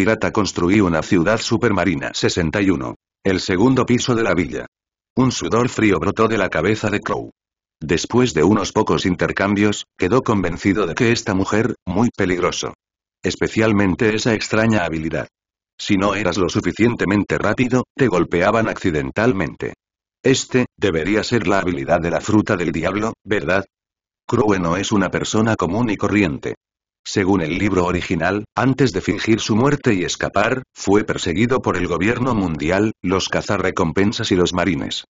pirata construí una ciudad supermarina 61. El segundo piso de la villa. Un sudor frío brotó de la cabeza de Crow. Después de unos pocos intercambios, quedó convencido de que esta mujer, muy peligroso. Especialmente esa extraña habilidad. Si no eras lo suficientemente rápido, te golpeaban accidentalmente. Este, debería ser la habilidad de la fruta del diablo, ¿verdad? Crowe no es una persona común y corriente. Según el libro original, antes de fingir su muerte y escapar, fue perseguido por el gobierno mundial, los cazarrecompensas y los marines.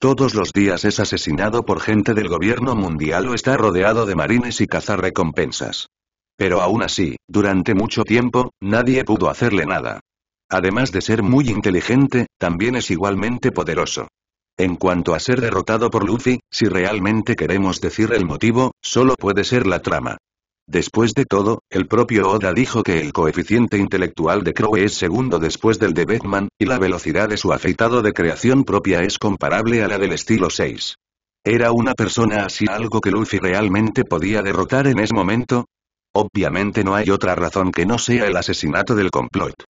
Todos los días es asesinado por gente del gobierno mundial o está rodeado de marines y cazarrecompensas. Pero aún así, durante mucho tiempo, nadie pudo hacerle nada. Además de ser muy inteligente, también es igualmente poderoso. En cuanto a ser derrotado por Luffy, si realmente queremos decir el motivo, solo puede ser la trama. Después de todo, el propio Oda dijo que el coeficiente intelectual de Crowe es segundo después del de Batman, y la velocidad de su afeitado de creación propia es comparable a la del estilo 6. ¿Era una persona así algo que Luffy realmente podía derrotar en ese momento? Obviamente no hay otra razón que no sea el asesinato del complot.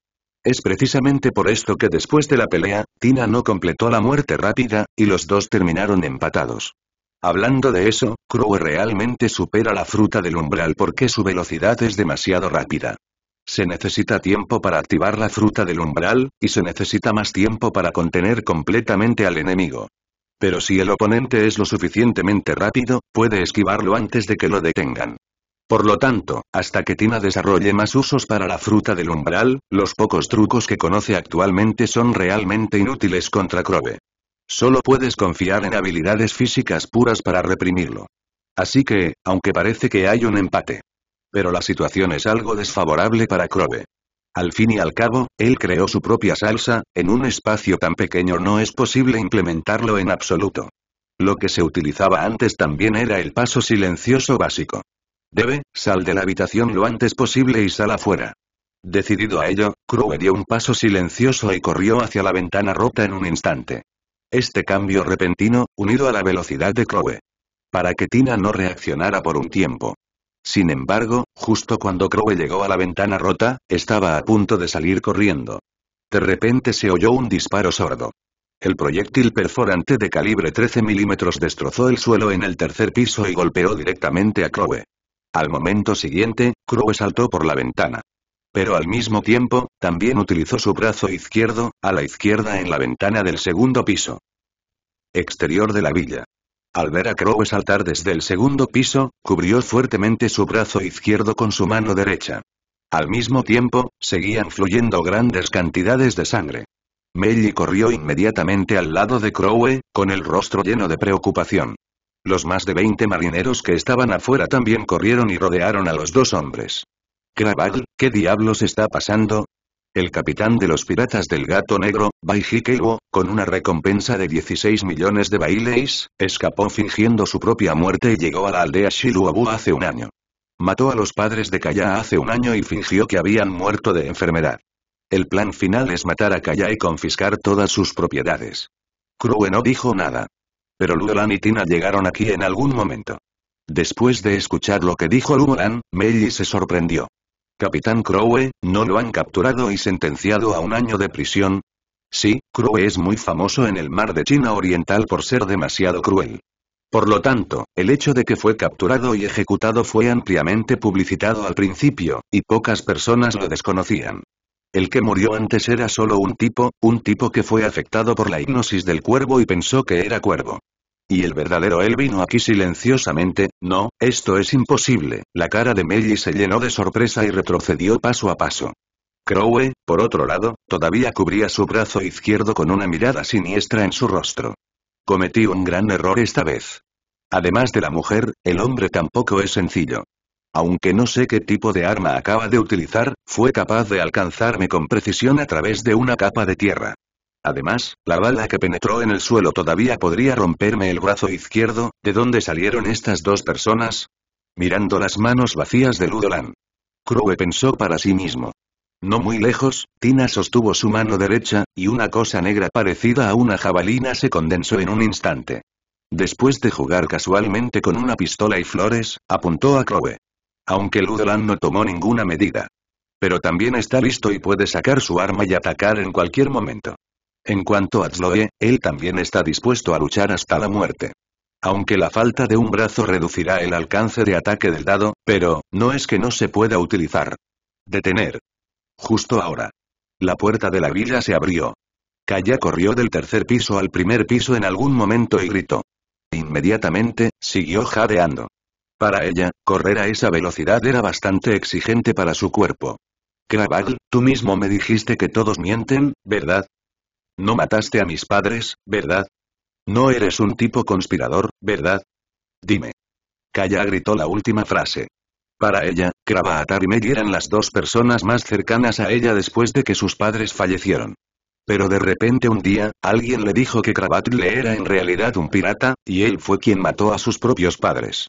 Es precisamente por esto que después de la pelea, Tina no completó la muerte rápida, y los dos terminaron empatados. Hablando de eso, Crowe realmente supera la fruta del umbral porque su velocidad es demasiado rápida. Se necesita tiempo para activar la fruta del umbral, y se necesita más tiempo para contener completamente al enemigo. Pero si el oponente es lo suficientemente rápido, puede esquivarlo antes de que lo detengan. Por lo tanto, hasta que Tina desarrolle más usos para la fruta del umbral, los pocos trucos que conoce actualmente son realmente inútiles contra Crowe. Solo puedes confiar en habilidades físicas puras para reprimirlo. Así que, aunque parece que hay un empate. Pero la situación es algo desfavorable para Crowe. Al fin y al cabo, él creó su propia salsa, en un espacio tan pequeño no es posible implementarlo en absoluto. Lo que se utilizaba antes también era el paso silencioso básico. Debe, sal de la habitación lo antes posible y sal afuera. Decidido a ello, Crowe dio un paso silencioso y corrió hacia la ventana rota en un instante. Este cambio repentino, unido a la velocidad de crowe Para que Tina no reaccionara por un tiempo. Sin embargo, justo cuando crowe llegó a la ventana rota, estaba a punto de salir corriendo. De repente se oyó un disparo sordo. El proyectil perforante de calibre 13 milímetros destrozó el suelo en el tercer piso y golpeó directamente a crowe Al momento siguiente, crowe saltó por la ventana. Pero al mismo tiempo, también utilizó su brazo izquierdo, a la izquierda en la ventana del segundo piso. Exterior de la villa. Al ver a Crowe saltar desde el segundo piso, cubrió fuertemente su brazo izquierdo con su mano derecha. Al mismo tiempo, seguían fluyendo grandes cantidades de sangre. Melly corrió inmediatamente al lado de Crowe, con el rostro lleno de preocupación. Los más de 20 marineros que estaban afuera también corrieron y rodearon a los dos hombres. Craval, ¿qué diablos está pasando? El capitán de los piratas del gato negro, Baiji con una recompensa de 16 millones de bailes, escapó fingiendo su propia muerte y llegó a la aldea Shiluabu hace un año. Mató a los padres de Kaya hace un año y fingió que habían muerto de enfermedad. El plan final es matar a Kaya y confiscar todas sus propiedades. Krue no dijo nada. Pero Lulan y Tina llegaron aquí en algún momento. Después de escuchar lo que dijo Luolan, Meiji se sorprendió. Capitán Crowe, ¿no lo han capturado y sentenciado a un año de prisión? Sí, Crowe es muy famoso en el mar de China Oriental por ser demasiado cruel. Por lo tanto, el hecho de que fue capturado y ejecutado fue ampliamente publicitado al principio, y pocas personas lo desconocían. El que murió antes era solo un tipo, un tipo que fue afectado por la hipnosis del cuervo y pensó que era cuervo. Y el verdadero él vino aquí silenciosamente, no, esto es imposible. La cara de Melly se llenó de sorpresa y retrocedió paso a paso. Crowe, por otro lado, todavía cubría su brazo izquierdo con una mirada siniestra en su rostro. Cometí un gran error esta vez. Además de la mujer, el hombre tampoco es sencillo. Aunque no sé qué tipo de arma acaba de utilizar, fue capaz de alcanzarme con precisión a través de una capa de tierra. Además, la bala que penetró en el suelo todavía podría romperme el brazo izquierdo, ¿de dónde salieron estas dos personas? Mirando las manos vacías de Ludolan. Crowe pensó para sí mismo. No muy lejos, Tina sostuvo su mano derecha, y una cosa negra parecida a una jabalina se condensó en un instante. Después de jugar casualmente con una pistola y flores, apuntó a Crowe. Aunque Ludolan no tomó ninguna medida. Pero también está listo y puede sacar su arma y atacar en cualquier momento. En cuanto a Zloe, él también está dispuesto a luchar hasta la muerte. Aunque la falta de un brazo reducirá el alcance de ataque del dado, pero, no es que no se pueda utilizar. Detener. Justo ahora. La puerta de la villa se abrió. Kaya corrió del tercer piso al primer piso en algún momento y gritó. Inmediatamente, siguió jadeando. Para ella, correr a esa velocidad era bastante exigente para su cuerpo. Kravagl, tú mismo me dijiste que todos mienten, ¿verdad? No mataste a mis padres, ¿verdad? No eres un tipo conspirador, ¿verdad? Dime. Calla gritó la última frase. Para ella, Kravatar y Meg eran las dos personas más cercanas a ella después de que sus padres fallecieron. Pero de repente un día, alguien le dijo que le era en realidad un pirata, y él fue quien mató a sus propios padres.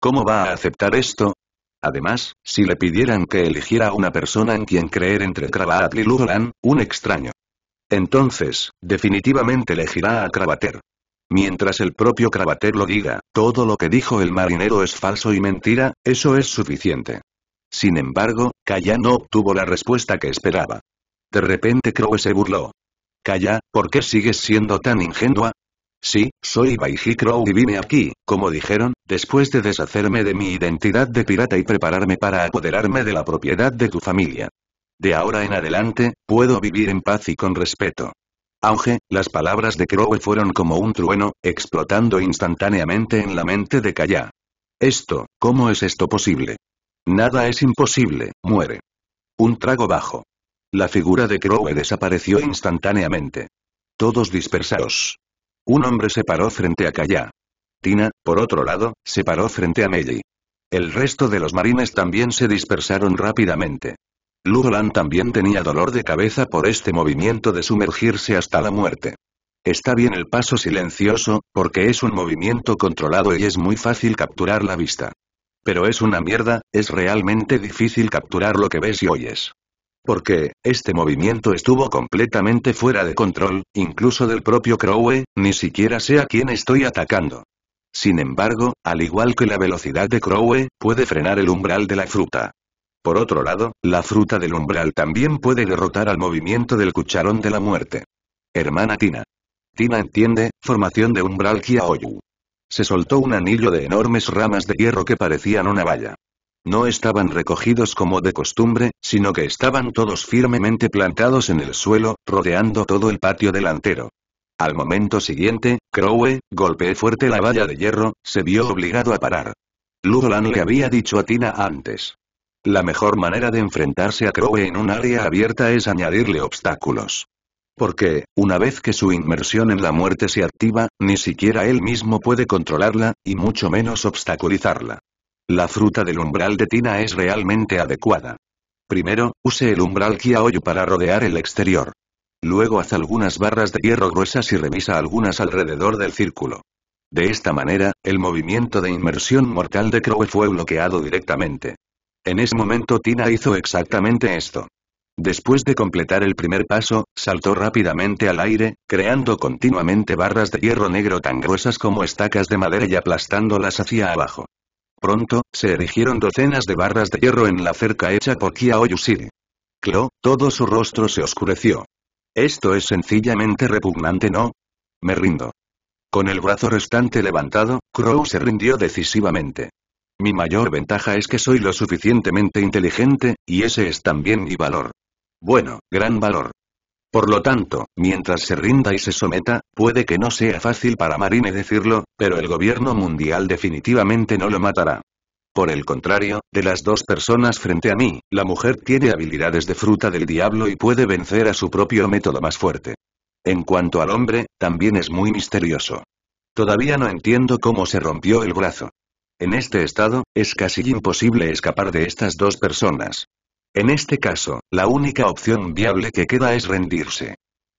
¿Cómo va a aceptar esto? Además, si le pidieran que eligiera a una persona en quien creer entre Kravatli y Lugolan, un extraño, entonces, definitivamente elegirá a Cravater. Mientras el propio Cravater lo diga, todo lo que dijo el marinero es falso y mentira, eso es suficiente. Sin embargo, Calla no obtuvo la respuesta que esperaba. De repente Crowe se burló. Calla, ¿por qué sigues siendo tan ingenua? Sí, soy Baiji Crow y vine aquí, como dijeron, después de deshacerme de mi identidad de pirata y prepararme para apoderarme de la propiedad de tu familia. De ahora en adelante, puedo vivir en paz y con respeto. Auge, las palabras de Crowe fueron como un trueno, explotando instantáneamente en la mente de Kaya. Esto, ¿cómo es esto posible? Nada es imposible, muere. Un trago bajo. La figura de Crowe desapareció instantáneamente. Todos dispersados. Un hombre se paró frente a Kaya. Tina, por otro lado, se paró frente a Melly. El resto de los marines también se dispersaron rápidamente. Lugolan también tenía dolor de cabeza por este movimiento de sumergirse hasta la muerte. Está bien el paso silencioso, porque es un movimiento controlado y es muy fácil capturar la vista. Pero es una mierda, es realmente difícil capturar lo que ves y oyes. Porque, este movimiento estuvo completamente fuera de control, incluso del propio Crowe, ni siquiera sé a quién estoy atacando. Sin embargo, al igual que la velocidad de Crowe, puede frenar el umbral de la fruta. Por otro lado, la fruta del umbral también puede derrotar al movimiento del cucharón de la muerte. Hermana Tina. Tina entiende, formación de umbral Kiaoyu. Se soltó un anillo de enormes ramas de hierro que parecían una valla. No estaban recogidos como de costumbre, sino que estaban todos firmemente plantados en el suelo, rodeando todo el patio delantero. Al momento siguiente, Crowe, golpeé fuerte la valla de hierro, se vio obligado a parar. Ludolan le había dicho a Tina antes. La mejor manera de enfrentarse a Crowe en un área abierta es añadirle obstáculos. Porque, una vez que su inmersión en la muerte se activa, ni siquiera él mismo puede controlarla, y mucho menos obstaculizarla. La fruta del umbral de Tina es realmente adecuada. Primero, use el umbral Kiaoyu para rodear el exterior. Luego haz algunas barras de hierro gruesas y remisa algunas alrededor del círculo. De esta manera, el movimiento de inmersión mortal de Crowe fue bloqueado directamente. En ese momento Tina hizo exactamente esto. Después de completar el primer paso, saltó rápidamente al aire, creando continuamente barras de hierro negro tan gruesas como estacas de madera y aplastándolas hacia abajo. Pronto, se erigieron docenas de barras de hierro en la cerca hecha por Kia Oyusiri. Clo, todo su rostro se oscureció. Esto es sencillamente repugnante, ¿no? Me rindo. Con el brazo restante levantado, Crow se rindió decisivamente. Mi mayor ventaja es que soy lo suficientemente inteligente, y ese es también mi valor. Bueno, gran valor. Por lo tanto, mientras se rinda y se someta, puede que no sea fácil para Marine decirlo, pero el gobierno mundial definitivamente no lo matará. Por el contrario, de las dos personas frente a mí, la mujer tiene habilidades de fruta del diablo y puede vencer a su propio método más fuerte. En cuanto al hombre, también es muy misterioso. Todavía no entiendo cómo se rompió el brazo. En este estado, es casi imposible escapar de estas dos personas. En este caso, la única opción viable que queda es rendirse.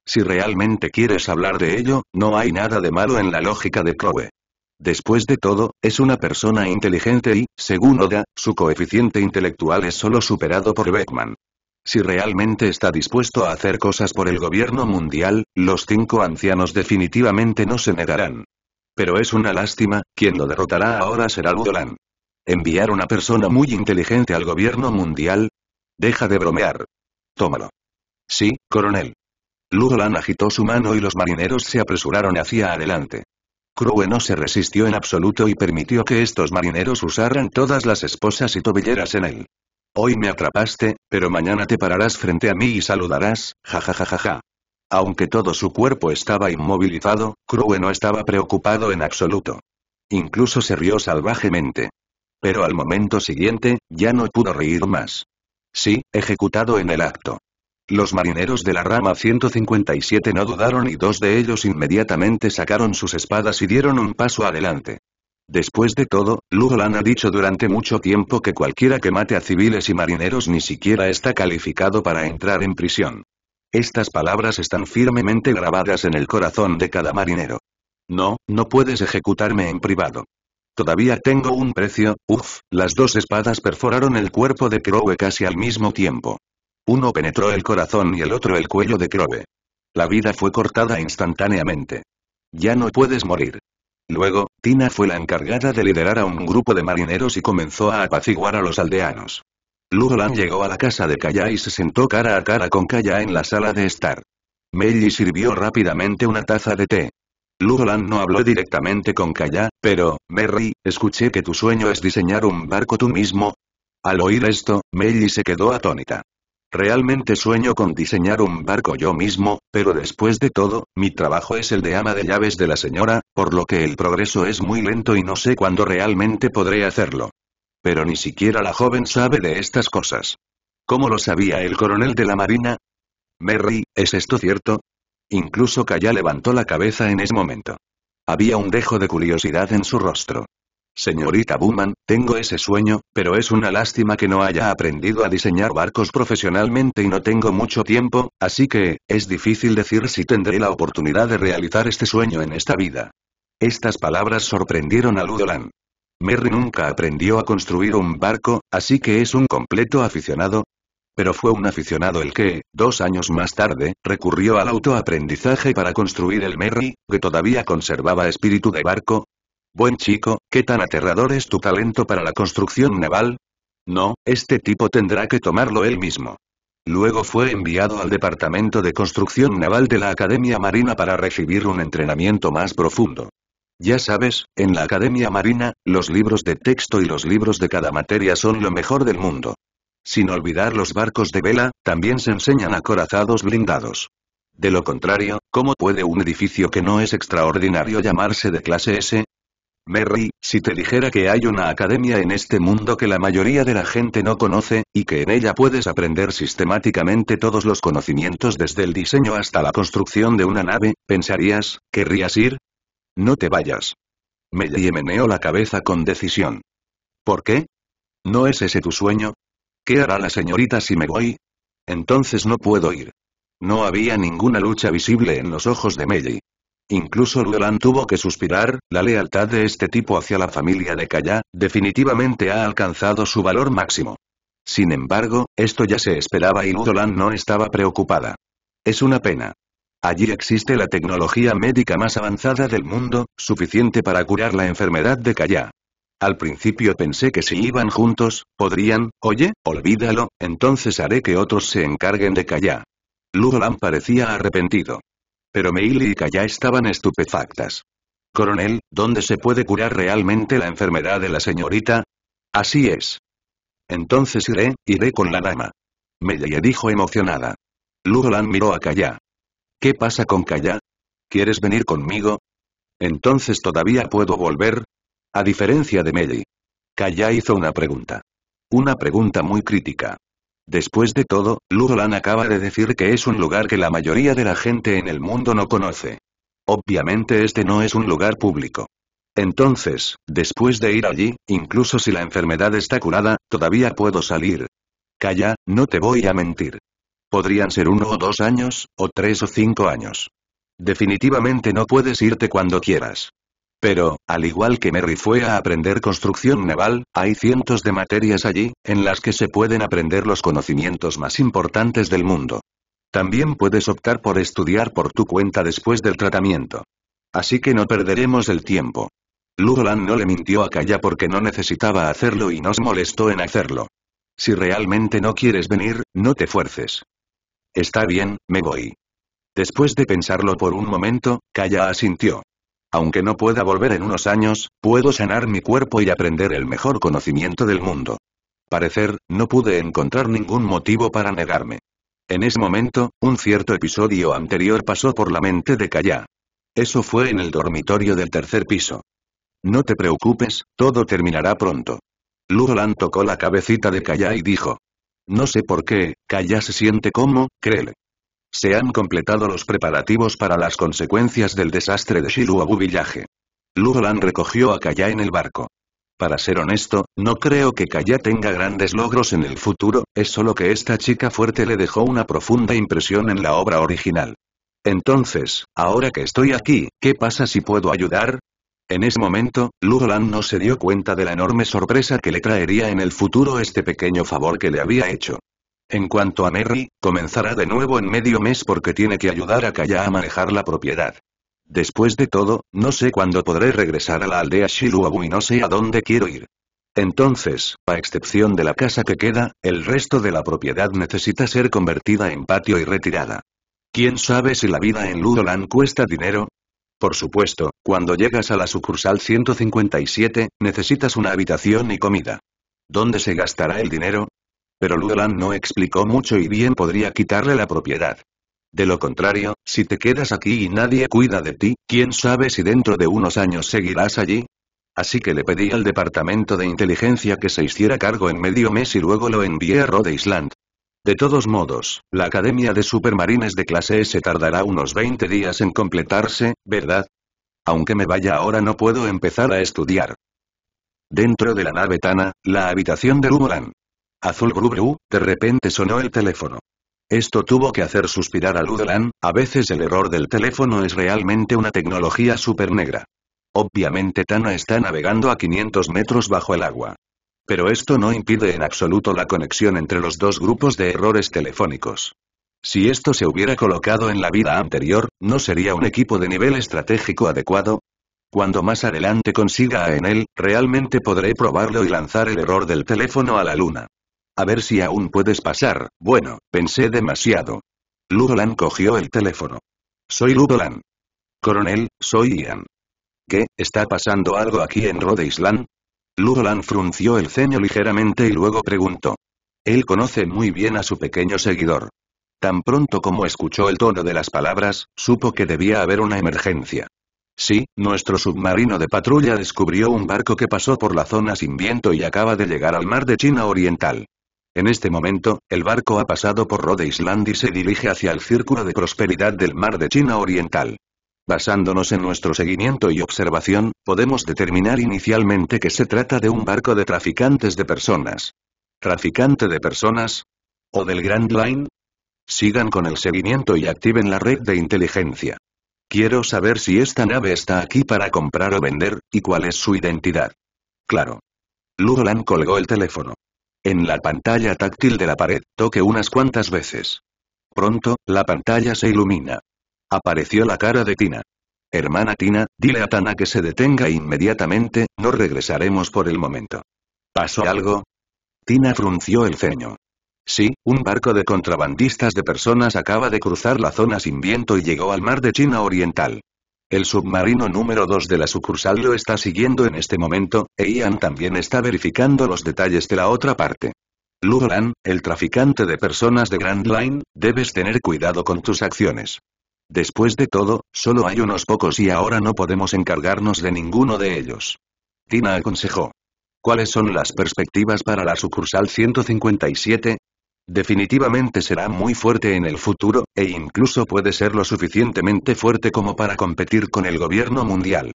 Si realmente quieres hablar de ello, no hay nada de malo en la lógica de Crowe. Después de todo, es una persona inteligente y, según Oda, su coeficiente intelectual es solo superado por Beckman. Si realmente está dispuesto a hacer cosas por el gobierno mundial, los cinco ancianos definitivamente no se negarán. Pero es una lástima, quien lo derrotará ahora será Ludolán. ¿Enviar una persona muy inteligente al gobierno mundial? Deja de bromear. Tómalo. Sí, coronel. Ludolan agitó su mano y los marineros se apresuraron hacia adelante. Crue no se resistió en absoluto y permitió que estos marineros usaran todas las esposas y tobilleras en él. Hoy me atrapaste, pero mañana te pararás frente a mí y saludarás, jajajajaja. Aunque todo su cuerpo estaba inmovilizado, Crue no estaba preocupado en absoluto. Incluso se rió salvajemente. Pero al momento siguiente, ya no pudo reír más. Sí, ejecutado en el acto. Los marineros de la rama 157 no dudaron y dos de ellos inmediatamente sacaron sus espadas y dieron un paso adelante. Después de todo, Lugolan ha dicho durante mucho tiempo que cualquiera que mate a civiles y marineros ni siquiera está calificado para entrar en prisión. Estas palabras están firmemente grabadas en el corazón de cada marinero. No, no puedes ejecutarme en privado. Todavía tengo un precio, uff, las dos espadas perforaron el cuerpo de Crowe casi al mismo tiempo. Uno penetró el corazón y el otro el cuello de Crowe. La vida fue cortada instantáneamente. Ya no puedes morir. Luego, Tina fue la encargada de liderar a un grupo de marineros y comenzó a apaciguar a los aldeanos. Lugolan llegó a la casa de Kaya y se sentó cara a cara con Kaya en la sala de estar. Melly sirvió rápidamente una taza de té. Lugolan no habló directamente con Kaya, pero, Merry, escuché que tu sueño es diseñar un barco tú mismo. Al oír esto, Meiji se quedó atónita. Realmente sueño con diseñar un barco yo mismo, pero después de todo, mi trabajo es el de ama de llaves de la señora, por lo que el progreso es muy lento y no sé cuándo realmente podré hacerlo. Pero ni siquiera la joven sabe de estas cosas. ¿Cómo lo sabía el coronel de la Marina? Merry, ¿es esto cierto? Incluso Kaya levantó la cabeza en ese momento. Había un dejo de curiosidad en su rostro. Señorita Buman, tengo ese sueño, pero es una lástima que no haya aprendido a diseñar barcos profesionalmente y no tengo mucho tiempo, así que, es difícil decir si tendré la oportunidad de realizar este sueño en esta vida. Estas palabras sorprendieron a Ludolan. Merry nunca aprendió a construir un barco, así que es un completo aficionado. Pero fue un aficionado el que, dos años más tarde, recurrió al autoaprendizaje para construir el Merry, que todavía conservaba espíritu de barco. Buen chico, ¿qué tan aterrador es tu talento para la construcción naval? No, este tipo tendrá que tomarlo él mismo. Luego fue enviado al Departamento de Construcción Naval de la Academia Marina para recibir un entrenamiento más profundo. Ya sabes, en la Academia Marina, los libros de texto y los libros de cada materia son lo mejor del mundo. Sin olvidar los barcos de vela, también se enseñan acorazados blindados. De lo contrario, ¿cómo puede un edificio que no es extraordinario llamarse de clase S? Merry, si te dijera que hay una academia en este mundo que la mayoría de la gente no conoce, y que en ella puedes aprender sistemáticamente todos los conocimientos desde el diseño hasta la construcción de una nave, ¿pensarías, querrías ir? No te vayas. Mellie meneó la cabeza con decisión. ¿Por qué? ¿No es ese tu sueño? ¿Qué hará la señorita si me voy? Entonces no puedo ir. No había ninguna lucha visible en los ojos de Mellie. Incluso Roland tuvo que suspirar, la lealtad de este tipo hacia la familia de Calla definitivamente ha alcanzado su valor máximo. Sin embargo, esto ya se esperaba y Roland no estaba preocupada. Es una pena. Allí existe la tecnología médica más avanzada del mundo, suficiente para curar la enfermedad de Kaya. Al principio pensé que si iban juntos, podrían, oye, olvídalo, entonces haré que otros se encarguen de Kaya. Lugolan parecía arrepentido. Pero Meili y Kaya estaban estupefactas. Coronel, ¿dónde se puede curar realmente la enfermedad de la señorita? Así es. Entonces iré, iré con la dama. Meili dijo emocionada. Lugolan miró a Kaya. ¿Qué pasa con Kaya? ¿Quieres venir conmigo? Entonces todavía puedo volver. A diferencia de Meli. Kaya hizo una pregunta. Una pregunta muy crítica. Después de todo, Ludolan acaba de decir que es un lugar que la mayoría de la gente en el mundo no conoce. Obviamente este no es un lugar público. Entonces, después de ir allí, incluso si la enfermedad está curada, todavía puedo salir. Calla, no te voy a mentir. Podrían ser uno o dos años, o tres o cinco años. Definitivamente no puedes irte cuando quieras. Pero, al igual que Merry fue a aprender construcción naval, hay cientos de materias allí, en las que se pueden aprender los conocimientos más importantes del mundo. También puedes optar por estudiar por tu cuenta después del tratamiento. Así que no perderemos el tiempo. Lulan no le mintió a Kaya porque no necesitaba hacerlo y no molestó en hacerlo. Si realmente no quieres venir, no te fuerces. Está bien, me voy. Después de pensarlo por un momento, Kaya asintió. Aunque no pueda volver en unos años, puedo sanar mi cuerpo y aprender el mejor conocimiento del mundo. Parecer, no pude encontrar ningún motivo para negarme. En ese momento, un cierto episodio anterior pasó por la mente de Kaya. Eso fue en el dormitorio del tercer piso. No te preocupes, todo terminará pronto. Ludolan tocó la cabecita de Kaya y dijo. No sé por qué, Kaya se siente como, créele. Se han completado los preparativos para las consecuencias del desastre de Shiluobu Villaje. Lugolan recogió a Kaya en el barco. Para ser honesto, no creo que Kaya tenga grandes logros en el futuro, es solo que esta chica fuerte le dejó una profunda impresión en la obra original. Entonces, ahora que estoy aquí, ¿qué pasa si puedo ayudar? En ese momento, Ludoland no se dio cuenta de la enorme sorpresa que le traería en el futuro este pequeño favor que le había hecho. En cuanto a Merry, comenzará de nuevo en medio mes porque tiene que ayudar a Kaya a manejar la propiedad. Después de todo, no sé cuándo podré regresar a la aldea Shiluabu y no sé a dónde quiero ir. Entonces, a excepción de la casa que queda, el resto de la propiedad necesita ser convertida en patio y retirada. ¿Quién sabe si la vida en Ludoland cuesta dinero? Por supuesto, cuando llegas a la sucursal 157, necesitas una habitación y comida. ¿Dónde se gastará el dinero? Pero Lulan no explicó mucho y bien podría quitarle la propiedad. De lo contrario, si te quedas aquí y nadie cuida de ti, ¿quién sabe si dentro de unos años seguirás allí? Así que le pedí al departamento de inteligencia que se hiciera cargo en medio mes y luego lo envié a Rhode Island. De todos modos, la Academia de Supermarines de clase S tardará unos 20 días en completarse, ¿verdad? Aunque me vaya ahora no puedo empezar a estudiar. Dentro de la nave Tana, la habitación de Rumoran. Azul Gru de repente sonó el teléfono. Esto tuvo que hacer suspirar a Ludolan, a veces el error del teléfono es realmente una tecnología súper negra. Obviamente Tana está navegando a 500 metros bajo el agua. Pero esto no impide en absoluto la conexión entre los dos grupos de errores telefónicos. Si esto se hubiera colocado en la vida anterior, ¿no sería un equipo de nivel estratégico adecuado? Cuando más adelante consiga en él, realmente podré probarlo y lanzar el error del teléfono a la luna. A ver si aún puedes pasar, bueno, pensé demasiado. Ludolan cogió el teléfono. Soy Ludolan. Coronel, soy Ian. ¿Qué, está pasando algo aquí en Rhode Island? Lulan frunció el ceño ligeramente y luego preguntó. Él conoce muy bien a su pequeño seguidor. Tan pronto como escuchó el tono de las palabras, supo que debía haber una emergencia. Sí, nuestro submarino de patrulla descubrió un barco que pasó por la zona sin viento y acaba de llegar al mar de China Oriental. En este momento, el barco ha pasado por Rhode Island y se dirige hacia el círculo de prosperidad del mar de China Oriental. Basándonos en nuestro seguimiento y observación, podemos determinar inicialmente que se trata de un barco de traficantes de personas. ¿Traficante de personas? ¿O del Grand Line? Sigan con el seguimiento y activen la red de inteligencia. Quiero saber si esta nave está aquí para comprar o vender, y cuál es su identidad. Claro. Ludolan colgó el teléfono. En la pantalla táctil de la pared, toque unas cuantas veces. Pronto, la pantalla se ilumina. Apareció la cara de Tina. Hermana Tina, dile a Tana que se detenga inmediatamente, no regresaremos por el momento. ¿Pasó algo? Tina frunció el ceño. Sí, un barco de contrabandistas de personas acaba de cruzar la zona sin viento y llegó al mar de China Oriental. El submarino número 2 de la sucursal lo está siguiendo en este momento, e Ian también está verificando los detalles de la otra parte. Lan, el traficante de personas de Grand Line, debes tener cuidado con tus acciones. Después de todo, solo hay unos pocos y ahora no podemos encargarnos de ninguno de ellos. Tina aconsejó. ¿Cuáles son las perspectivas para la sucursal 157? Definitivamente será muy fuerte en el futuro, e incluso puede ser lo suficientemente fuerte como para competir con el gobierno mundial.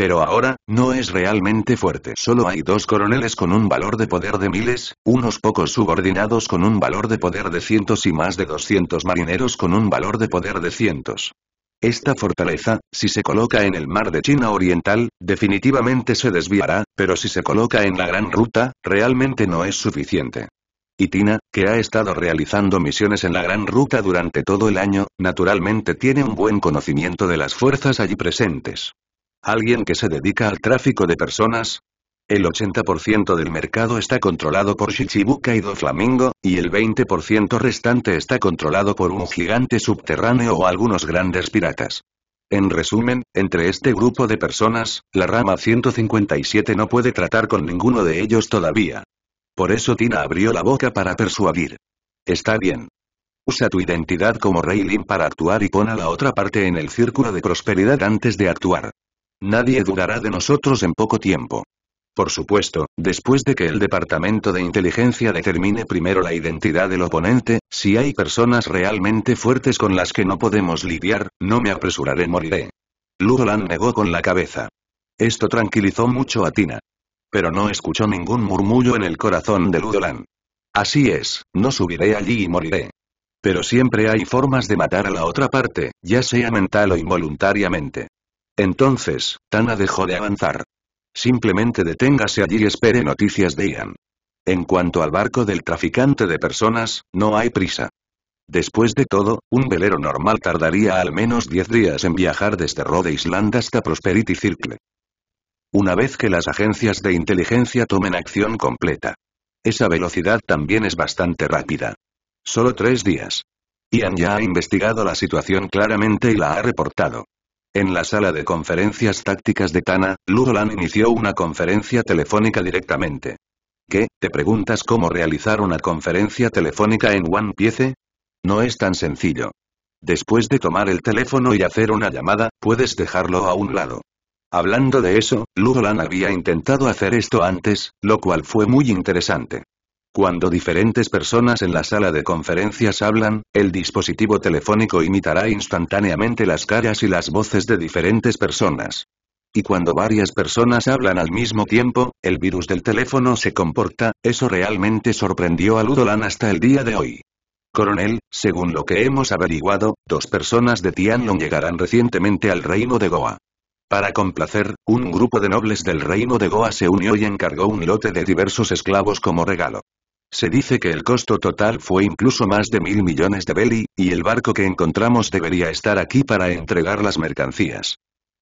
Pero ahora, no es realmente fuerte. Solo hay dos coroneles con un valor de poder de miles, unos pocos subordinados con un valor de poder de cientos y más de 200 marineros con un valor de poder de cientos. Esta fortaleza, si se coloca en el mar de China Oriental, definitivamente se desviará, pero si se coloca en la gran ruta, realmente no es suficiente. Y Tina, que ha estado realizando misiones en la gran ruta durante todo el año, naturalmente tiene un buen conocimiento de las fuerzas allí presentes. ¿Alguien que se dedica al tráfico de personas? El 80% del mercado está controlado por Shichibukai y Flamingo, y el 20% restante está controlado por un gigante subterráneo o algunos grandes piratas. En resumen, entre este grupo de personas, la rama 157 no puede tratar con ninguno de ellos todavía. Por eso Tina abrió la boca para persuadir. Está bien. Usa tu identidad como Raylin para actuar y pon a la otra parte en el círculo de prosperidad antes de actuar. Nadie dudará de nosotros en poco tiempo. Por supuesto, después de que el Departamento de Inteligencia determine primero la identidad del oponente, si hay personas realmente fuertes con las que no podemos lidiar, no me apresuraré, moriré. Ludolan negó con la cabeza. Esto tranquilizó mucho a Tina. Pero no escuchó ningún murmullo en el corazón de Ludolan. Así es, no subiré allí y moriré. Pero siempre hay formas de matar a la otra parte, ya sea mental o involuntariamente. Entonces, Tana dejó de avanzar. Simplemente deténgase allí y espere noticias de Ian. En cuanto al barco del traficante de personas, no hay prisa. Después de todo, un velero normal tardaría al menos 10 días en viajar desde Rhode Island hasta Prosperity Circle. Una vez que las agencias de inteligencia tomen acción completa. Esa velocidad también es bastante rápida. Solo tres días. Ian ya ha investigado la situación claramente y la ha reportado. En la sala de conferencias tácticas de Tana, Ludolan inició una conferencia telefónica directamente. ¿Qué, te preguntas cómo realizar una conferencia telefónica en One Piece? No es tan sencillo. Después de tomar el teléfono y hacer una llamada, puedes dejarlo a un lado. Hablando de eso, Ludolan había intentado hacer esto antes, lo cual fue muy interesante. Cuando diferentes personas en la sala de conferencias hablan, el dispositivo telefónico imitará instantáneamente las caras y las voces de diferentes personas. Y cuando varias personas hablan al mismo tiempo, el virus del teléfono se comporta, eso realmente sorprendió a Ludolan hasta el día de hoy. Coronel, según lo que hemos averiguado, dos personas de Tianlong llegarán recientemente al reino de Goa. Para complacer, un grupo de nobles del reino de Goa se unió y encargó un lote de diversos esclavos como regalo. Se dice que el costo total fue incluso más de mil millones de beli, y el barco que encontramos debería estar aquí para entregar las mercancías.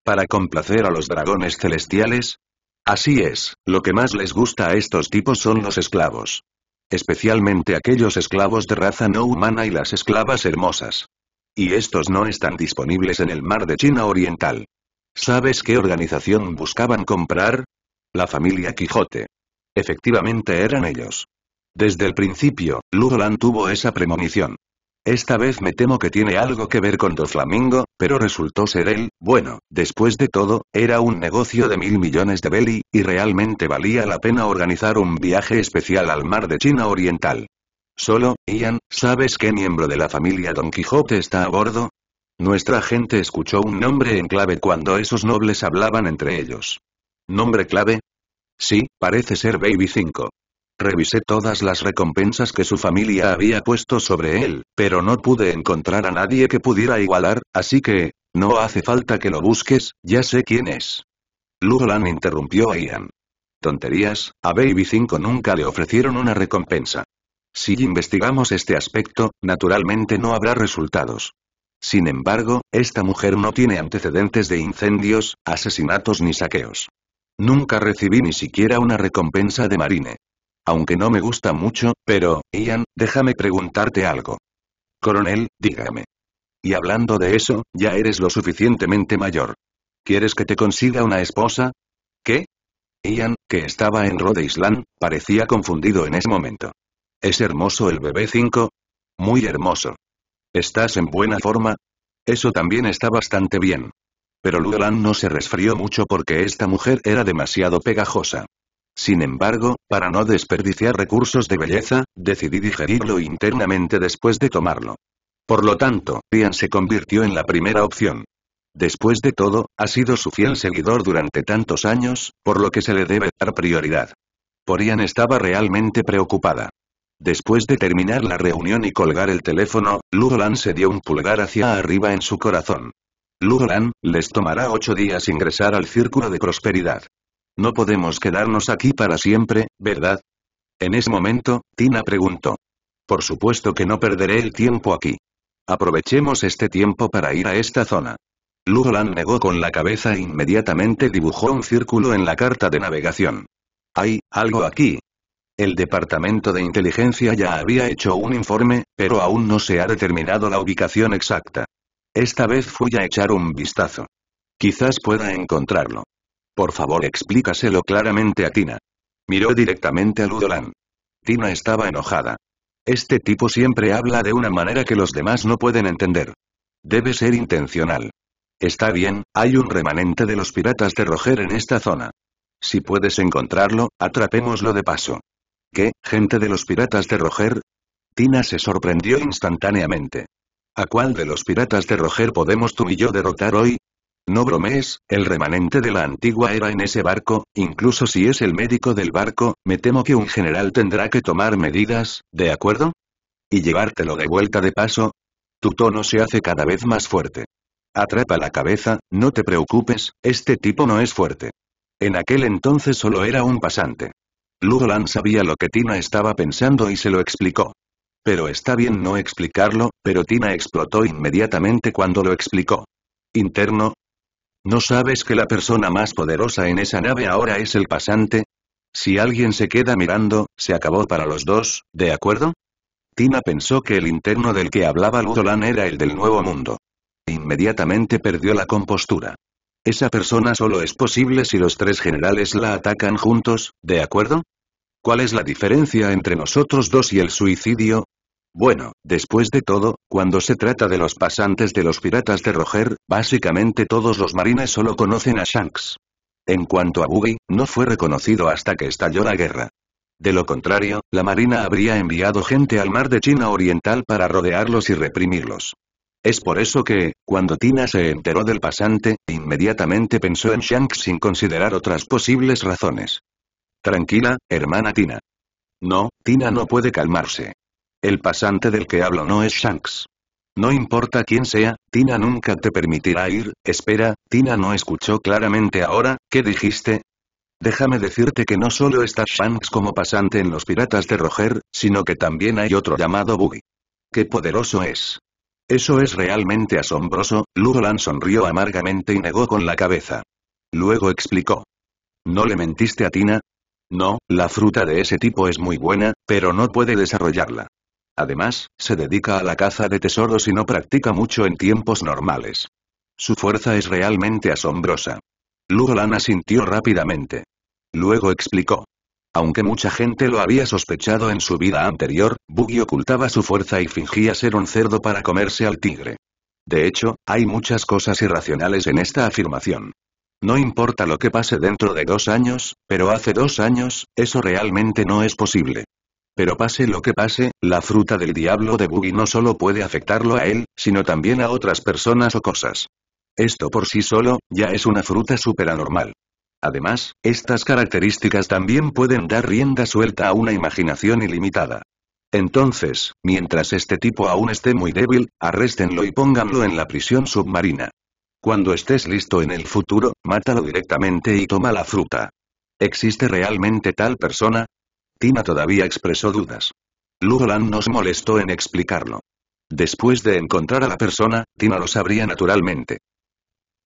Para complacer a los dragones celestiales. Así es, lo que más les gusta a estos tipos son los esclavos. Especialmente aquellos esclavos de raza no humana y las esclavas hermosas. Y estos no están disponibles en el mar de China Oriental. ¿Sabes qué organización buscaban comprar? La familia Quijote. Efectivamente eran ellos. Desde el principio, Ludolan tuvo esa premonición. Esta vez me temo que tiene algo que ver con Doflamingo, pero resultó ser él, bueno, después de todo, era un negocio de mil millones de belly, y realmente valía la pena organizar un viaje especial al mar de China Oriental. Solo, Ian, ¿sabes qué miembro de la familia Don Quijote está a bordo? Nuestra gente escuchó un nombre en clave cuando esos nobles hablaban entre ellos. ¿Nombre clave? Sí, parece ser Baby 5. Revisé todas las recompensas que su familia había puesto sobre él, pero no pude encontrar a nadie que pudiera igualar, así que, no hace falta que lo busques, ya sé quién es. Lulan interrumpió a Ian. Tonterías, a Baby 5 nunca le ofrecieron una recompensa. Si investigamos este aspecto, naturalmente no habrá resultados. Sin embargo, esta mujer no tiene antecedentes de incendios, asesinatos ni saqueos. Nunca recibí ni siquiera una recompensa de Marine. Aunque no me gusta mucho, pero, Ian, déjame preguntarte algo. Coronel, dígame. Y hablando de eso, ya eres lo suficientemente mayor. ¿Quieres que te consiga una esposa? ¿Qué? Ian, que estaba en Rhode Island, parecía confundido en ese momento. ¿Es hermoso el bebé 5? Muy hermoso. ¿Estás en buena forma? Eso también está bastante bien. Pero Lulan no se resfrió mucho porque esta mujer era demasiado pegajosa. Sin embargo, para no desperdiciar recursos de belleza, decidí digerirlo internamente después de tomarlo. Por lo tanto, Ian se convirtió en la primera opción. Después de todo, ha sido su fiel seguidor durante tantos años, por lo que se le debe dar prioridad. Por estaba realmente preocupada. Después de terminar la reunión y colgar el teléfono, Lugolan se dio un pulgar hacia arriba en su corazón. Lugolan, les tomará ocho días ingresar al círculo de prosperidad. No podemos quedarnos aquí para siempre, ¿verdad? En ese momento, Tina preguntó. Por supuesto que no perderé el tiempo aquí. Aprovechemos este tiempo para ir a esta zona. Lugolan negó con la cabeza e inmediatamente dibujó un círculo en la carta de navegación. Hay, algo aquí, el Departamento de Inteligencia ya había hecho un informe, pero aún no se ha determinado la ubicación exacta. Esta vez fui a echar un vistazo. Quizás pueda encontrarlo. Por favor, explícaselo claramente a Tina. Miró directamente a Ludolan. Tina estaba enojada. Este tipo siempre habla de una manera que los demás no pueden entender. Debe ser intencional. Está bien, hay un remanente de los piratas de Roger en esta zona. Si puedes encontrarlo, atrapémoslo de paso. ¿Qué, gente de los piratas de Roger? Tina se sorprendió instantáneamente. ¿A cuál de los piratas de Roger podemos tú y yo derrotar hoy? No bromees, el remanente de la antigua era en ese barco, incluso si es el médico del barco, me temo que un general tendrá que tomar medidas, ¿de acuerdo? Y llevártelo de vuelta de paso. Tu tono se hace cada vez más fuerte. Atrapa la cabeza, no te preocupes, este tipo no es fuerte. En aquel entonces solo era un pasante. Ludolan sabía lo que Tina estaba pensando y se lo explicó. Pero está bien no explicarlo, pero Tina explotó inmediatamente cuando lo explicó. ¿Interno? ¿No sabes que la persona más poderosa en esa nave ahora es el pasante? Si alguien se queda mirando, se acabó para los dos, ¿de acuerdo? Tina pensó que el interno del que hablaba Ludolan era el del nuevo mundo. Inmediatamente perdió la compostura. Esa persona solo es posible si los tres generales la atacan juntos, ¿de acuerdo? ¿Cuál es la diferencia entre nosotros dos y el suicidio? Bueno, después de todo, cuando se trata de los pasantes de los piratas de Roger, básicamente todos los marines solo conocen a Shanks. En cuanto a Buggy, no fue reconocido hasta que estalló la guerra. De lo contrario, la marina habría enviado gente al mar de China Oriental para rodearlos y reprimirlos. Es por eso que, cuando Tina se enteró del pasante, inmediatamente pensó en Shanks sin considerar otras posibles razones. Tranquila, hermana Tina. No, Tina no puede calmarse. El pasante del que hablo no es Shanks. No importa quién sea, Tina nunca te permitirá ir, espera, Tina no escuchó claramente ahora, ¿qué dijiste? Déjame decirte que no solo está Shanks como pasante en los piratas de Roger, sino que también hay otro llamado Buggy. ¡Qué poderoso es! Eso es realmente asombroso, Lugolan sonrió amargamente y negó con la cabeza. Luego explicó. ¿No le mentiste a Tina? No, la fruta de ese tipo es muy buena, pero no puede desarrollarla. Además, se dedica a la caza de tesoros y no practica mucho en tiempos normales. Su fuerza es realmente asombrosa. Lugolan asintió rápidamente. Luego explicó. Aunque mucha gente lo había sospechado en su vida anterior, Buggy ocultaba su fuerza y fingía ser un cerdo para comerse al tigre. De hecho, hay muchas cosas irracionales en esta afirmación. No importa lo que pase dentro de dos años, pero hace dos años, eso realmente no es posible. Pero pase lo que pase, la fruta del diablo de Buggy no solo puede afectarlo a él, sino también a otras personas o cosas. Esto por sí solo, ya es una fruta superanormal. Además, estas características también pueden dar rienda suelta a una imaginación ilimitada. Entonces, mientras este tipo aún esté muy débil, arréstenlo y pónganlo en la prisión submarina. Cuando estés listo en el futuro, mátalo directamente y toma la fruta. ¿Existe realmente tal persona? Tina todavía expresó dudas. Lugolan nos molestó en explicarlo. Después de encontrar a la persona, Tina lo sabría naturalmente.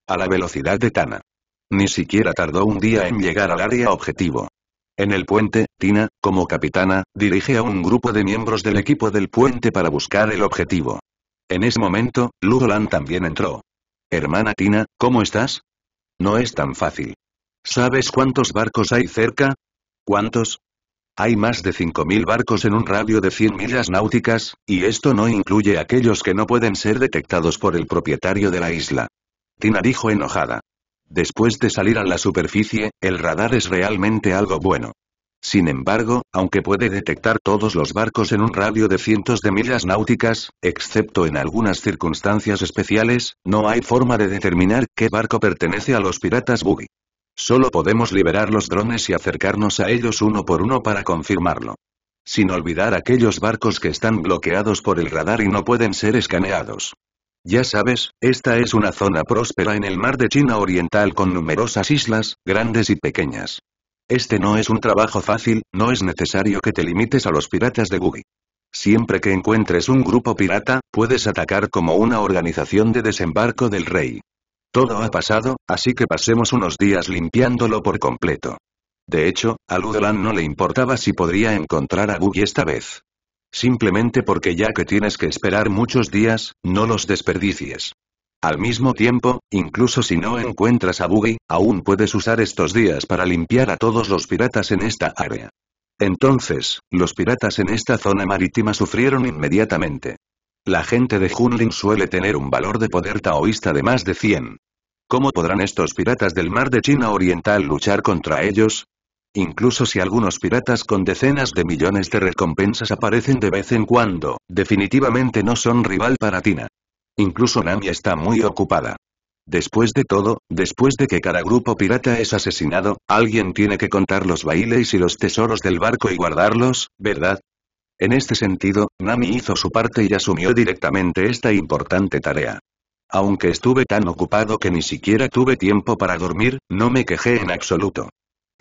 A la velocidad de Tana. Ni siquiera tardó un día en llegar al área objetivo. En el puente, Tina, como capitana, dirige a un grupo de miembros del equipo del puente para buscar el objetivo. En ese momento, Ludolan también entró. Hermana Tina, ¿cómo estás? No es tan fácil. ¿Sabes cuántos barcos hay cerca? ¿Cuántos? Hay más de 5.000 barcos en un radio de 100 millas náuticas, y esto no incluye aquellos que no pueden ser detectados por el propietario de la isla. Tina dijo enojada. Después de salir a la superficie, el radar es realmente algo bueno. Sin embargo, aunque puede detectar todos los barcos en un radio de cientos de millas náuticas, excepto en algunas circunstancias especiales, no hay forma de determinar qué barco pertenece a los piratas Buggy. Solo podemos liberar los drones y acercarnos a ellos uno por uno para confirmarlo. Sin olvidar aquellos barcos que están bloqueados por el radar y no pueden ser escaneados. Ya sabes, esta es una zona próspera en el mar de China Oriental con numerosas islas, grandes y pequeñas. Este no es un trabajo fácil, no es necesario que te limites a los piratas de Gugi. Siempre que encuentres un grupo pirata, puedes atacar como una organización de desembarco del rey. Todo ha pasado, así que pasemos unos días limpiándolo por completo. De hecho, a Ludolan no le importaba si podría encontrar a Gugi esta vez. Simplemente porque ya que tienes que esperar muchos días, no los desperdicies. Al mismo tiempo, incluso si no encuentras a Buggy, aún puedes usar estos días para limpiar a todos los piratas en esta área. Entonces, los piratas en esta zona marítima sufrieron inmediatamente. La gente de Hunlin suele tener un valor de poder taoísta de más de 100. ¿Cómo podrán estos piratas del mar de China Oriental luchar contra ellos? Incluso si algunos piratas con decenas de millones de recompensas aparecen de vez en cuando, definitivamente no son rival para Tina. Incluso Nami está muy ocupada. Después de todo, después de que cada grupo pirata es asesinado, alguien tiene que contar los bailes y los tesoros del barco y guardarlos, ¿verdad? En este sentido, Nami hizo su parte y asumió directamente esta importante tarea. Aunque estuve tan ocupado que ni siquiera tuve tiempo para dormir, no me quejé en absoluto.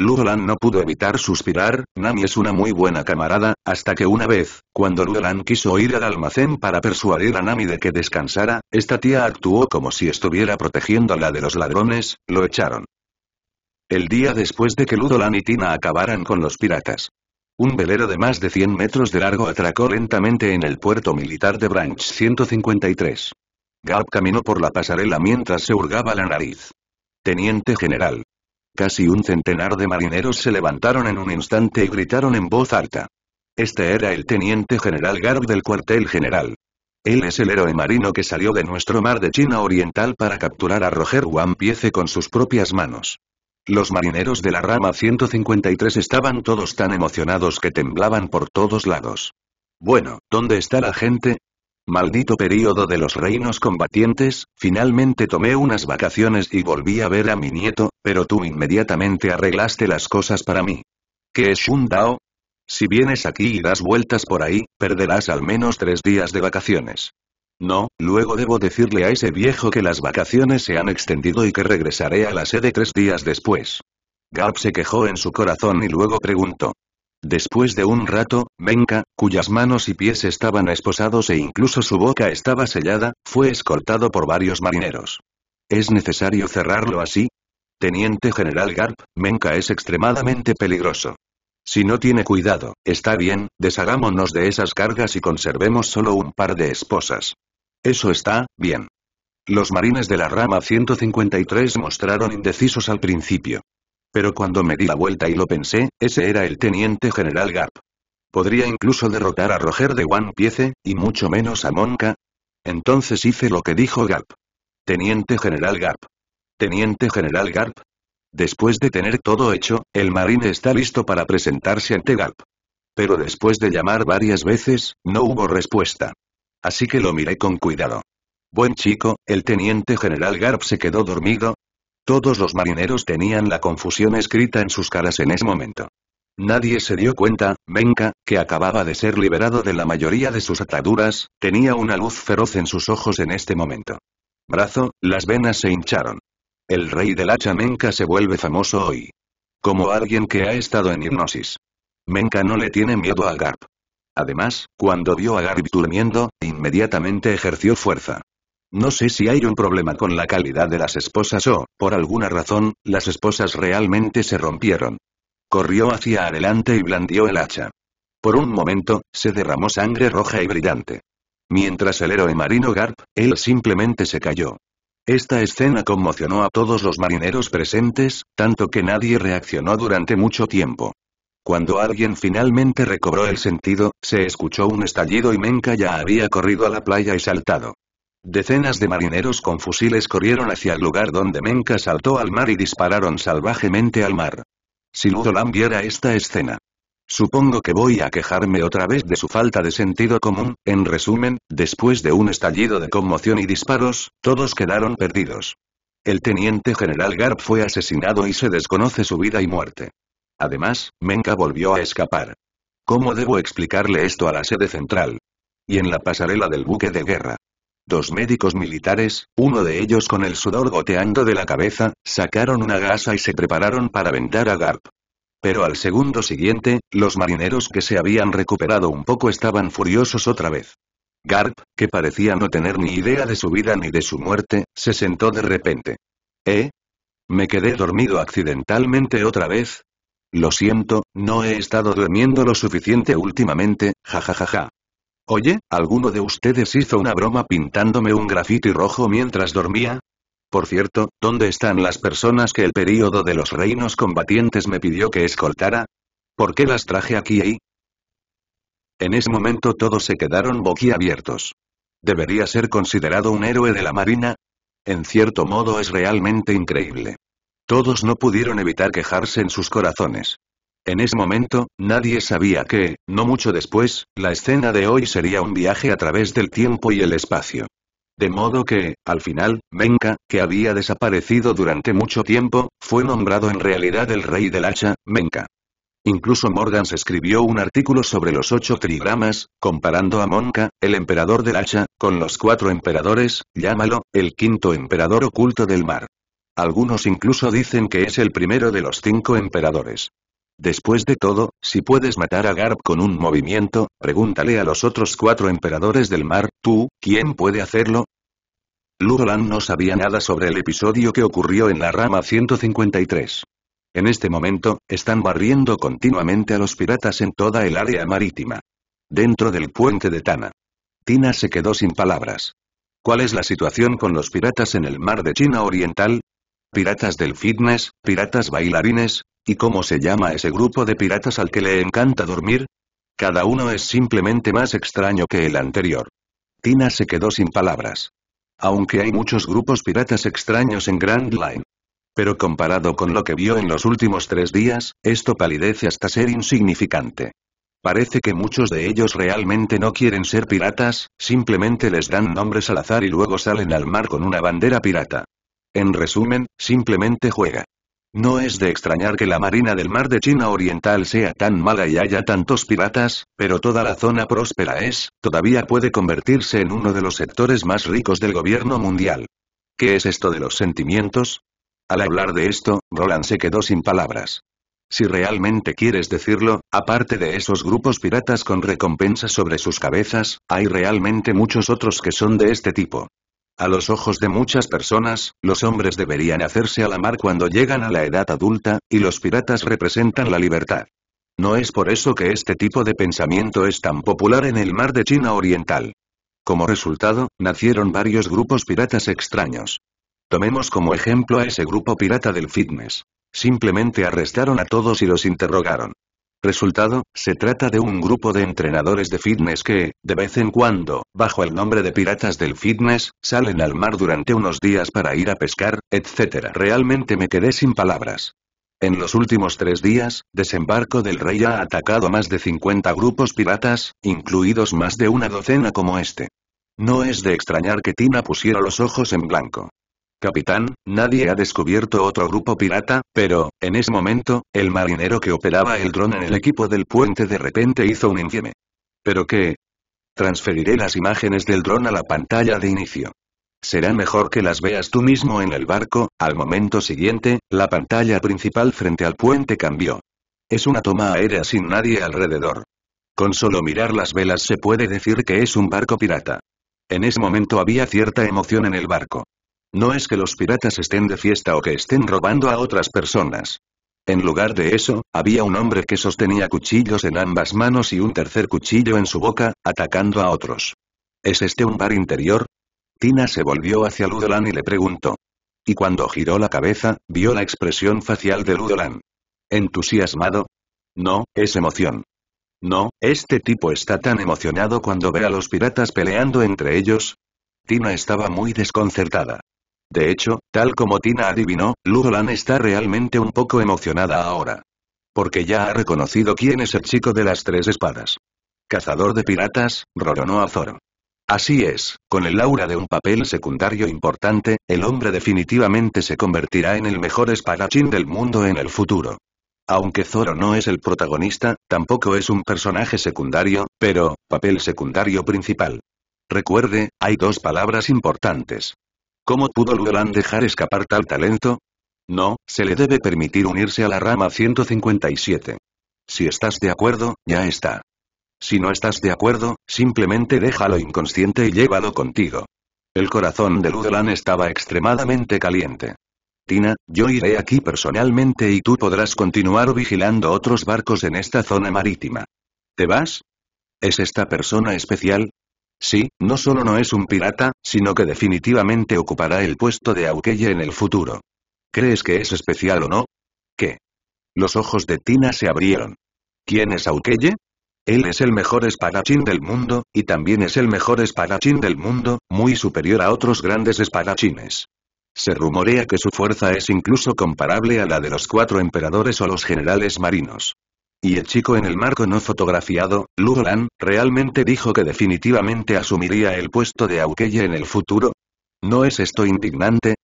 Ludolan no pudo evitar suspirar, Nami es una muy buena camarada, hasta que una vez, cuando Ludolan quiso ir al almacén para persuadir a Nami de que descansara, esta tía actuó como si estuviera protegiéndola de los ladrones, lo echaron. El día después de que Ludolan y Tina acabaran con los piratas. Un velero de más de 100 metros de largo atracó lentamente en el puerto militar de Branch 153. Gab caminó por la pasarela mientras se hurgaba la nariz. Teniente general, Casi un centenar de marineros se levantaron en un instante y gritaron en voz alta. Este era el teniente general Garb del cuartel general. Él es el héroe marino que salió de nuestro mar de China Oriental para capturar a Roger Wampiece con sus propias manos. Los marineros de la rama 153 estaban todos tan emocionados que temblaban por todos lados. Bueno, ¿dónde está la gente? Maldito período de los reinos combatientes, finalmente tomé unas vacaciones y volví a ver a mi nieto, pero tú inmediatamente arreglaste las cosas para mí. ¿Qué es un Dao? Si vienes aquí y das vueltas por ahí, perderás al menos tres días de vacaciones. No, luego debo decirle a ese viejo que las vacaciones se han extendido y que regresaré a la sede tres días después. Garp se quejó en su corazón y luego preguntó. Después de un rato, Menka, cuyas manos y pies estaban esposados e incluso su boca estaba sellada, fue escoltado por varios marineros. ¿Es necesario cerrarlo así? Teniente General Garp, Menka es extremadamente peligroso. Si no tiene cuidado, está bien, deshagámonos de esas cargas y conservemos solo un par de esposas. Eso está, bien. Los marines de la rama 153 mostraron indecisos al principio. Pero cuando me di la vuelta y lo pensé, ese era el teniente general Garp. Podría incluso derrotar a Roger de One Piece, y mucho menos a Monka. Entonces hice lo que dijo Gap. Teniente general Garp. Teniente general Garp. Después de tener todo hecho, el marine está listo para presentarse ante Gap. Pero después de llamar varias veces, no hubo respuesta. Así que lo miré con cuidado. Buen chico, el teniente general Garp se quedó dormido, todos los marineros tenían la confusión escrita en sus caras en ese momento. Nadie se dio cuenta, Menka, que acababa de ser liberado de la mayoría de sus ataduras, tenía una luz feroz en sus ojos en este momento. Brazo, las venas se hincharon. El rey del hacha Menka se vuelve famoso hoy. Como alguien que ha estado en hipnosis. Menka no le tiene miedo a Garp. Además, cuando vio a Garp durmiendo, inmediatamente ejerció fuerza. No sé si hay un problema con la calidad de las esposas o, por alguna razón, las esposas realmente se rompieron. Corrió hacia adelante y blandió el hacha. Por un momento, se derramó sangre roja y brillante. Mientras el héroe marino Garp, él simplemente se cayó. Esta escena conmocionó a todos los marineros presentes, tanto que nadie reaccionó durante mucho tiempo. Cuando alguien finalmente recobró el sentido, se escuchó un estallido y Menka ya había corrido a la playa y saltado. Decenas de marineros con fusiles corrieron hacia el lugar donde Menka saltó al mar y dispararon salvajemente al mar. Si Ludolam viera esta escena. Supongo que voy a quejarme otra vez de su falta de sentido común, en resumen, después de un estallido de conmoción y disparos, todos quedaron perdidos. El teniente general Garp fue asesinado y se desconoce su vida y muerte. Además, Menka volvió a escapar. ¿Cómo debo explicarle esto a la sede central? Y en la pasarela del buque de guerra. Dos médicos militares, uno de ellos con el sudor goteando de la cabeza, sacaron una gasa y se prepararon para vendar a Garp. Pero al segundo siguiente, los marineros que se habían recuperado un poco estaban furiosos otra vez. Garp, que parecía no tener ni idea de su vida ni de su muerte, se sentó de repente. ¿Eh? ¿Me quedé dormido accidentalmente otra vez? Lo siento, no he estado durmiendo lo suficiente últimamente, jajajaja. Oye, ¿alguno de ustedes hizo una broma pintándome un grafiti rojo mientras dormía? Por cierto, ¿dónde están las personas que el período de los reinos combatientes me pidió que escoltara? ¿Por qué las traje aquí y? En ese momento todos se quedaron boquiabiertos. ¿Debería ser considerado un héroe de la marina? En cierto modo es realmente increíble. Todos no pudieron evitar quejarse en sus corazones. En ese momento, nadie sabía que, no mucho después, la escena de hoy sería un viaje a través del tiempo y el espacio. De modo que, al final, Menka, que había desaparecido durante mucho tiempo, fue nombrado en realidad el rey del hacha, Menka. Incluso Morgans escribió un artículo sobre los ocho trigramas, comparando a Monka, el emperador del hacha, con los cuatro emperadores, llámalo, el quinto emperador oculto del mar. Algunos incluso dicen que es el primero de los cinco emperadores. Después de todo, si puedes matar a Garb con un movimiento, pregúntale a los otros cuatro emperadores del mar, tú, ¿quién puede hacerlo? Lurolan no sabía nada sobre el episodio que ocurrió en la rama 153. En este momento, están barriendo continuamente a los piratas en toda el área marítima. Dentro del puente de Tana. Tina se quedó sin palabras. ¿Cuál es la situación con los piratas en el mar de China Oriental? Piratas del fitness, piratas bailarines, ¿Y cómo se llama ese grupo de piratas al que le encanta dormir? Cada uno es simplemente más extraño que el anterior. Tina se quedó sin palabras. Aunque hay muchos grupos piratas extraños en Grand Line. Pero comparado con lo que vio en los últimos tres días, esto palidece hasta ser insignificante. Parece que muchos de ellos realmente no quieren ser piratas, simplemente les dan nombres al azar y luego salen al mar con una bandera pirata. En resumen, simplemente juega. No es de extrañar que la Marina del Mar de China Oriental sea tan mala y haya tantos piratas, pero toda la zona próspera es, todavía puede convertirse en uno de los sectores más ricos del gobierno mundial. ¿Qué es esto de los sentimientos? Al hablar de esto, Roland se quedó sin palabras. Si realmente quieres decirlo, aparte de esos grupos piratas con recompensas sobre sus cabezas, hay realmente muchos otros que son de este tipo. A los ojos de muchas personas, los hombres deberían hacerse a la mar cuando llegan a la edad adulta, y los piratas representan la libertad. No es por eso que este tipo de pensamiento es tan popular en el mar de China Oriental. Como resultado, nacieron varios grupos piratas extraños. Tomemos como ejemplo a ese grupo pirata del fitness. Simplemente arrestaron a todos y los interrogaron. Resultado, se trata de un grupo de entrenadores de fitness que, de vez en cuando, bajo el nombre de piratas del fitness, salen al mar durante unos días para ir a pescar, etc. Realmente me quedé sin palabras. En los últimos tres días, Desembarco del Rey ha atacado más de 50 grupos piratas, incluidos más de una docena como este. No es de extrañar que Tina pusiera los ojos en blanco. Capitán, nadie ha descubierto otro grupo pirata, pero, en ese momento, el marinero que operaba el dron en el equipo del puente de repente hizo un infieme. ¿Pero qué? Transferiré las imágenes del dron a la pantalla de inicio. Será mejor que las veas tú mismo en el barco, al momento siguiente, la pantalla principal frente al puente cambió. Es una toma aérea sin nadie alrededor. Con solo mirar las velas se puede decir que es un barco pirata. En ese momento había cierta emoción en el barco. No es que los piratas estén de fiesta o que estén robando a otras personas. En lugar de eso, había un hombre que sostenía cuchillos en ambas manos y un tercer cuchillo en su boca, atacando a otros. ¿Es este un bar interior? Tina se volvió hacia Ludolan y le preguntó. Y cuando giró la cabeza, vio la expresión facial de Ludolan. ¿Entusiasmado? No, es emoción. No, este tipo está tan emocionado cuando ve a los piratas peleando entre ellos. Tina estaba muy desconcertada. De hecho, tal como Tina adivinó, Lulan está realmente un poco emocionada ahora. Porque ya ha reconocido quién es el chico de las tres espadas. Cazador de piratas, a Zoro. Así es, con el aura de un papel secundario importante, el hombre definitivamente se convertirá en el mejor espadachín del mundo en el futuro. Aunque Zoro no es el protagonista, tampoco es un personaje secundario, pero, papel secundario principal. Recuerde, hay dos palabras importantes. ¿Cómo pudo Ludlán dejar escapar tal talento? No, se le debe permitir unirse a la rama 157. Si estás de acuerdo, ya está. Si no estás de acuerdo, simplemente déjalo inconsciente y llévalo contigo. El corazón de Ludelan estaba extremadamente caliente. Tina, yo iré aquí personalmente y tú podrás continuar vigilando otros barcos en esta zona marítima. ¿Te vas? ¿Es esta persona especial? Sí, no solo no es un pirata, sino que definitivamente ocupará el puesto de Aukeye en el futuro. ¿Crees que es especial o no? ¿Qué? Los ojos de Tina se abrieron. ¿Quién es Aukeye? Él es el mejor espadachín del mundo, y también es el mejor espadachín del mundo, muy superior a otros grandes espadachines. Se rumorea que su fuerza es incluso comparable a la de los cuatro emperadores o los generales marinos. Y el chico en el marco no fotografiado, Ludolan, realmente dijo que definitivamente asumiría el puesto de Aukeye en el futuro. ¿No es esto indignante?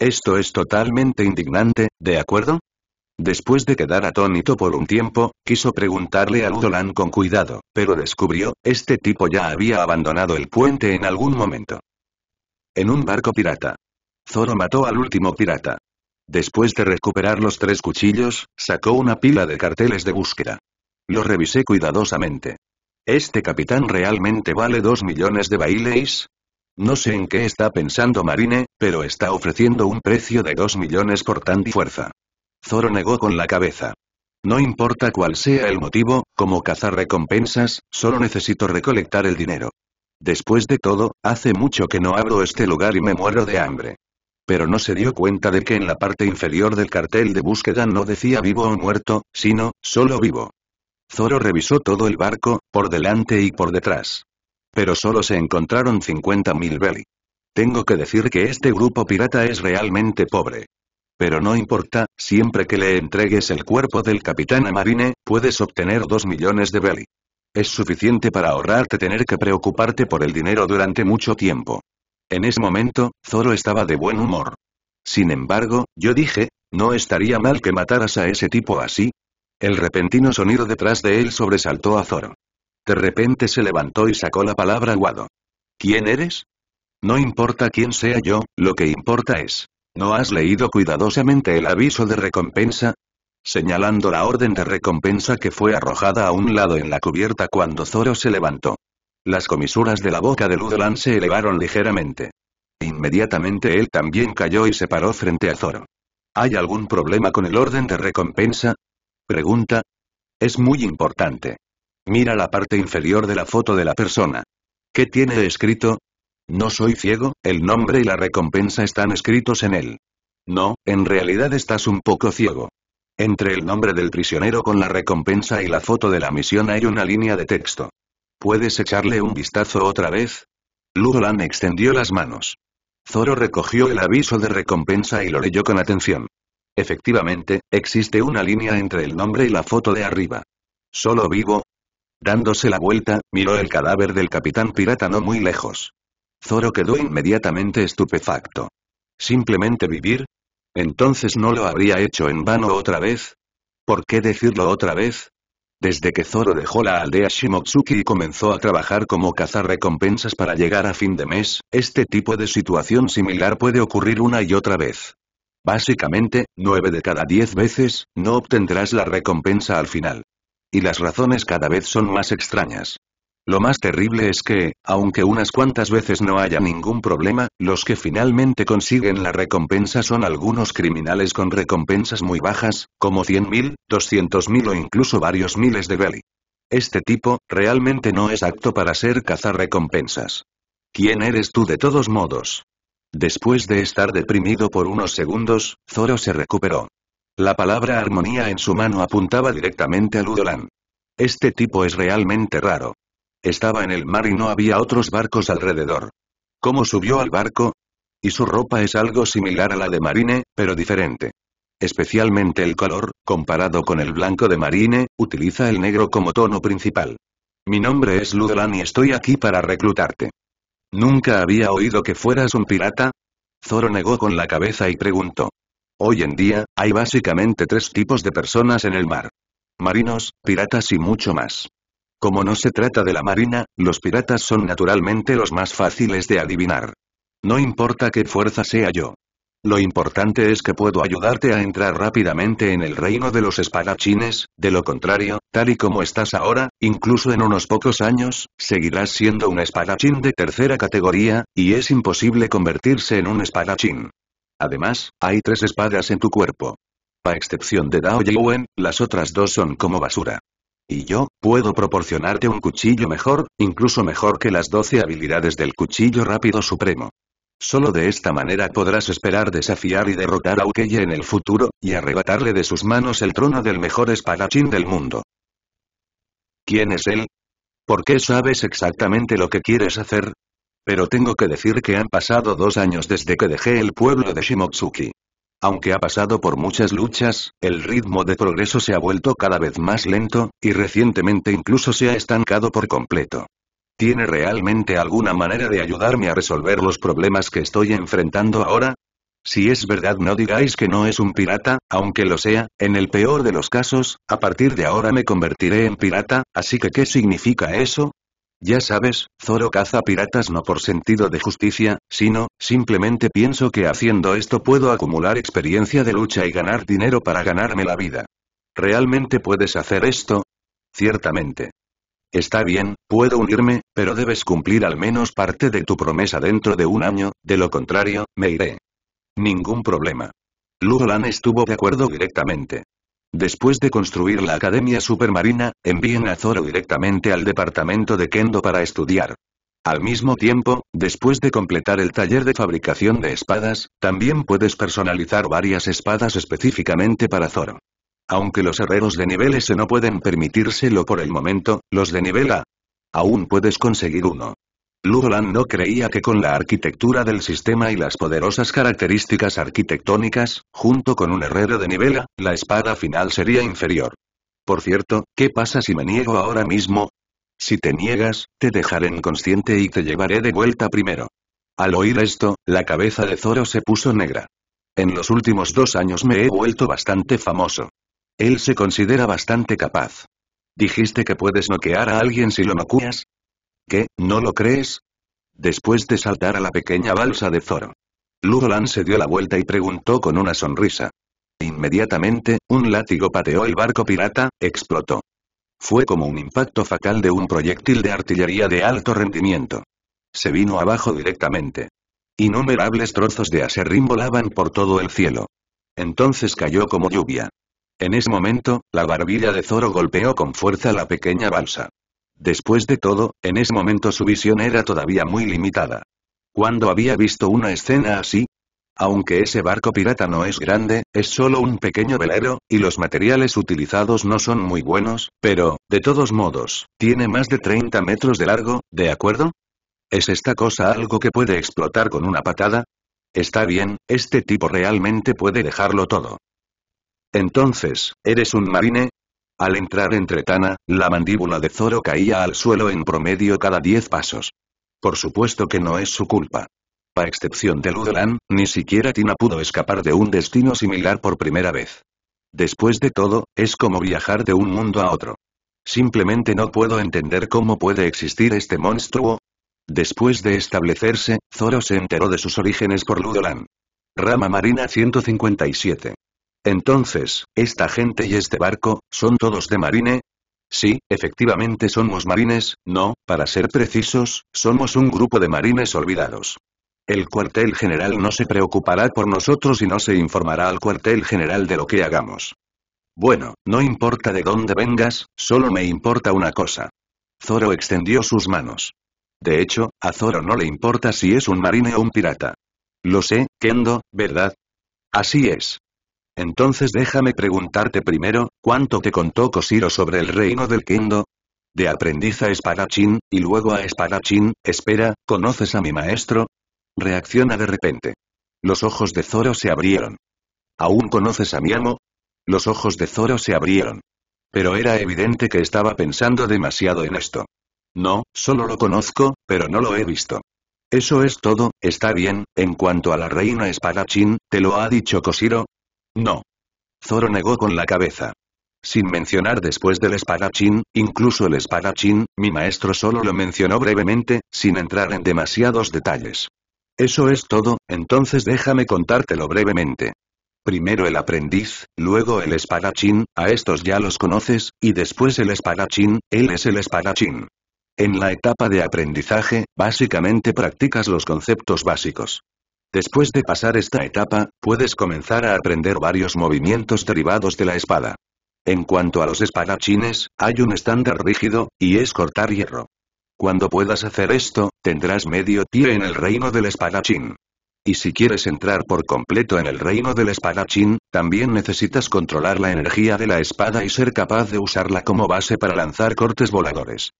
Esto es totalmente indignante, ¿de acuerdo? Después de quedar atónito por un tiempo, quiso preguntarle a Ludolan con cuidado, pero descubrió, este tipo ya había abandonado el puente en algún momento. En un barco pirata. Zoro mató al último pirata. Después de recuperar los tres cuchillos, sacó una pila de carteles de búsqueda. Los revisé cuidadosamente. ¿Este capitán realmente vale dos millones de bailes? No sé en qué está pensando Marine, pero está ofreciendo un precio de dos millones por tan fuerza. Zoro negó con la cabeza. No importa cuál sea el motivo, como cazar recompensas, solo necesito recolectar el dinero. Después de todo, hace mucho que no abro este lugar y me muero de hambre pero no se dio cuenta de que en la parte inferior del cartel de búsqueda no decía vivo o muerto, sino, solo vivo. Zoro revisó todo el barco, por delante y por detrás. Pero solo se encontraron 50.000 belly. Tengo que decir que este grupo pirata es realmente pobre. Pero no importa, siempre que le entregues el cuerpo del capitán a Marine, puedes obtener 2 millones de belly. Es suficiente para ahorrarte tener que preocuparte por el dinero durante mucho tiempo. En ese momento, Zoro estaba de buen humor. Sin embargo, yo dije, ¿no estaría mal que mataras a ese tipo así? El repentino sonido detrás de él sobresaltó a Zoro. De repente se levantó y sacó la palabra Guado. ¿Quién eres? No importa quién sea yo, lo que importa es. ¿No has leído cuidadosamente el aviso de recompensa? Señalando la orden de recompensa que fue arrojada a un lado en la cubierta cuando Zoro se levantó. Las comisuras de la boca de Ludlan se elevaron ligeramente. Inmediatamente él también cayó y se paró frente a Zoro. ¿Hay algún problema con el orden de recompensa? Pregunta. Es muy importante. Mira la parte inferior de la foto de la persona. ¿Qué tiene escrito? No soy ciego, el nombre y la recompensa están escritos en él. No, en realidad estás un poco ciego. Entre el nombre del prisionero con la recompensa y la foto de la misión hay una línea de texto. ¿Puedes echarle un vistazo otra vez? Ludolan extendió las manos. Zoro recogió el aviso de recompensa y lo leyó con atención. Efectivamente, existe una línea entre el nombre y la foto de arriba. Solo vivo. Dándose la vuelta, miró el cadáver del capitán pirata no muy lejos. Zoro quedó inmediatamente estupefacto. ¿Simplemente vivir? Entonces no lo habría hecho en vano otra vez. ¿Por qué decirlo otra vez? Desde que Zoro dejó la aldea Shimotsuki y comenzó a trabajar como cazar recompensas para llegar a fin de mes, este tipo de situación similar puede ocurrir una y otra vez. Básicamente, 9 de cada 10 veces, no obtendrás la recompensa al final. Y las razones cada vez son más extrañas. Lo más terrible es que, aunque unas cuantas veces no haya ningún problema, los que finalmente consiguen la recompensa son algunos criminales con recompensas muy bajas, como 100.000, 200.000 o incluso varios miles de Belly. Este tipo, realmente no es apto para ser recompensas. ¿Quién eres tú de todos modos? Después de estar deprimido por unos segundos, Zoro se recuperó. La palabra armonía en su mano apuntaba directamente a Ludolan. Este tipo es realmente raro. Estaba en el mar y no había otros barcos alrededor. ¿Cómo subió al barco? Y su ropa es algo similar a la de Marine, pero diferente. Especialmente el color, comparado con el blanco de Marine, utiliza el negro como tono principal. Mi nombre es Ludolan y estoy aquí para reclutarte. ¿Nunca había oído que fueras un pirata? Zoro negó con la cabeza y preguntó. Hoy en día, hay básicamente tres tipos de personas en el mar. Marinos, piratas y mucho más. Como no se trata de la marina, los piratas son naturalmente los más fáciles de adivinar. No importa qué fuerza sea yo. Lo importante es que puedo ayudarte a entrar rápidamente en el reino de los espadachines, de lo contrario, tal y como estás ahora, incluso en unos pocos años, seguirás siendo un espadachín de tercera categoría, y es imposible convertirse en un espadachín. Además, hay tres espadas en tu cuerpo. A excepción de Dao Wen, las otras dos son como basura. Y yo, puedo proporcionarte un cuchillo mejor, incluso mejor que las 12 habilidades del cuchillo rápido supremo. Solo de esta manera podrás esperar desafiar y derrotar a Ukeye en el futuro, y arrebatarle de sus manos el trono del mejor espadachín del mundo. ¿Quién es él? ¿Por qué sabes exactamente lo que quieres hacer? Pero tengo que decir que han pasado dos años desde que dejé el pueblo de Shimotsuki. Aunque ha pasado por muchas luchas, el ritmo de progreso se ha vuelto cada vez más lento, y recientemente incluso se ha estancado por completo. ¿Tiene realmente alguna manera de ayudarme a resolver los problemas que estoy enfrentando ahora? Si es verdad no digáis que no es un pirata, aunque lo sea, en el peor de los casos, a partir de ahora me convertiré en pirata, así que ¿qué significa eso? Ya sabes, Zoro caza piratas no por sentido de justicia, sino, simplemente pienso que haciendo esto puedo acumular experiencia de lucha y ganar dinero para ganarme la vida. ¿Realmente puedes hacer esto? Ciertamente. Está bien, puedo unirme, pero debes cumplir al menos parte de tu promesa dentro de un año, de lo contrario, me iré. Ningún problema. Lugolan estuvo de acuerdo directamente. Después de construir la Academia Supermarina, envíen a Zoro directamente al departamento de Kendo para estudiar. Al mismo tiempo, después de completar el taller de fabricación de espadas, también puedes personalizar varias espadas específicamente para Zoro. Aunque los herreros de nivel S no pueden permitírselo por el momento, los de nivel A. Aún puedes conseguir uno. Ludoland no creía que con la arquitectura del sistema y las poderosas características arquitectónicas, junto con un herrero de nivela, la espada final sería inferior. Por cierto, ¿qué pasa si me niego ahora mismo? Si te niegas, te dejaré inconsciente y te llevaré de vuelta primero. Al oír esto, la cabeza de Zoro se puso negra. En los últimos dos años me he vuelto bastante famoso. Él se considera bastante capaz. Dijiste que puedes noquear a alguien si lo noqueas, ¿Qué, no lo crees? Después de saltar a la pequeña balsa de Zoro. Ludolan se dio la vuelta y preguntó con una sonrisa. Inmediatamente, un látigo pateó el barco pirata, explotó. Fue como un impacto fatal de un proyectil de artillería de alto rendimiento. Se vino abajo directamente. Innumerables trozos de aserrín volaban por todo el cielo. Entonces cayó como lluvia. En ese momento, la barbilla de Zoro golpeó con fuerza la pequeña balsa. Después de todo, en ese momento su visión era todavía muy limitada. ¿Cuándo había visto una escena así? Aunque ese barco pirata no es grande, es solo un pequeño velero, y los materiales utilizados no son muy buenos, pero, de todos modos, tiene más de 30 metros de largo, ¿de acuerdo? ¿Es esta cosa algo que puede explotar con una patada? Está bien, este tipo realmente puede dejarlo todo. Entonces, ¿eres un marine? Al entrar entre Tana, la mandíbula de Zoro caía al suelo en promedio cada diez pasos. Por supuesto que no es su culpa. A excepción de Ludolan, ni siquiera Tina pudo escapar de un destino similar por primera vez. Después de todo, es como viajar de un mundo a otro. Simplemente no puedo entender cómo puede existir este monstruo. Después de establecerse, Zoro se enteró de sus orígenes por Ludolan. Rama Marina 157 entonces, ¿esta gente y este barco, son todos de marine? Sí, efectivamente somos marines, no, para ser precisos, somos un grupo de marines olvidados. El cuartel general no se preocupará por nosotros y no se informará al cuartel general de lo que hagamos. Bueno, no importa de dónde vengas, solo me importa una cosa. Zoro extendió sus manos. De hecho, a Zoro no le importa si es un marine o un pirata. Lo sé, Kendo, ¿verdad? Así es. Entonces déjame preguntarte primero, ¿cuánto te contó Cosiro sobre el reino del Kendo? De aprendiz a espadachín, y luego a espadachín, espera, ¿conoces a mi maestro? Reacciona de repente. Los ojos de Zoro se abrieron. ¿Aún conoces a mi amo? Los ojos de Zoro se abrieron. Pero era evidente que estaba pensando demasiado en esto. No, solo lo conozco, pero no lo he visto. Eso es todo, está bien, en cuanto a la reina espadachín, ¿te lo ha dicho Cosiro? No. Zoro negó con la cabeza. Sin mencionar después del espadachín, incluso el espadachín, mi maestro solo lo mencionó brevemente, sin entrar en demasiados detalles. Eso es todo, entonces déjame contártelo brevemente. Primero el aprendiz, luego el espadachín, a estos ya los conoces, y después el espadachín, él es el espadachín. En la etapa de aprendizaje, básicamente practicas los conceptos básicos. Después de pasar esta etapa, puedes comenzar a aprender varios movimientos derivados de la espada. En cuanto a los espadachines, hay un estándar rígido, y es cortar hierro. Cuando puedas hacer esto, tendrás medio pie en el reino del espadachín. Y si quieres entrar por completo en el reino del espadachín, también necesitas controlar la energía de la espada y ser capaz de usarla como base para lanzar cortes voladores.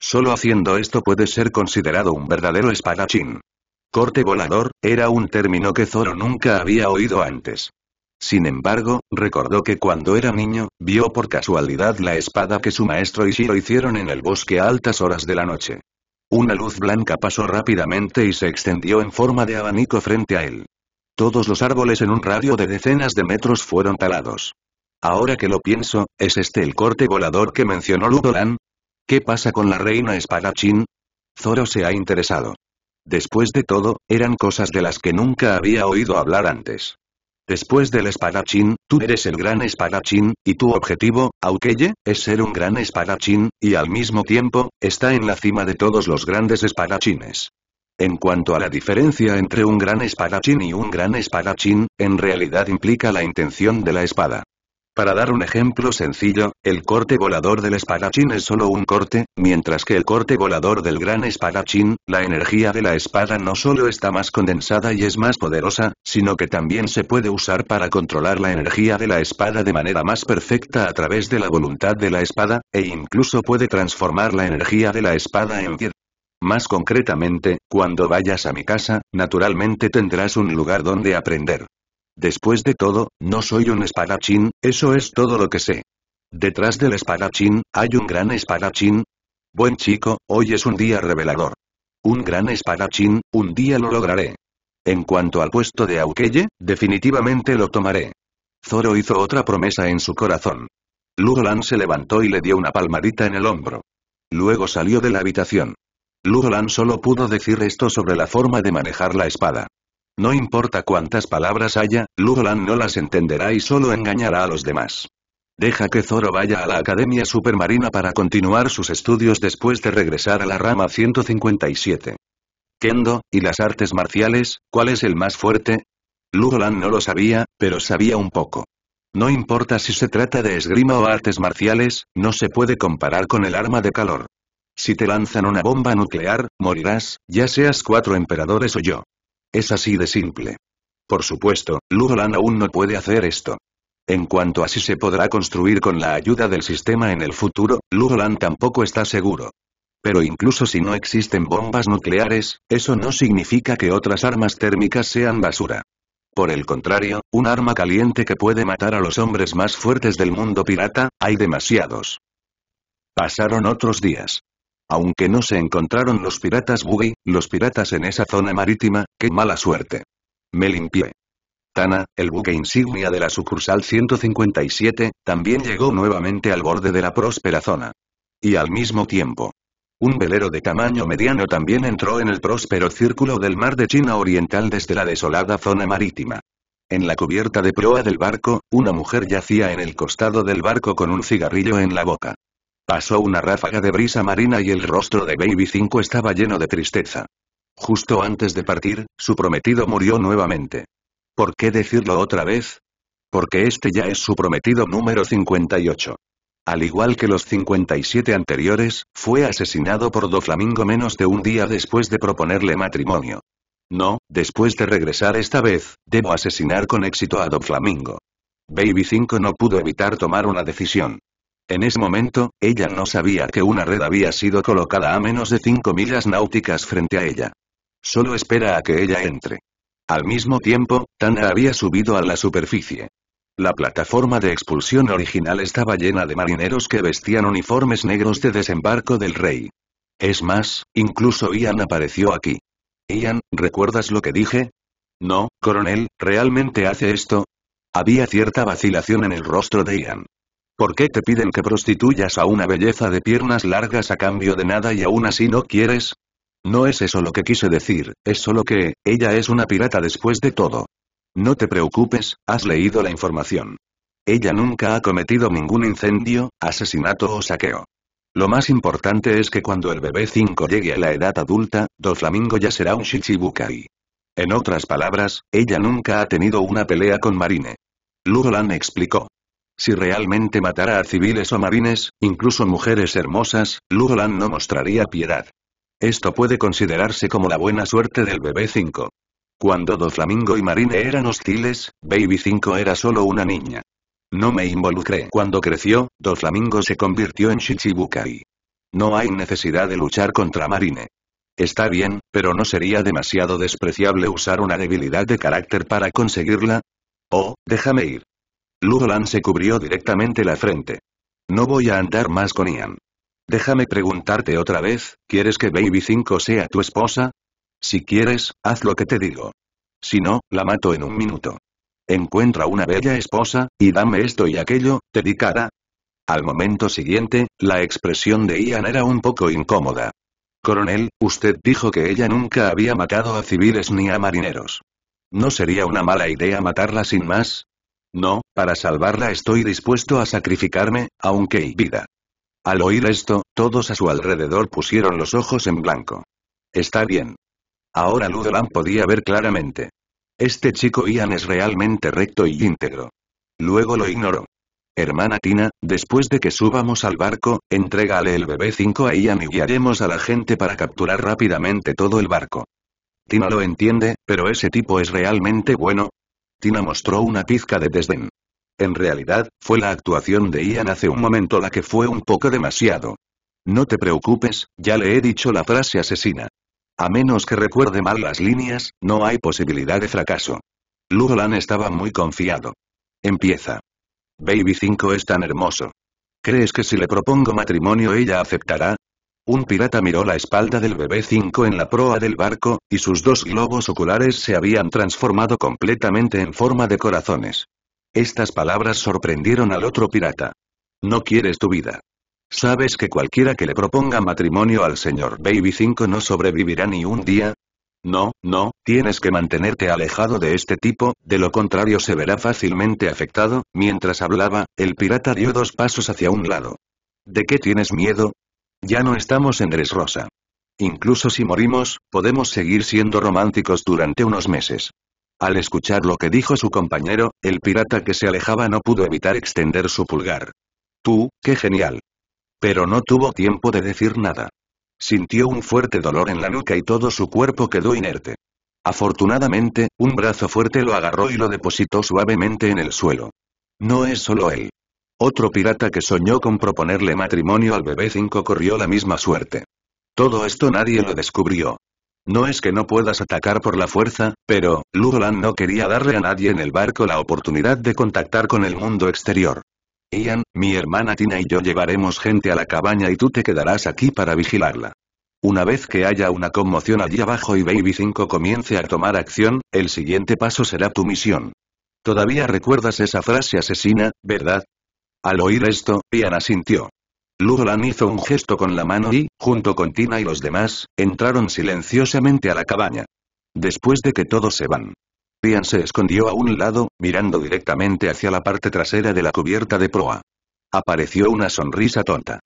Solo haciendo esto puedes ser considerado un verdadero espadachín. Corte volador, era un término que Zoro nunca había oído antes. Sin embargo, recordó que cuando era niño, vio por casualidad la espada que su maestro y Shiro hicieron en el bosque a altas horas de la noche. Una luz blanca pasó rápidamente y se extendió en forma de abanico frente a él. Todos los árboles en un radio de decenas de metros fueron talados. Ahora que lo pienso, ¿es este el corte volador que mencionó Ludolan? ¿Qué pasa con la reina espadachín? Zoro se ha interesado. Después de todo, eran cosas de las que nunca había oído hablar antes. Después del espadachín, tú eres el gran espadachín, y tu objetivo, Aukeye, es ser un gran espadachín, y al mismo tiempo, está en la cima de todos los grandes espadachines. En cuanto a la diferencia entre un gran espadachín y un gran espadachín, en realidad implica la intención de la espada. Para dar un ejemplo sencillo, el corte volador del espadachín es solo un corte, mientras que el corte volador del gran espadachín, la energía de la espada no solo está más condensada y es más poderosa, sino que también se puede usar para controlar la energía de la espada de manera más perfecta a través de la voluntad de la espada, e incluso puede transformar la energía de la espada en piedra. Más concretamente, cuando vayas a mi casa, naturalmente tendrás un lugar donde aprender. Después de todo, no soy un espadachín, eso es todo lo que sé. Detrás del espadachín, hay un gran espadachín. Buen chico, hoy es un día revelador. Un gran espadachín, un día lo lograré. En cuanto al puesto de Aukeye, definitivamente lo tomaré. Zoro hizo otra promesa en su corazón. Lugolan se levantó y le dio una palmadita en el hombro. Luego salió de la habitación. Lugolan solo pudo decir esto sobre la forma de manejar la espada. No importa cuántas palabras haya, Lugolan no las entenderá y solo engañará a los demás. Deja que Zoro vaya a la Academia Supermarina para continuar sus estudios después de regresar a la rama 157. Kendo, y las artes marciales, ¿cuál es el más fuerte? Lugolan no lo sabía, pero sabía un poco. No importa si se trata de esgrima o artes marciales, no se puede comparar con el arma de calor. Si te lanzan una bomba nuclear, morirás, ya seas cuatro emperadores o yo. Es así de simple. Por supuesto, Ludolan aún no puede hacer esto. En cuanto a si se podrá construir con la ayuda del sistema en el futuro, Ludolan tampoco está seguro. Pero incluso si no existen bombas nucleares, eso no significa que otras armas térmicas sean basura. Por el contrario, un arma caliente que puede matar a los hombres más fuertes del mundo pirata, hay demasiados. Pasaron otros días. Aunque no se encontraron los piratas Buggy, los piratas en esa zona marítima, qué mala suerte. Me limpié. Tana, el buque insignia de la sucursal 157, también llegó nuevamente al borde de la próspera zona. Y al mismo tiempo. Un velero de tamaño mediano también entró en el próspero círculo del mar de China Oriental desde la desolada zona marítima. En la cubierta de proa del barco, una mujer yacía en el costado del barco con un cigarrillo en la boca. Pasó una ráfaga de brisa marina y el rostro de Baby 5 estaba lleno de tristeza. Justo antes de partir, su prometido murió nuevamente. ¿Por qué decirlo otra vez? Porque este ya es su prometido número 58. Al igual que los 57 anteriores, fue asesinado por Doflamingo menos de un día después de proponerle matrimonio. No, después de regresar esta vez, debo asesinar con éxito a Doflamingo. Baby 5 no pudo evitar tomar una decisión. En ese momento, ella no sabía que una red había sido colocada a menos de 5 millas náuticas frente a ella. Solo espera a que ella entre. Al mismo tiempo, Tana había subido a la superficie. La plataforma de expulsión original estaba llena de marineros que vestían uniformes negros de desembarco del rey. Es más, incluso Ian apareció aquí. Ian, ¿recuerdas lo que dije? No, coronel, ¿realmente hace esto? Había cierta vacilación en el rostro de Ian. ¿Por qué te piden que prostituyas a una belleza de piernas largas a cambio de nada y aún así no quieres? No es eso lo que quise decir, es solo que, ella es una pirata después de todo. No te preocupes, has leído la información. Ella nunca ha cometido ningún incendio, asesinato o saqueo. Lo más importante es que cuando el bebé 5 llegue a la edad adulta, Doflamingo ya será un Shichibukai. En otras palabras, ella nunca ha tenido una pelea con Marine. Lurolan explicó. Si realmente matara a civiles o marines, incluso mujeres hermosas, Lujolan no mostraría piedad. Esto puede considerarse como la buena suerte del bebé 5. Cuando Doflamingo y Marine eran hostiles, Baby 5 era solo una niña. No me involucré. Cuando creció, Doflamingo se convirtió en Shichibukai. No hay necesidad de luchar contra Marine. Está bien, pero ¿no sería demasiado despreciable usar una debilidad de carácter para conseguirla? Oh, déjame ir. Ludolan se cubrió directamente la frente. No voy a andar más con Ian. Déjame preguntarte otra vez, ¿quieres que Baby 5 sea tu esposa? Si quieres, haz lo que te digo. Si no, la mato en un minuto. Encuentra una bella esposa, y dame esto y aquello, te di Al momento siguiente, la expresión de Ian era un poco incómoda. Coronel, usted dijo que ella nunca había matado a civiles ni a marineros. ¿No sería una mala idea matarla sin más? No, para salvarla estoy dispuesto a sacrificarme, aunque y vida. Al oír esto, todos a su alrededor pusieron los ojos en blanco. Está bien. Ahora Ludolan podía ver claramente. Este chico Ian es realmente recto y íntegro. Luego lo ignoró. Hermana Tina, después de que subamos al barco, entrégale el bebé 5 a Ian y guiaremos a la gente para capturar rápidamente todo el barco. Tina lo entiende, pero ese tipo es realmente bueno, Tina mostró una pizca de desdén. En realidad, fue la actuación de Ian hace un momento la que fue un poco demasiado. No te preocupes, ya le he dicho la frase asesina. A menos que recuerde mal las líneas, no hay posibilidad de fracaso. Lulan estaba muy confiado. Empieza. Baby 5 es tan hermoso. ¿Crees que si le propongo matrimonio ella aceptará? Un pirata miró la espalda del bebé 5 en la proa del barco, y sus dos globos oculares se habían transformado completamente en forma de corazones. Estas palabras sorprendieron al otro pirata. No quieres tu vida. ¿Sabes que cualquiera que le proponga matrimonio al señor Baby 5 no sobrevivirá ni un día? No, no, tienes que mantenerte alejado de este tipo, de lo contrario se verá fácilmente afectado. Mientras hablaba, el pirata dio dos pasos hacia un lado. ¿De qué tienes miedo? Ya no estamos en rosa. Incluso si morimos, podemos seguir siendo románticos durante unos meses. Al escuchar lo que dijo su compañero, el pirata que se alejaba no pudo evitar extender su pulgar. Tú, qué genial. Pero no tuvo tiempo de decir nada. Sintió un fuerte dolor en la nuca y todo su cuerpo quedó inerte. Afortunadamente, un brazo fuerte lo agarró y lo depositó suavemente en el suelo. No es solo él. Otro pirata que soñó con proponerle matrimonio al bebé 5 corrió la misma suerte. Todo esto nadie lo descubrió. No es que no puedas atacar por la fuerza, pero, Ludolan no quería darle a nadie en el barco la oportunidad de contactar con el mundo exterior. Ian, mi hermana Tina y yo llevaremos gente a la cabaña y tú te quedarás aquí para vigilarla. Una vez que haya una conmoción allí abajo y Baby 5 comience a tomar acción, el siguiente paso será tu misión. Todavía recuerdas esa frase asesina, ¿verdad, al oír esto, Ian asintió. Lulan hizo un gesto con la mano y, junto con Tina y los demás, entraron silenciosamente a la cabaña. Después de que todos se van. Pian se escondió a un lado, mirando directamente hacia la parte trasera de la cubierta de proa. Apareció una sonrisa tonta.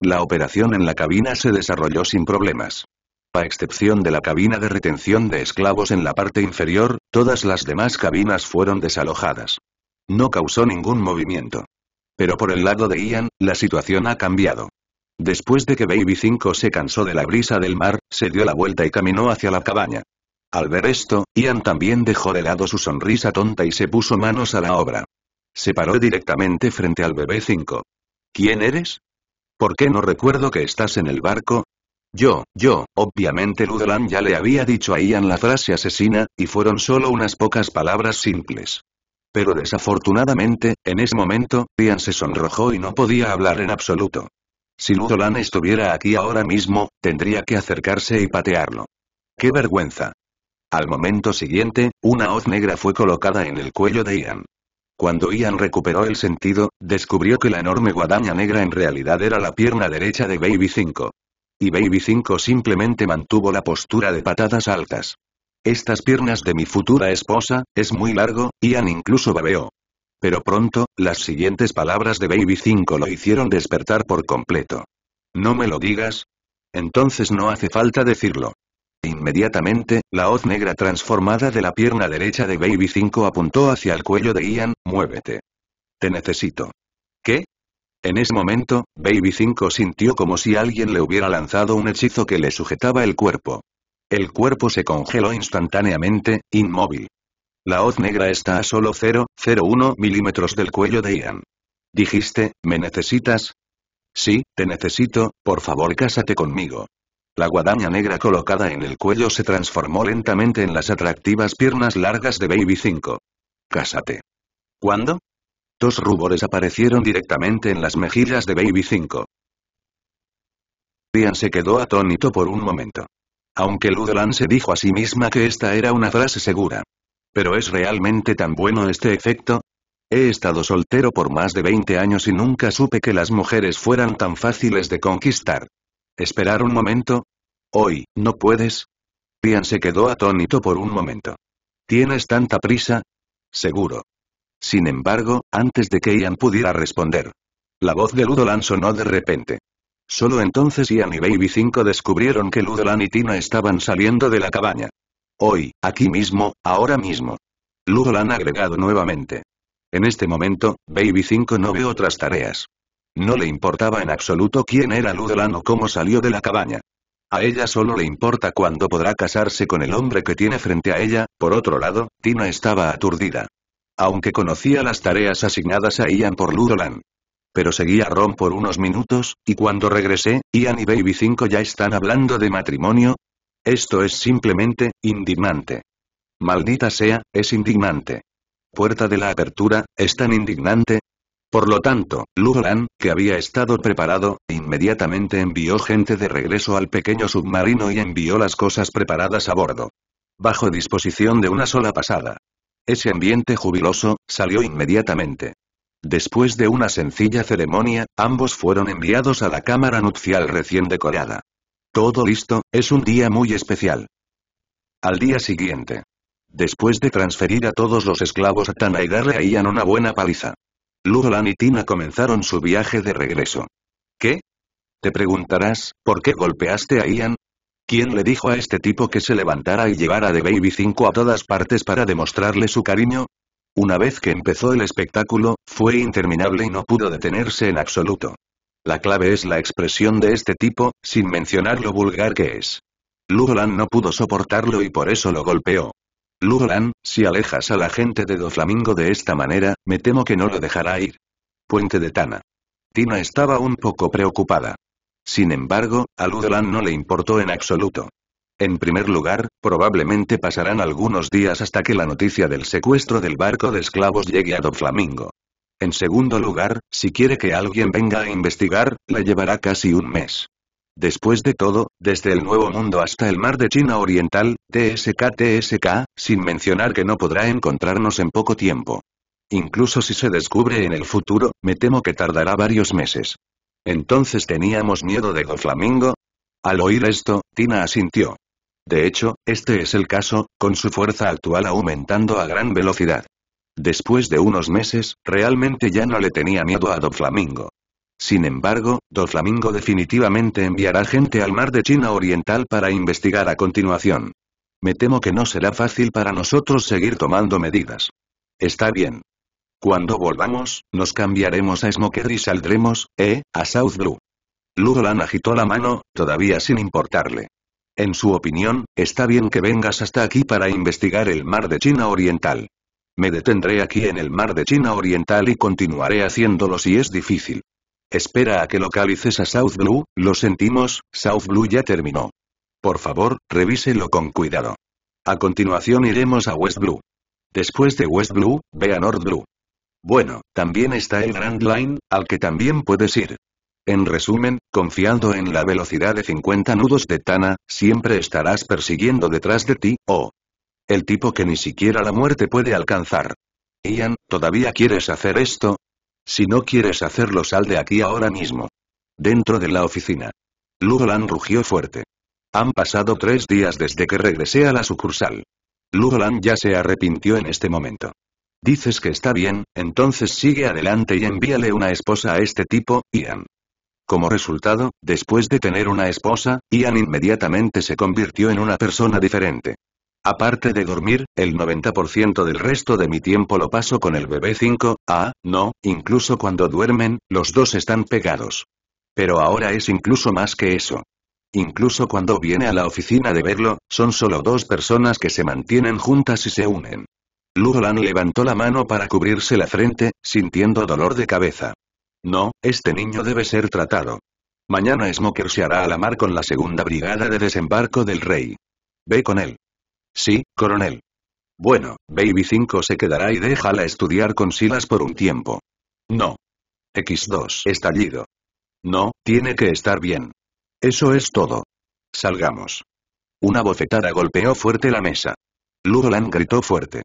La operación en la cabina se desarrolló sin problemas. A excepción de la cabina de retención de esclavos en la parte inferior, todas las demás cabinas fueron desalojadas. No causó ningún movimiento. Pero por el lado de Ian, la situación ha cambiado. Después de que Baby 5 se cansó de la brisa del mar, se dio la vuelta y caminó hacia la cabaña. Al ver esto, Ian también dejó de lado su sonrisa tonta y se puso manos a la obra. Se paró directamente frente al bebé 5. ¿Quién eres? ¿Por qué no recuerdo que estás en el barco? Yo, yo, obviamente Ludolan ya le había dicho a Ian la frase asesina, y fueron solo unas pocas palabras simples. Pero desafortunadamente, en ese momento, Ian se sonrojó y no podía hablar en absoluto. Si Ludolan estuviera aquí ahora mismo, tendría que acercarse y patearlo. ¡Qué vergüenza! Al momento siguiente, una hoz negra fue colocada en el cuello de Ian. Cuando Ian recuperó el sentido, descubrió que la enorme guadaña negra en realidad era la pierna derecha de Baby 5. Y Baby 5 simplemente mantuvo la postura de patadas altas. Estas piernas de mi futura esposa, es muy largo, Ian incluso babeó. Pero pronto, las siguientes palabras de Baby 5 lo hicieron despertar por completo. ¿No me lo digas? Entonces no hace falta decirlo. Inmediatamente, la hoz negra transformada de la pierna derecha de Baby 5 apuntó hacia el cuello de Ian, muévete. Te necesito. ¿Qué? En ese momento, Baby 5 sintió como si alguien le hubiera lanzado un hechizo que le sujetaba el cuerpo. El cuerpo se congeló instantáneamente, inmóvil. La hoz negra está a solo 0,01 milímetros del cuello de Ian. Dijiste, ¿me necesitas? Sí, te necesito, por favor cásate conmigo. La guadaña negra colocada en el cuello se transformó lentamente en las atractivas piernas largas de Baby 5. Cásate. ¿Cuándo? Dos rubores aparecieron directamente en las mejillas de Baby 5. Ian se quedó atónito por un momento. Aunque Ludolan se dijo a sí misma que esta era una frase segura. ¿Pero es realmente tan bueno este efecto? He estado soltero por más de 20 años y nunca supe que las mujeres fueran tan fáciles de conquistar. ¿Esperar un momento? Hoy, ¿no puedes? Pian se quedó atónito por un momento. ¿Tienes tanta prisa? Seguro. Sin embargo, antes de que Ian pudiera responder, la voz de Ludolan sonó de repente. Solo entonces Ian y Baby 5 descubrieron que Ludolan y Tina estaban saliendo de la cabaña. Hoy, aquí mismo, ahora mismo. Ludolan agregado nuevamente. En este momento, Baby 5 no ve otras tareas. No le importaba en absoluto quién era Ludolan o cómo salió de la cabaña. A ella solo le importa cuándo podrá casarse con el hombre que tiene frente a ella, por otro lado, Tina estaba aturdida. Aunque conocía las tareas asignadas a Ian por Ludolan, pero seguí a Ron por unos minutos, y cuando regresé, Ian y Baby 5 ya están hablando de matrimonio. Esto es simplemente, indignante. Maldita sea, es indignante. Puerta de la apertura, es tan indignante. Por lo tanto, Lulan, que había estado preparado, inmediatamente envió gente de regreso al pequeño submarino y envió las cosas preparadas a bordo. Bajo disposición de una sola pasada. Ese ambiente jubiloso, salió inmediatamente. Después de una sencilla ceremonia, ambos fueron enviados a la cámara nupcial recién decorada. Todo listo, es un día muy especial. Al día siguiente. Después de transferir a todos los esclavos a Tana y darle a Ian una buena paliza. Lulan y Tina comenzaron su viaje de regreso. ¿Qué? Te preguntarás, ¿por qué golpeaste a Ian? ¿Quién le dijo a este tipo que se levantara y llevara de Baby 5 a todas partes para demostrarle su cariño? Una vez que empezó el espectáculo, fue interminable y no pudo detenerse en absoluto. La clave es la expresión de este tipo, sin mencionar lo vulgar que es. Ludolan no pudo soportarlo y por eso lo golpeó. Ludolan, si alejas a la gente de Doflamingo de esta manera, me temo que no lo dejará ir. Puente de Tana. Tina estaba un poco preocupada. Sin embargo, a Ludolan no le importó en absoluto. En primer lugar, Probablemente pasarán algunos días hasta que la noticia del secuestro del barco de esclavos llegue a Flamingo. En segundo lugar, si quiere que alguien venga a investigar, le llevará casi un mes. Después de todo, desde el Nuevo Mundo hasta el mar de China Oriental, TSK TSK, sin mencionar que no podrá encontrarnos en poco tiempo. Incluso si se descubre en el futuro, me temo que tardará varios meses. Entonces teníamos miedo de Doflamingo. Al oír esto, Tina asintió. De hecho, este es el caso, con su fuerza actual aumentando a gran velocidad. Después de unos meses, realmente ya no le tenía miedo a Doflamingo. Sin embargo, Doflamingo definitivamente enviará gente al mar de China Oriental para investigar a continuación. Me temo que no será fácil para nosotros seguir tomando medidas. Está bien. Cuando volvamos, nos cambiaremos a Smoker y saldremos, eh, a South Blue. Ludolan agitó la mano, todavía sin importarle. En su opinión, está bien que vengas hasta aquí para investigar el mar de China Oriental. Me detendré aquí en el mar de China Oriental y continuaré haciéndolo si es difícil. Espera a que localices a South Blue, lo sentimos, South Blue ya terminó. Por favor, revíselo con cuidado. A continuación iremos a West Blue. Después de West Blue, ve a North Blue. Bueno, también está el Grand Line, al que también puedes ir. En resumen, confiando en la velocidad de 50 nudos de Tana, siempre estarás persiguiendo detrás de ti, o el tipo que ni siquiera la muerte puede alcanzar. Ian, ¿todavía quieres hacer esto? Si no quieres hacerlo, sal de aquí ahora mismo. Dentro de la oficina. Ludolan rugió fuerte. Han pasado tres días desde que regresé a la sucursal. Ludolan ya se arrepintió en este momento. Dices que está bien, entonces sigue adelante y envíale una esposa a este tipo, Ian. Como resultado, después de tener una esposa, Ian inmediatamente se convirtió en una persona diferente. Aparte de dormir, el 90% del resto de mi tiempo lo paso con el bebé 5, ah, no, incluso cuando duermen, los dos están pegados. Pero ahora es incluso más que eso. Incluso cuando viene a la oficina de verlo, son solo dos personas que se mantienen juntas y se unen. Lulan levantó la mano para cubrirse la frente, sintiendo dolor de cabeza. No, este niño debe ser tratado. Mañana Smoker se hará a la mar con la segunda brigada de desembarco del rey. Ve con él. Sí, coronel. Bueno, Baby 5 se quedará y déjala estudiar con Silas por un tiempo. No. X2 estallido. No, tiene que estar bien. Eso es todo. Salgamos. Una bofetada golpeó fuerte la mesa. Ludolan gritó fuerte.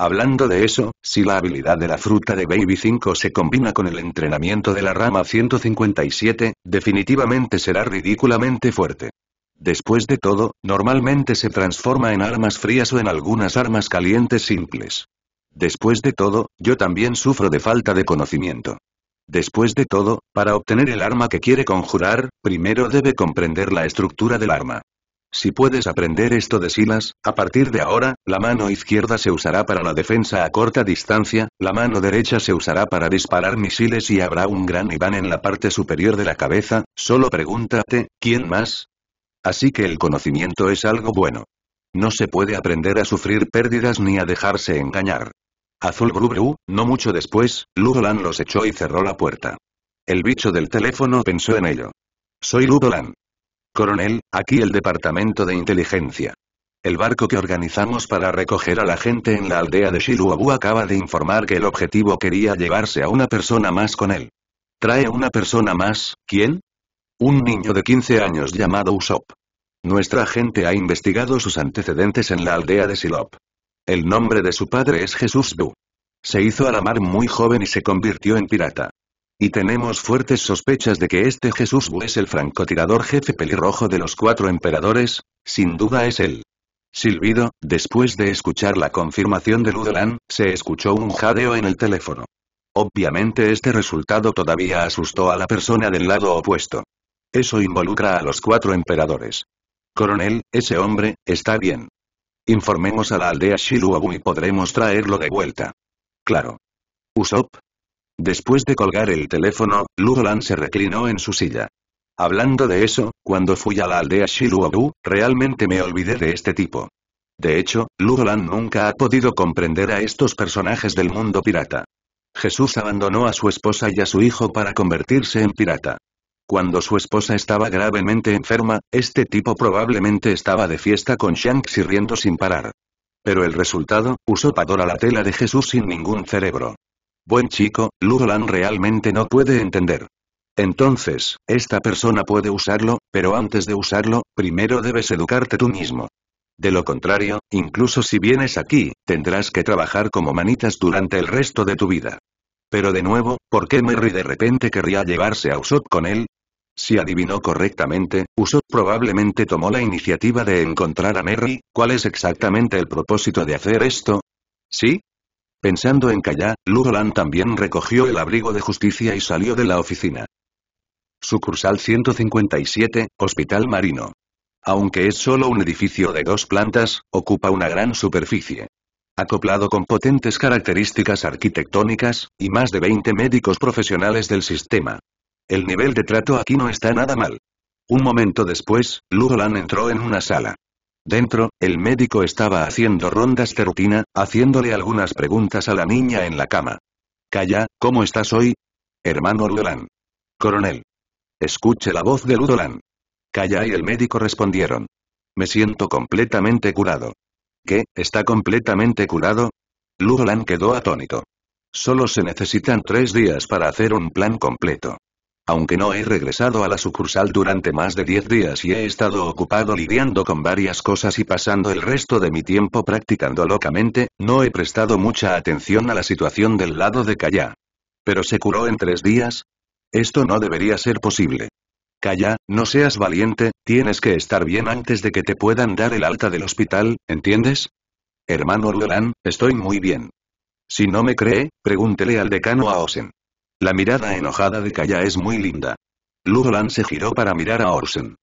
Hablando de eso, si la habilidad de la fruta de Baby 5 se combina con el entrenamiento de la rama 157, definitivamente será ridículamente fuerte. Después de todo, normalmente se transforma en armas frías o en algunas armas calientes simples. Después de todo, yo también sufro de falta de conocimiento. Después de todo, para obtener el arma que quiere conjurar, primero debe comprender la estructura del arma. Si puedes aprender esto de Silas, a partir de ahora, la mano izquierda se usará para la defensa a corta distancia, la mano derecha se usará para disparar misiles y habrá un gran Iván en la parte superior de la cabeza, solo pregúntate, ¿quién más? Así que el conocimiento es algo bueno. No se puede aprender a sufrir pérdidas ni a dejarse engañar. Azul Bru no mucho después, Ludolan los echó y cerró la puerta. El bicho del teléfono pensó en ello. Soy Ludolan. Coronel, aquí el Departamento de Inteligencia. El barco que organizamos para recoger a la gente en la aldea de Shiruabu acaba de informar que el objetivo quería llevarse a una persona más con él. Trae una persona más, ¿quién? Un niño de 15 años llamado Usop. Nuestra gente ha investigado sus antecedentes en la aldea de Silop. El nombre de su padre es Jesús Du. Se hizo a la mar muy joven y se convirtió en pirata. Y tenemos fuertes sospechas de que este Jesús Bu es el francotirador jefe pelirrojo de los cuatro emperadores, sin duda es él. Silbido, después de escuchar la confirmación de Ludelan, se escuchó un jadeo en el teléfono. Obviamente este resultado todavía asustó a la persona del lado opuesto. Eso involucra a los cuatro emperadores. Coronel, ese hombre, está bien. Informemos a la aldea Shiluabu y podremos traerlo de vuelta. Claro. Usopp, Después de colgar el teléfono, Lugoland se reclinó en su silla. Hablando de eso, cuando fui a la aldea Shiluobu, realmente me olvidé de este tipo. De hecho, Lugoland nunca ha podido comprender a estos personajes del mundo pirata. Jesús abandonó a su esposa y a su hijo para convertirse en pirata. Cuando su esposa estaba gravemente enferma, este tipo probablemente estaba de fiesta con Shanks y riendo sin parar. Pero el resultado, usó Padora la tela de Jesús sin ningún cerebro. Buen chico, Lulan realmente no puede entender. Entonces, esta persona puede usarlo, pero antes de usarlo, primero debes educarte tú mismo. De lo contrario, incluso si vienes aquí, tendrás que trabajar como manitas durante el resto de tu vida. Pero de nuevo, ¿por qué Merry de repente querría llevarse a Usopp con él? Si adivinó correctamente, Usopp probablemente tomó la iniciativa de encontrar a Merry, ¿cuál es exactamente el propósito de hacer esto? ¿Sí? Pensando en callar, Lurolan también recogió el abrigo de justicia y salió de la oficina. Sucursal 157, Hospital Marino. Aunque es solo un edificio de dos plantas, ocupa una gran superficie. Acoplado con potentes características arquitectónicas, y más de 20 médicos profesionales del sistema. El nivel de trato aquí no está nada mal. Un momento después, Lurolan entró en una sala. Dentro, el médico estaba haciendo rondas de rutina, haciéndole algunas preguntas a la niña en la cama. Calla, ¿cómo estás hoy? Hermano Ludolan. Coronel. Escuche la voz de Ludolan. Calla y el médico respondieron. Me siento completamente curado. ¿Qué, está completamente curado? Ludolan quedó atónito. Solo se necesitan tres días para hacer un plan completo. Aunque no he regresado a la sucursal durante más de 10 días y he estado ocupado lidiando con varias cosas y pasando el resto de mi tiempo practicando locamente, no he prestado mucha atención a la situación del lado de Calla. ¿Pero se curó en tres días? Esto no debería ser posible. Calla, no seas valiente, tienes que estar bien antes de que te puedan dar el alta del hospital, ¿entiendes? Hermano Roland, estoy muy bien. Si no me cree, pregúntele al decano a Osen. La mirada enojada de Kaya es muy linda. Ludolan se giró para mirar a Orson.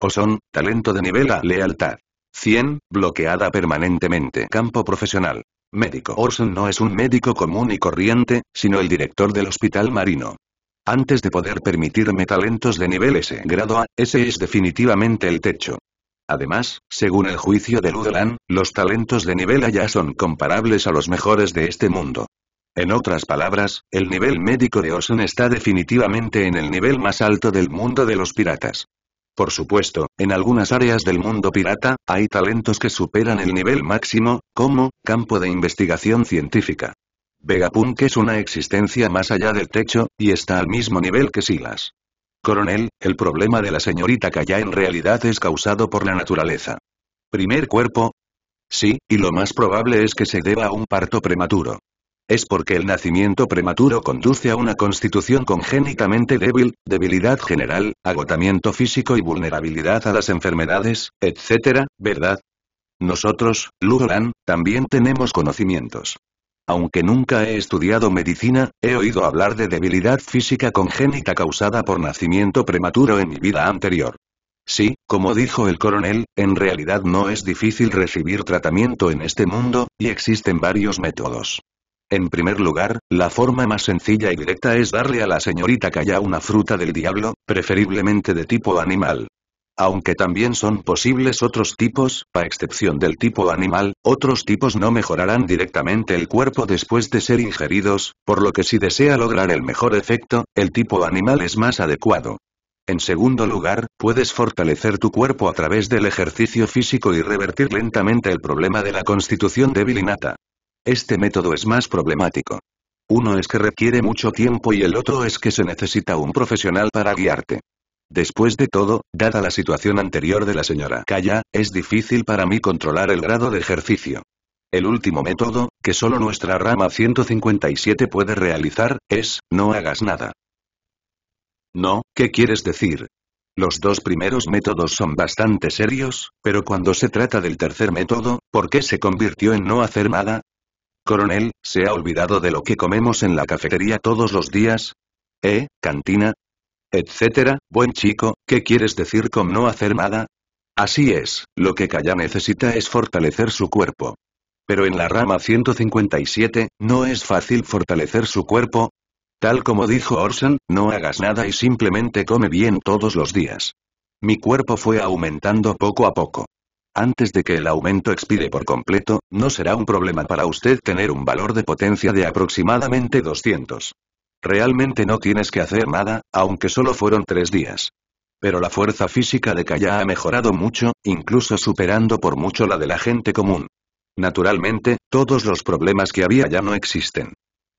Orson, talento de nivel A lealtad. 100, bloqueada permanentemente. Campo profesional. Médico. Orson no es un médico común y corriente, sino el director del hospital marino. Antes de poder permitirme talentos de nivel S grado A, ese es definitivamente el techo. Además, según el juicio de Ludolan, los talentos de nivel A ya son comparables a los mejores de este mundo. En otras palabras, el nivel médico de Osun está definitivamente en el nivel más alto del mundo de los piratas. Por supuesto, en algunas áreas del mundo pirata, hay talentos que superan el nivel máximo, como, campo de investigación científica. Vegapunk es una existencia más allá del techo, y está al mismo nivel que Silas. Coronel, el problema de la señorita Kaya en realidad es causado por la naturaleza. Primer cuerpo. Sí, y lo más probable es que se deba a un parto prematuro. Es porque el nacimiento prematuro conduce a una constitución congénitamente débil, debilidad general, agotamiento físico y vulnerabilidad a las enfermedades, etc., ¿verdad? Nosotros, Lugolan, también tenemos conocimientos. Aunque nunca he estudiado medicina, he oído hablar de debilidad física congénita causada por nacimiento prematuro en mi vida anterior. Sí, como dijo el coronel, en realidad no es difícil recibir tratamiento en este mundo, y existen varios métodos. En primer lugar, la forma más sencilla y directa es darle a la señorita haya una fruta del diablo, preferiblemente de tipo animal. Aunque también son posibles otros tipos, a excepción del tipo animal, otros tipos no mejorarán directamente el cuerpo después de ser ingeridos, por lo que si desea lograr el mejor efecto, el tipo animal es más adecuado. En segundo lugar, puedes fortalecer tu cuerpo a través del ejercicio físico y revertir lentamente el problema de la constitución débil nata. Este método es más problemático. Uno es que requiere mucho tiempo y el otro es que se necesita un profesional para guiarte. Después de todo, dada la situación anterior de la señora Calla, es difícil para mí controlar el grado de ejercicio. El último método, que solo nuestra rama 157 puede realizar, es, no hagas nada. No, ¿qué quieres decir? Los dos primeros métodos son bastante serios, pero cuando se trata del tercer método, ¿por qué se convirtió en no hacer nada? Coronel, ¿se ha olvidado de lo que comemos en la cafetería todos los días? ¿Eh, cantina? Etcétera, buen chico, ¿qué quieres decir con no hacer nada? Así es, lo que Kaya necesita es fortalecer su cuerpo. Pero en la rama 157, ¿no es fácil fortalecer su cuerpo? Tal como dijo Orson, no hagas nada y simplemente come bien todos los días. Mi cuerpo fue aumentando poco a poco. Antes de que el aumento expire por completo, no será un problema para usted tener un valor de potencia de aproximadamente 200. Realmente no tienes que hacer nada, aunque solo fueron tres días. Pero la fuerza física de Kaya ha mejorado mucho, incluso superando por mucho la de la gente común. Naturalmente, todos los problemas que había ya no existen.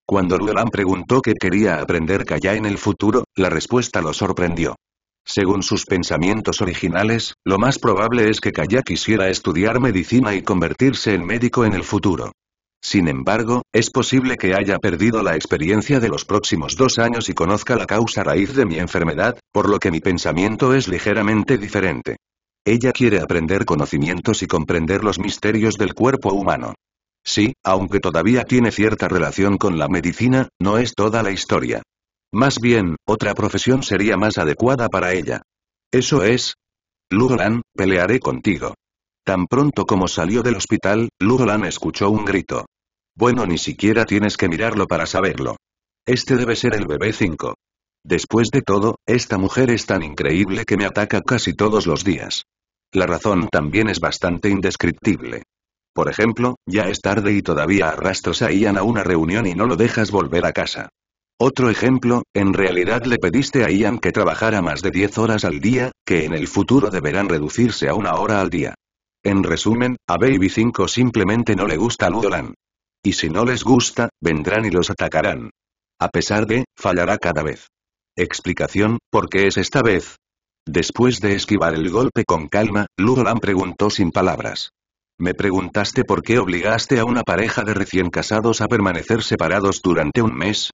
Cuando Luelan preguntó qué quería aprender Kaya en el futuro, la respuesta lo sorprendió. Según sus pensamientos originales, lo más probable es que Kaya quisiera estudiar medicina y convertirse en médico en el futuro. Sin embargo, es posible que haya perdido la experiencia de los próximos dos años y conozca la causa raíz de mi enfermedad, por lo que mi pensamiento es ligeramente diferente. Ella quiere aprender conocimientos y comprender los misterios del cuerpo humano. Sí, aunque todavía tiene cierta relación con la medicina, no es toda la historia. Más bien, otra profesión sería más adecuada para ella. Eso es. Lurlan, pelearé contigo. Tan pronto como salió del hospital, Lurolan escuchó un grito. Bueno, ni siquiera tienes que mirarlo para saberlo. Este debe ser el bebé 5. Después de todo, esta mujer es tan increíble que me ataca casi todos los días. La razón también es bastante indescriptible. Por ejemplo, ya es tarde y todavía arrastras a Ian a una reunión y no lo dejas volver a casa. Otro ejemplo, en realidad le pediste a Ian que trabajara más de 10 horas al día, que en el futuro deberán reducirse a una hora al día. En resumen, a Baby 5 simplemente no le gusta Ludolan. Y si no les gusta, vendrán y los atacarán. A pesar de, fallará cada vez. Explicación, ¿por qué es esta vez? Después de esquivar el golpe con calma, Ludolan preguntó sin palabras. Me preguntaste por qué obligaste a una pareja de recién casados a permanecer separados durante un mes,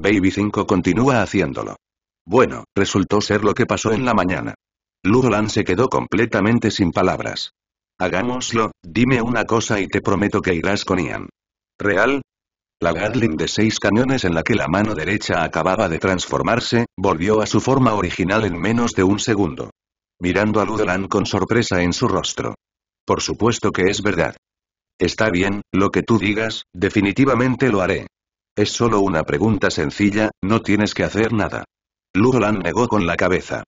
Baby 5 continúa haciéndolo. Bueno, resultó ser lo que pasó en la mañana. Ludolan se quedó completamente sin palabras. Hagámoslo, dime una cosa y te prometo que irás con Ian. ¿Real? La Gatling de seis cañones en la que la mano derecha acababa de transformarse, volvió a su forma original en menos de un segundo. Mirando a Ludolan con sorpresa en su rostro. Por supuesto que es verdad. Está bien, lo que tú digas, definitivamente lo haré. Es solo una pregunta sencilla, no tienes que hacer nada. Lugolan negó con la cabeza.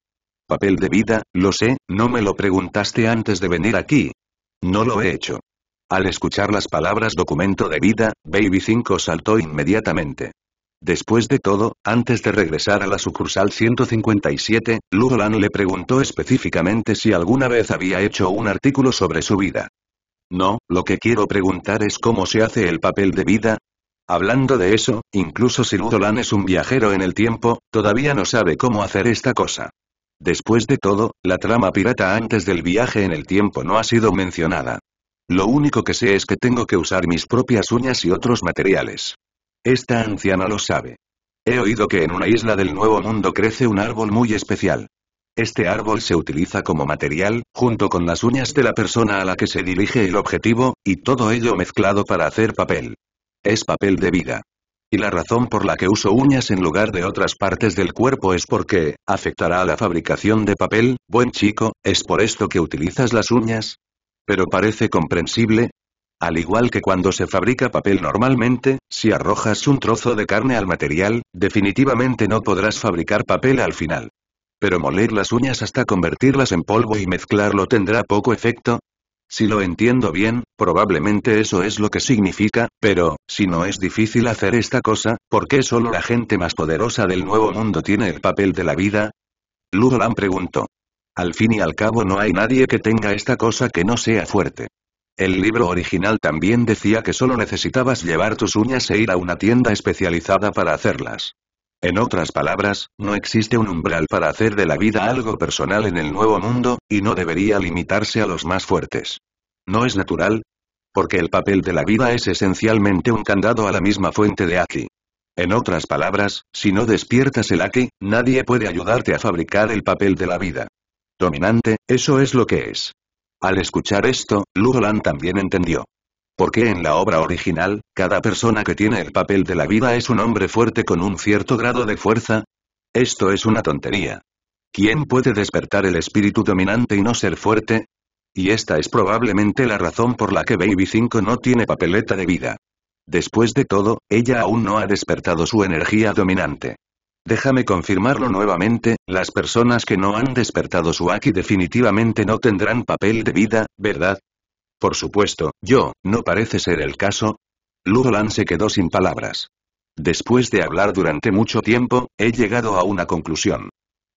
Papel de vida, lo sé, no me lo preguntaste antes de venir aquí. No lo he hecho. Al escuchar las palabras documento de vida, Baby 5 saltó inmediatamente. Después de todo, antes de regresar a la sucursal 157, Lugolan le preguntó específicamente si alguna vez había hecho un artículo sobre su vida. No, lo que quiero preguntar es cómo se hace el papel de vida, Hablando de eso, incluso si Ludolan es un viajero en el tiempo, todavía no sabe cómo hacer esta cosa. Después de todo, la trama pirata antes del viaje en el tiempo no ha sido mencionada. Lo único que sé es que tengo que usar mis propias uñas y otros materiales. Esta anciana lo sabe. He oído que en una isla del Nuevo Mundo crece un árbol muy especial. Este árbol se utiliza como material, junto con las uñas de la persona a la que se dirige el objetivo, y todo ello mezclado para hacer papel. Es papel de vida. Y la razón por la que uso uñas en lugar de otras partes del cuerpo es porque, afectará a la fabricación de papel, buen chico, ¿es por esto que utilizas las uñas? Pero parece comprensible. Al igual que cuando se fabrica papel normalmente, si arrojas un trozo de carne al material, definitivamente no podrás fabricar papel al final. Pero moler las uñas hasta convertirlas en polvo y mezclarlo tendrá poco efecto, si lo entiendo bien, probablemente eso es lo que significa, pero, si no es difícil hacer esta cosa, ¿por qué solo la gente más poderosa del Nuevo Mundo tiene el papel de la vida? Ludolan preguntó. Al fin y al cabo no hay nadie que tenga esta cosa que no sea fuerte. El libro original también decía que solo necesitabas llevar tus uñas e ir a una tienda especializada para hacerlas. En otras palabras, no existe un umbral para hacer de la vida algo personal en el nuevo mundo, y no debería limitarse a los más fuertes. ¿No es natural? Porque el papel de la vida es esencialmente un candado a la misma fuente de aquí. En otras palabras, si no despiertas el aquí, nadie puede ayudarte a fabricar el papel de la vida. Dominante, eso es lo que es. Al escuchar esto, Lugolan también entendió qué en la obra original, cada persona que tiene el papel de la vida es un hombre fuerte con un cierto grado de fuerza? Esto es una tontería. ¿Quién puede despertar el espíritu dominante y no ser fuerte? Y esta es probablemente la razón por la que Baby 5 no tiene papeleta de vida. Después de todo, ella aún no ha despertado su energía dominante. Déjame confirmarlo nuevamente, las personas que no han despertado su Aki definitivamente no tendrán papel de vida, ¿verdad? Por supuesto, yo, no parece ser el caso. Ludolan se quedó sin palabras. Después de hablar durante mucho tiempo, he llegado a una conclusión.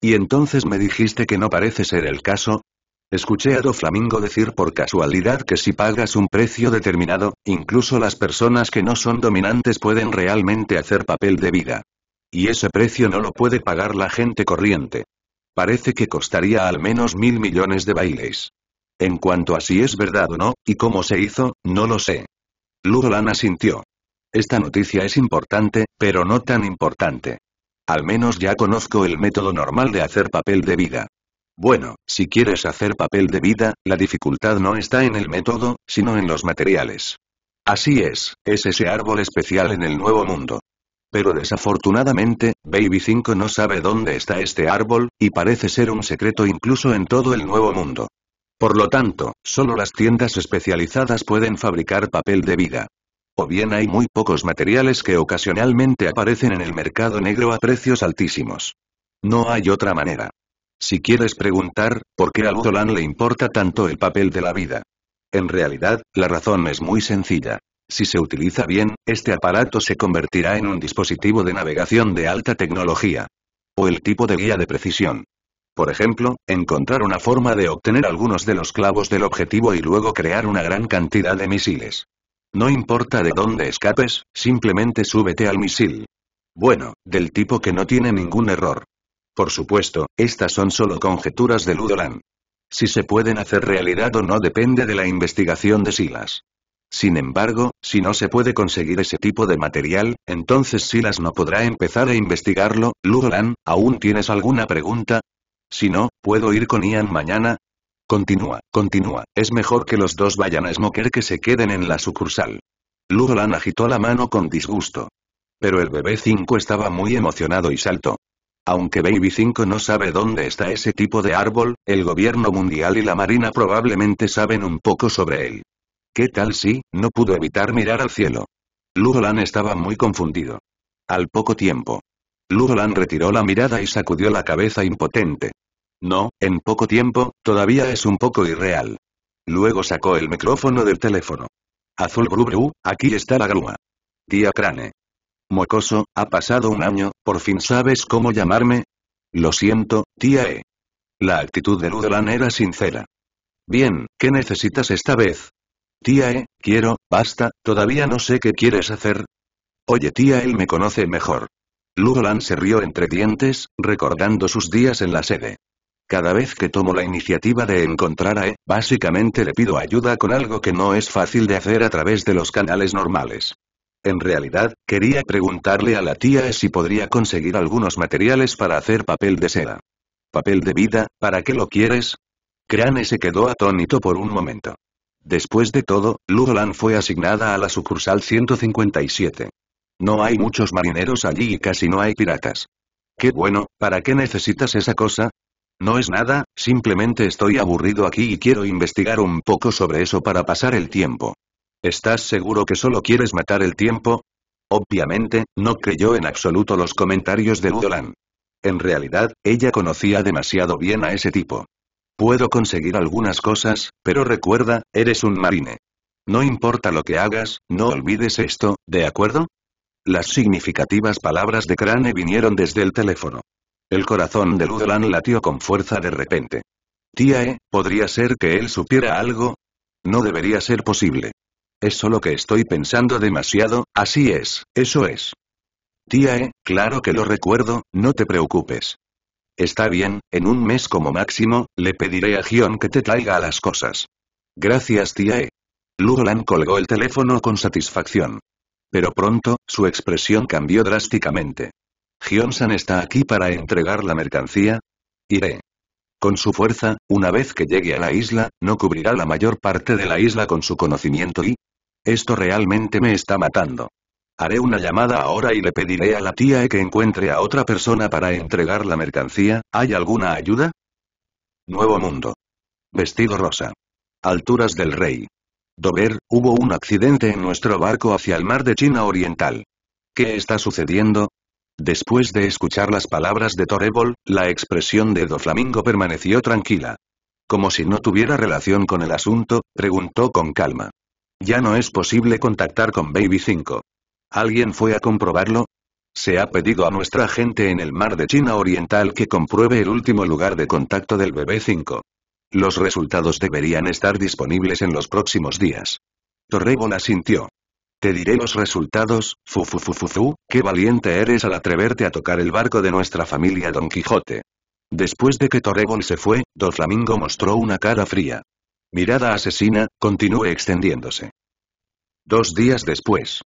¿Y entonces me dijiste que no parece ser el caso? Escuché a Do Flamingo decir por casualidad que si pagas un precio determinado, incluso las personas que no son dominantes pueden realmente hacer papel de vida. Y ese precio no lo puede pagar la gente corriente. Parece que costaría al menos mil millones de bailes. En cuanto a si es verdad o no, y cómo se hizo, no lo sé. Lana asintió. Esta noticia es importante, pero no tan importante. Al menos ya conozco el método normal de hacer papel de vida. Bueno, si quieres hacer papel de vida, la dificultad no está en el método, sino en los materiales. Así es, es ese árbol especial en el nuevo mundo. Pero desafortunadamente, Baby 5 no sabe dónde está este árbol, y parece ser un secreto incluso en todo el nuevo mundo. Por lo tanto, solo las tiendas especializadas pueden fabricar papel de vida. O bien hay muy pocos materiales que ocasionalmente aparecen en el mercado negro a precios altísimos. No hay otra manera. Si quieres preguntar, ¿por qué a Ludolan le importa tanto el papel de la vida? En realidad, la razón es muy sencilla. Si se utiliza bien, este aparato se convertirá en un dispositivo de navegación de alta tecnología. O el tipo de guía de precisión. Por ejemplo, encontrar una forma de obtener algunos de los clavos del objetivo y luego crear una gran cantidad de misiles. No importa de dónde escapes, simplemente súbete al misil. Bueno, del tipo que no tiene ningún error. Por supuesto, estas son solo conjeturas de Ludolan. Si se pueden hacer realidad o no depende de la investigación de Silas. Sin embargo, si no se puede conseguir ese tipo de material, entonces Silas no podrá empezar a investigarlo. Ludolan, ¿aún tienes alguna pregunta? Si no, ¿puedo ir con Ian mañana? Continúa, continúa, es mejor que los dos vayan a Smoker que se queden en la sucursal. Ludolan agitó la mano con disgusto. Pero el bebé 5 estaba muy emocionado y saltó. Aunque Baby 5 no sabe dónde está ese tipo de árbol, el gobierno mundial y la marina probablemente saben un poco sobre él. ¿Qué tal si, no pudo evitar mirar al cielo? Ludolan estaba muy confundido. Al poco tiempo, Ludolan retiró la mirada y sacudió la cabeza impotente. No, en poco tiempo, todavía es un poco irreal. Luego sacó el micrófono del teléfono. Azul aquí está la grúa. Tía Crane. Mocoso, ha pasado un año, por fin sabes cómo llamarme. Lo siento, tía E. La actitud de Ludolan era sincera. Bien, ¿qué necesitas esta vez? Tía E, quiero, basta, todavía no sé qué quieres hacer. Oye tía, él me conoce mejor. Ludolan se rió entre dientes, recordando sus días en la sede. Cada vez que tomo la iniciativa de encontrar a E, básicamente le pido ayuda con algo que no es fácil de hacer a través de los canales normales. En realidad, quería preguntarle a la tía e si podría conseguir algunos materiales para hacer papel de seda. ¿Papel de vida? ¿Para qué lo quieres? Crane se quedó atónito por un momento. Después de todo, Ludolan fue asignada a la sucursal 157. No hay muchos marineros allí y casi no hay piratas. Qué bueno, ¿para qué necesitas esa cosa? No es nada, simplemente estoy aburrido aquí y quiero investigar un poco sobre eso para pasar el tiempo. ¿Estás seguro que solo quieres matar el tiempo? Obviamente, no creyó en absoluto los comentarios de Udolan. En realidad, ella conocía demasiado bien a ese tipo. Puedo conseguir algunas cosas, pero recuerda, eres un marine. No importa lo que hagas, no olvides esto, ¿de acuerdo? Las significativas palabras de Crane vinieron desde el teléfono. El corazón de Ludlan latió con fuerza de repente. Tía E, ¿podría ser que él supiera algo? No debería ser posible. Es solo que estoy pensando demasiado, así es, eso es. Tía E, claro que lo recuerdo, no te preocupes. Está bien, en un mes como máximo, le pediré a Gion que te traiga las cosas. Gracias tía E. Ludolan colgó el teléfono con satisfacción. Pero pronto, su expresión cambió drásticamente. John-san está aquí para entregar la mercancía. Iré. Con su fuerza, una vez que llegue a la isla, no cubrirá la mayor parte de la isla con su conocimiento y... Esto realmente me está matando. Haré una llamada ahora y le pediré a la tía e que encuentre a otra persona para entregar la mercancía. ¿Hay alguna ayuda? Nuevo Mundo. Vestido rosa. Alturas del rey. Dover, hubo un accidente en nuestro barco hacia el mar de China Oriental. ¿Qué está sucediendo? Después de escuchar las palabras de Torebol, la expresión de Doflamingo permaneció tranquila. Como si no tuviera relación con el asunto, preguntó con calma. Ya no es posible contactar con Baby 5. ¿Alguien fue a comprobarlo? Se ha pedido a nuestra gente en el mar de China Oriental que compruebe el último lugar de contacto del bebé 5. Los resultados deberían estar disponibles en los próximos días. Torrebon asintió. Te diré los resultados, fu, qué valiente eres al atreverte a tocar el barco de nuestra familia Don Quijote. Después de que Torrebon se fue, Doflamingo mostró una cara fría. Mirada asesina, continuó extendiéndose. Dos días después.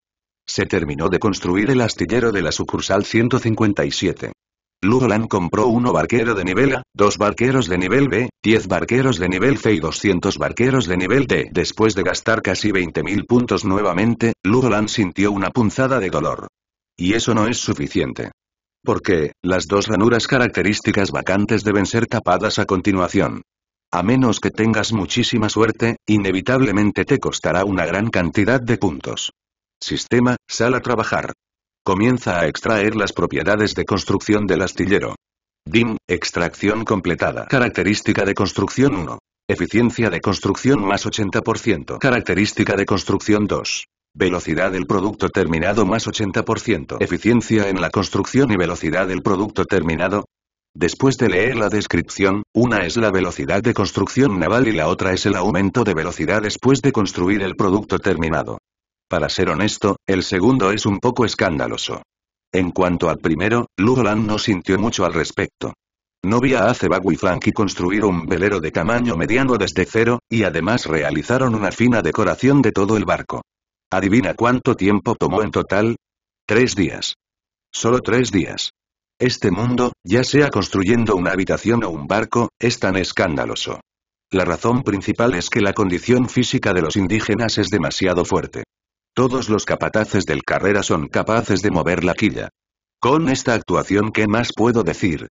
Se terminó de construir el astillero de la sucursal 157. Lugolan compró uno barquero de nivel A, dos barqueros de nivel B, 10 barqueros de nivel C y 200 barqueros de nivel D. Después de gastar casi 20.000 puntos nuevamente, Lugolan sintió una punzada de dolor. Y eso no es suficiente. Porque, las dos ranuras características vacantes deben ser tapadas a continuación. A menos que tengas muchísima suerte, inevitablemente te costará una gran cantidad de puntos. Sistema, sal a trabajar. Comienza a extraer las propiedades de construcción del astillero. DIM, extracción completada. Característica de construcción 1. Eficiencia de construcción más 80%. Característica de construcción 2. Velocidad del producto terminado más 80%. Eficiencia en la construcción y velocidad del producto terminado. Después de leer la descripción, una es la velocidad de construcción naval y la otra es el aumento de velocidad después de construir el producto terminado. Para ser honesto, el segundo es un poco escandaloso. En cuanto al primero, Luholan no sintió mucho al respecto. No vi a Frank y construir un velero de tamaño mediano desde cero, y además realizaron una fina decoración de todo el barco. ¿Adivina cuánto tiempo tomó en total? Tres días. Solo tres días. Este mundo, ya sea construyendo una habitación o un barco, es tan escandaloso. La razón principal es que la condición física de los indígenas es demasiado fuerte. Todos los capataces del carrera son capaces de mover la quilla. Con esta actuación ¿qué más puedo decir?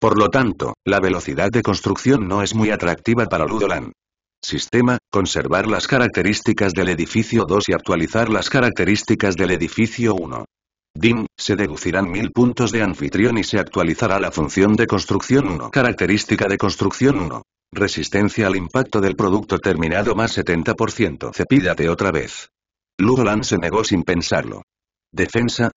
Por lo tanto, la velocidad de construcción no es muy atractiva para Ludolan. Sistema, conservar las características del edificio 2 y actualizar las características del edificio 1. DIM, se deducirán mil puntos de anfitrión y se actualizará la función de construcción 1. Característica de construcción 1. Resistencia al impacto del producto terminado más 70%. Cepídate otra vez. Lulan se negó sin pensarlo. ¿Defensa?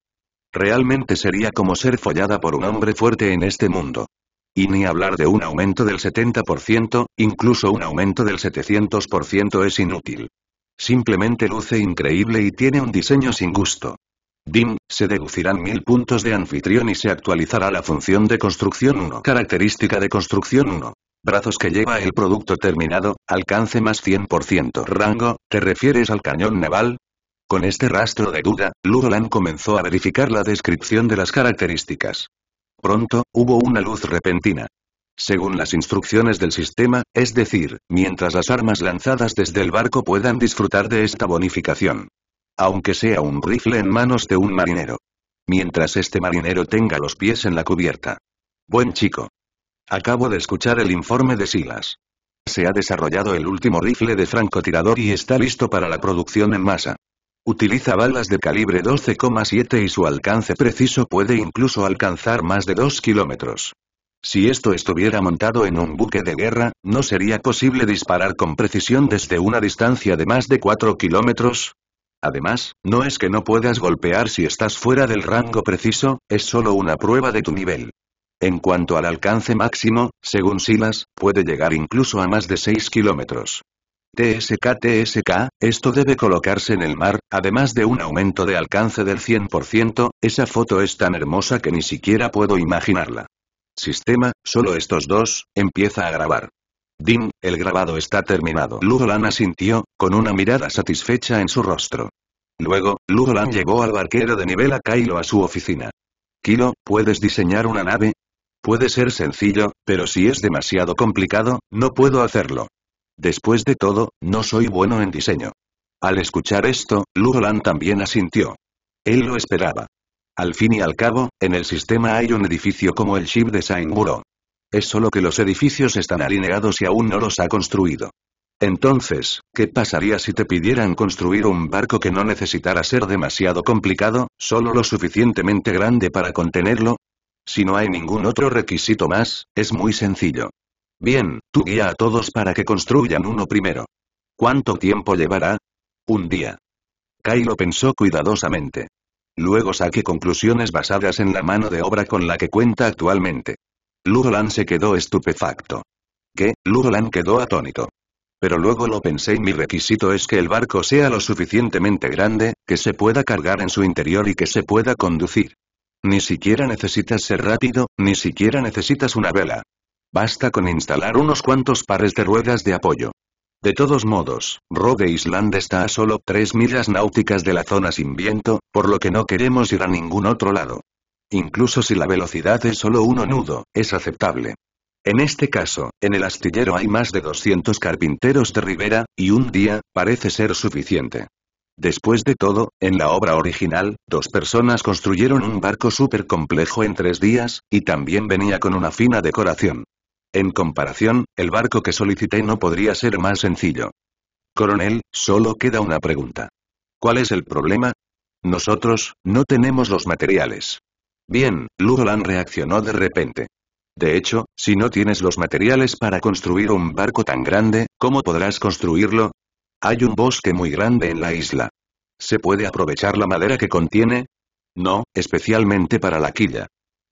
Realmente sería como ser follada por un hombre fuerte en este mundo. Y ni hablar de un aumento del 70%, incluso un aumento del 700% es inútil. Simplemente luce increíble y tiene un diseño sin gusto. DIM, se deducirán mil puntos de anfitrión y se actualizará la función de construcción 1. Característica de construcción 1. Brazos que lleva el producto terminado, alcance más 100%. Rango, ¿te refieres al cañón naval? Con este rastro de duda, Ludolan comenzó a verificar la descripción de las características. Pronto, hubo una luz repentina. Según las instrucciones del sistema, es decir, mientras las armas lanzadas desde el barco puedan disfrutar de esta bonificación. Aunque sea un rifle en manos de un marinero. Mientras este marinero tenga los pies en la cubierta. Buen chico. Acabo de escuchar el informe de Silas. Se ha desarrollado el último rifle de francotirador y está listo para la producción en masa. Utiliza balas de calibre 12,7 y su alcance preciso puede incluso alcanzar más de 2 kilómetros. Si esto estuviera montado en un buque de guerra, ¿no sería posible disparar con precisión desde una distancia de más de 4 kilómetros? Además, no es que no puedas golpear si estás fuera del rango preciso, es solo una prueba de tu nivel. En cuanto al alcance máximo, según Silas, puede llegar incluso a más de 6 kilómetros. TSK TSK, esto debe colocarse en el mar, además de un aumento de alcance del 100%, esa foto es tan hermosa que ni siquiera puedo imaginarla. Sistema, solo estos dos, empieza a grabar. Din, el grabado está terminado. Lugolan asintió, con una mirada satisfecha en su rostro. Luego, Luholan llevó al barquero de nivel a Kylo a su oficina. Kilo, ¿puedes diseñar una nave? Puede ser sencillo, pero si es demasiado complicado, no puedo hacerlo. Después de todo, no soy bueno en diseño. Al escuchar esto, Lugolan también asintió. Él lo esperaba. Al fin y al cabo, en el sistema hay un edificio como el Ship de Bureau. Es solo que los edificios están alineados y aún no los ha construido. Entonces, ¿qué pasaría si te pidieran construir un barco que no necesitara ser demasiado complicado, solo lo suficientemente grande para contenerlo? Si no hay ningún otro requisito más, es muy sencillo. Bien, tú guía a todos para que construyan uno primero. ¿Cuánto tiempo llevará? Un día. Kai lo pensó cuidadosamente. Luego saqué conclusiones basadas en la mano de obra con la que cuenta actualmente. Lugolan se quedó estupefacto. ¿Qué? Lugolan quedó atónito. Pero luego lo pensé y mi requisito es que el barco sea lo suficientemente grande, que se pueda cargar en su interior y que se pueda conducir. Ni siquiera necesitas ser rápido, ni siquiera necesitas una vela. Basta con instalar unos cuantos pares de ruedas de apoyo. De todos modos, Rogue Island está a solo 3 millas náuticas de la zona sin viento, por lo que no queremos ir a ningún otro lado. Incluso si la velocidad es solo uno nudo, es aceptable. En este caso, en el astillero hay más de 200 carpinteros de ribera, y un día, parece ser suficiente. Después de todo, en la obra original, dos personas construyeron un barco súper complejo en tres días, y también venía con una fina decoración. En comparación, el barco que solicité no podría ser más sencillo. Coronel, solo queda una pregunta. ¿Cuál es el problema? Nosotros, no tenemos los materiales. Bien, Ludolan reaccionó de repente. De hecho, si no tienes los materiales para construir un barco tan grande, ¿cómo podrás construirlo? Hay un bosque muy grande en la isla. ¿Se puede aprovechar la madera que contiene? No, especialmente para la quilla.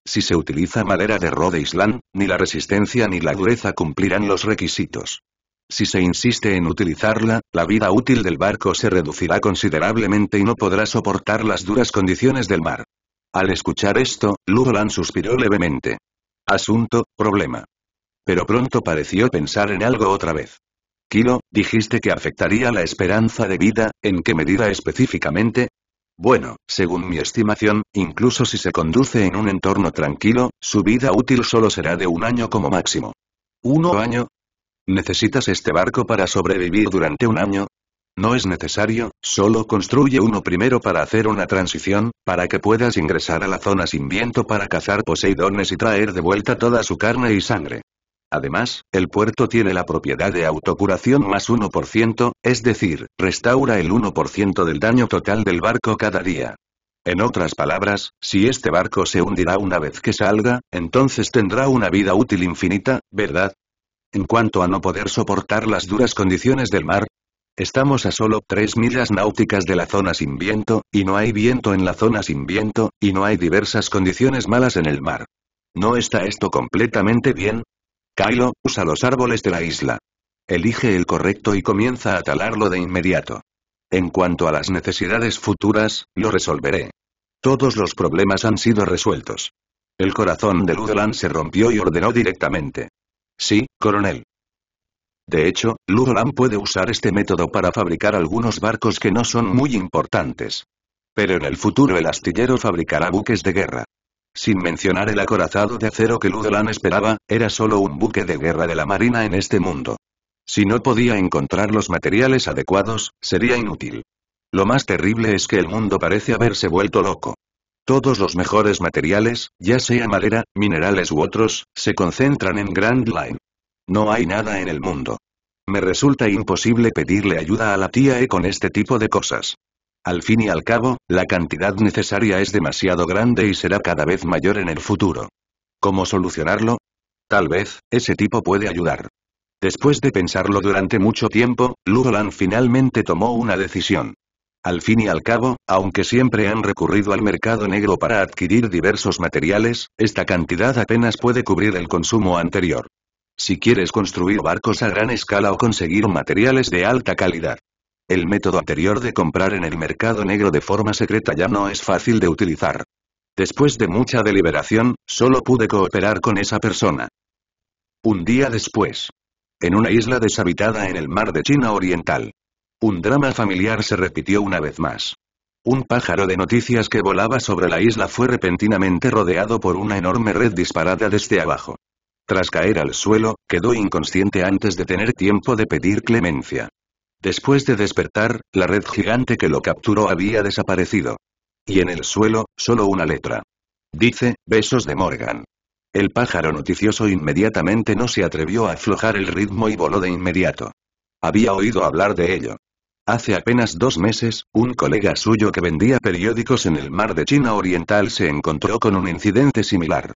Si se utiliza madera de Rhode Island, ni la resistencia ni la dureza cumplirán los requisitos. Si se insiste en utilizarla, la vida útil del barco se reducirá considerablemente y no podrá soportar las duras condiciones del mar. Al escuchar esto, Lurlan suspiró levemente. Asunto, problema. Pero pronto pareció pensar en algo otra vez. Kilo, dijiste que afectaría la esperanza de vida, ¿en qué medida específicamente? Bueno, según mi estimación, incluso si se conduce en un entorno tranquilo, su vida útil solo será de un año como máximo. ¿Uno año? ¿Necesitas este barco para sobrevivir durante un año? No es necesario, solo construye uno primero para hacer una transición, para que puedas ingresar a la zona sin viento para cazar poseidones y traer de vuelta toda su carne y sangre. Además, el puerto tiene la propiedad de autocuración más 1%, es decir, restaura el 1% del daño total del barco cada día. En otras palabras, si este barco se hundirá una vez que salga, entonces tendrá una vida útil infinita, ¿verdad? En cuanto a no poder soportar las duras condiciones del mar, Estamos a solo 3 millas náuticas de la zona sin viento, y no hay viento en la zona sin viento, y no hay diversas condiciones malas en el mar. ¿No está esto completamente bien? Kylo, usa los árboles de la isla. Elige el correcto y comienza a talarlo de inmediato. En cuanto a las necesidades futuras, lo resolveré. Todos los problemas han sido resueltos. El corazón de Ludolan se rompió y ordenó directamente. Sí, coronel. De hecho, Ludolan puede usar este método para fabricar algunos barcos que no son muy importantes. Pero en el futuro el astillero fabricará buques de guerra. Sin mencionar el acorazado de acero que Ludolan esperaba, era solo un buque de guerra de la marina en este mundo. Si no podía encontrar los materiales adecuados, sería inútil. Lo más terrible es que el mundo parece haberse vuelto loco. Todos los mejores materiales, ya sea madera, minerales u otros, se concentran en Grand Line. No hay nada en el mundo. Me resulta imposible pedirle ayuda a la tía E con este tipo de cosas. Al fin y al cabo, la cantidad necesaria es demasiado grande y será cada vez mayor en el futuro. ¿Cómo solucionarlo? Tal vez, ese tipo puede ayudar. Después de pensarlo durante mucho tiempo, Ludolan finalmente tomó una decisión. Al fin y al cabo, aunque siempre han recurrido al mercado negro para adquirir diversos materiales, esta cantidad apenas puede cubrir el consumo anterior. Si quieres construir barcos a gran escala o conseguir materiales de alta calidad, el método anterior de comprar en el mercado negro de forma secreta ya no es fácil de utilizar. Después de mucha deliberación, solo pude cooperar con esa persona. Un día después. En una isla deshabitada en el mar de China Oriental. Un drama familiar se repitió una vez más. Un pájaro de noticias que volaba sobre la isla fue repentinamente rodeado por una enorme red disparada desde abajo. Tras caer al suelo, quedó inconsciente antes de tener tiempo de pedir clemencia. Después de despertar, la red gigante que lo capturó había desaparecido. Y en el suelo, solo una letra. Dice, besos de Morgan. El pájaro noticioso inmediatamente no se atrevió a aflojar el ritmo y voló de inmediato. Había oído hablar de ello. Hace apenas dos meses, un colega suyo que vendía periódicos en el mar de China Oriental se encontró con un incidente similar.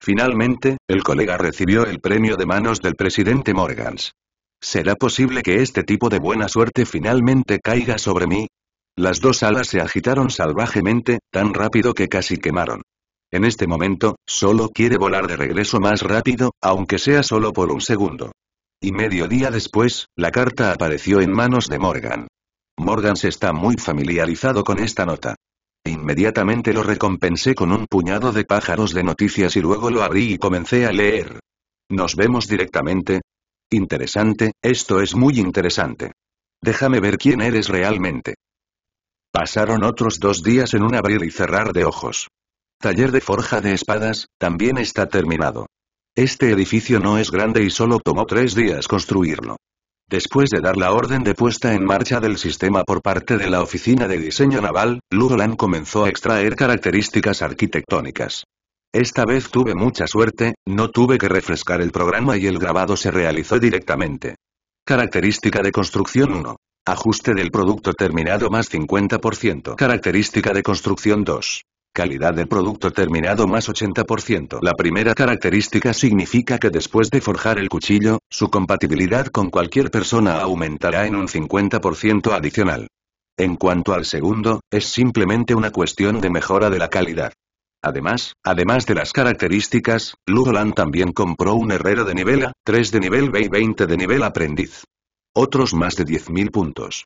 Finalmente, el colega recibió el premio de manos del presidente Morgans. ¿Será posible que este tipo de buena suerte finalmente caiga sobre mí? Las dos alas se agitaron salvajemente, tan rápido que casi quemaron. En este momento, solo quiere volar de regreso más rápido, aunque sea solo por un segundo. Y medio día después, la carta apareció en manos de Morgan. Morgan se está muy familiarizado con esta nota. Inmediatamente lo recompensé con un puñado de pájaros de noticias y luego lo abrí y comencé a leer. Nos vemos directamente, Interesante, esto es muy interesante. Déjame ver quién eres realmente. Pasaron otros dos días en un abrir y cerrar de ojos. Taller de forja de espadas, también está terminado. Este edificio no es grande y solo tomó tres días construirlo. Después de dar la orden de puesta en marcha del sistema por parte de la Oficina de Diseño Naval, Lurlan comenzó a extraer características arquitectónicas. Esta vez tuve mucha suerte, no tuve que refrescar el programa y el grabado se realizó directamente. Característica de construcción 1. Ajuste del producto terminado más 50%. Característica de construcción 2. Calidad del producto terminado más 80%. La primera característica significa que después de forjar el cuchillo, su compatibilidad con cualquier persona aumentará en un 50% adicional. En cuanto al segundo, es simplemente una cuestión de mejora de la calidad. Además, además de las características, Ludoland también compró un herrero de nivel A, 3 de nivel B y 20 de nivel aprendiz. Otros más de 10.000 puntos.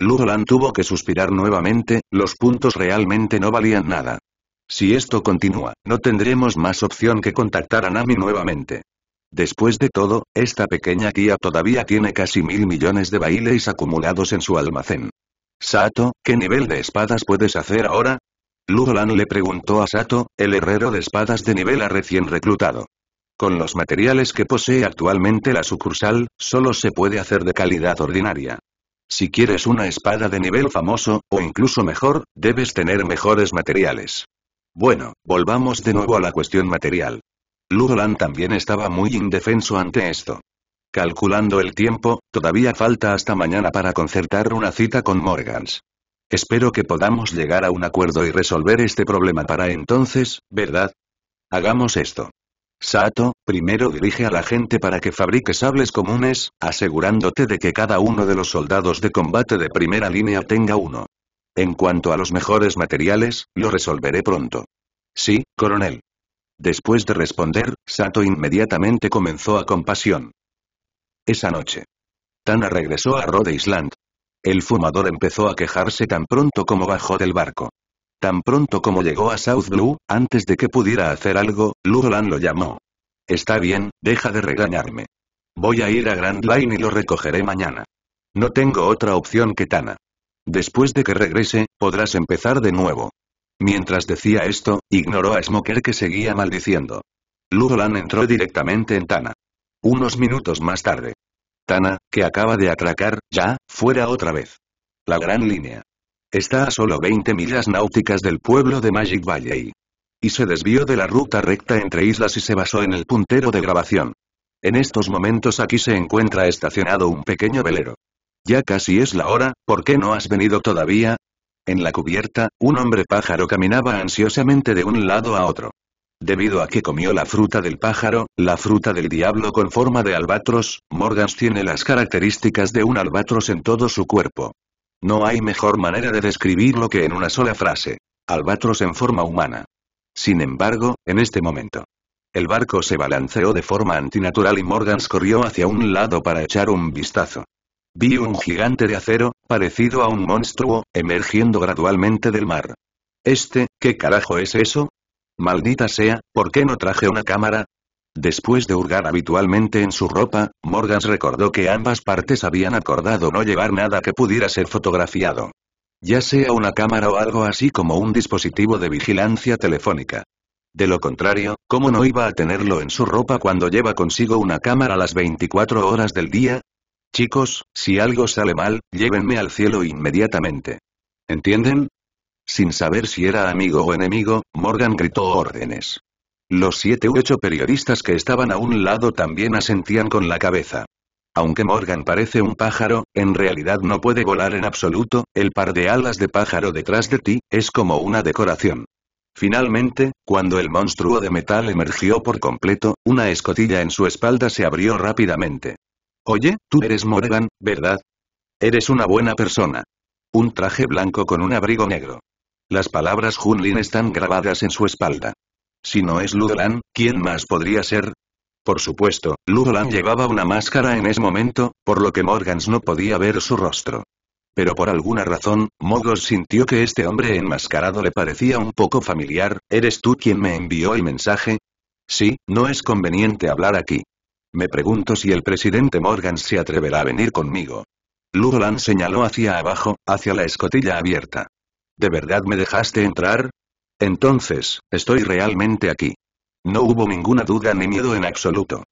Ludoland tuvo que suspirar nuevamente, los puntos realmente no valían nada. Si esto continúa, no tendremos más opción que contactar a Nami nuevamente. Después de todo, esta pequeña tía todavía tiene casi mil millones de bailes acumulados en su almacén. Sato, ¿qué nivel de espadas puedes hacer ahora? Ludolan le preguntó a Sato, el herrero de espadas de nivel A recién reclutado. Con los materiales que posee actualmente la sucursal, solo se puede hacer de calidad ordinaria. Si quieres una espada de nivel famoso, o incluso mejor, debes tener mejores materiales. Bueno, volvamos de nuevo a la cuestión material. Ludolan también estaba muy indefenso ante esto. Calculando el tiempo, todavía falta hasta mañana para concertar una cita con Morgans. Espero que podamos llegar a un acuerdo y resolver este problema para entonces, ¿verdad? Hagamos esto. Sato, primero dirige a la gente para que fabrique sables comunes, asegurándote de que cada uno de los soldados de combate de primera línea tenga uno. En cuanto a los mejores materiales, lo resolveré pronto. Sí, coronel. Después de responder, Sato inmediatamente comenzó a compasión. Esa noche. Tana regresó a Rhode Island. El fumador empezó a quejarse tan pronto como bajó del barco. Tan pronto como llegó a South Blue, antes de que pudiera hacer algo, Ludolan lo llamó. Está bien, deja de regañarme. Voy a ir a Grand Line y lo recogeré mañana. No tengo otra opción que Tana. Después de que regrese, podrás empezar de nuevo. Mientras decía esto, ignoró a Smoker que seguía maldiciendo. Ludolan entró directamente en Tana. Unos minutos más tarde. Tana, que acaba de atracar, ya, Fuera otra vez. La gran línea. Está a solo 20 millas náuticas del pueblo de Magic Valley. Y se desvió de la ruta recta entre islas y se basó en el puntero de grabación. En estos momentos aquí se encuentra estacionado un pequeño velero. Ya casi es la hora, ¿por qué no has venido todavía? En la cubierta, un hombre pájaro caminaba ansiosamente de un lado a otro. Debido a que comió la fruta del pájaro, la fruta del diablo con forma de albatros, Morgans tiene las características de un albatros en todo su cuerpo. No hay mejor manera de describirlo que en una sola frase. Albatros en forma humana. Sin embargo, en este momento. El barco se balanceó de forma antinatural y Morgans corrió hacia un lado para echar un vistazo. Vi un gigante de acero, parecido a un monstruo, emergiendo gradualmente del mar. Este, ¿qué carajo es eso? Maldita sea, ¿por qué no traje una cámara? Después de hurgar habitualmente en su ropa, morgan recordó que ambas partes habían acordado no llevar nada que pudiera ser fotografiado. Ya sea una cámara o algo así como un dispositivo de vigilancia telefónica. De lo contrario, ¿cómo no iba a tenerlo en su ropa cuando lleva consigo una cámara las 24 horas del día? Chicos, si algo sale mal, llévenme al cielo inmediatamente. ¿Entienden? Sin saber si era amigo o enemigo, Morgan gritó órdenes. Los siete u ocho periodistas que estaban a un lado también asentían con la cabeza. Aunque Morgan parece un pájaro, en realidad no puede volar en absoluto, el par de alas de pájaro detrás de ti, es como una decoración. Finalmente, cuando el monstruo de metal emergió por completo, una escotilla en su espalda se abrió rápidamente. Oye, tú eres Morgan, ¿verdad? Eres una buena persona. Un traje blanco con un abrigo negro. Las palabras Junlin están grabadas en su espalda. Si no es Ludolan, ¿quién más podría ser? Por supuesto, Ludolan llevaba una máscara en ese momento, por lo que Morgans no podía ver su rostro. Pero por alguna razón, Mogos sintió que este hombre enmascarado le parecía un poco familiar, ¿eres tú quien me envió el mensaje? Sí, no es conveniente hablar aquí. Me pregunto si el presidente Morgans se atreverá a venir conmigo. Ludolan señaló hacia abajo, hacia la escotilla abierta. ¿De verdad me dejaste entrar? Entonces, estoy realmente aquí. No hubo ninguna duda ni miedo en absoluto.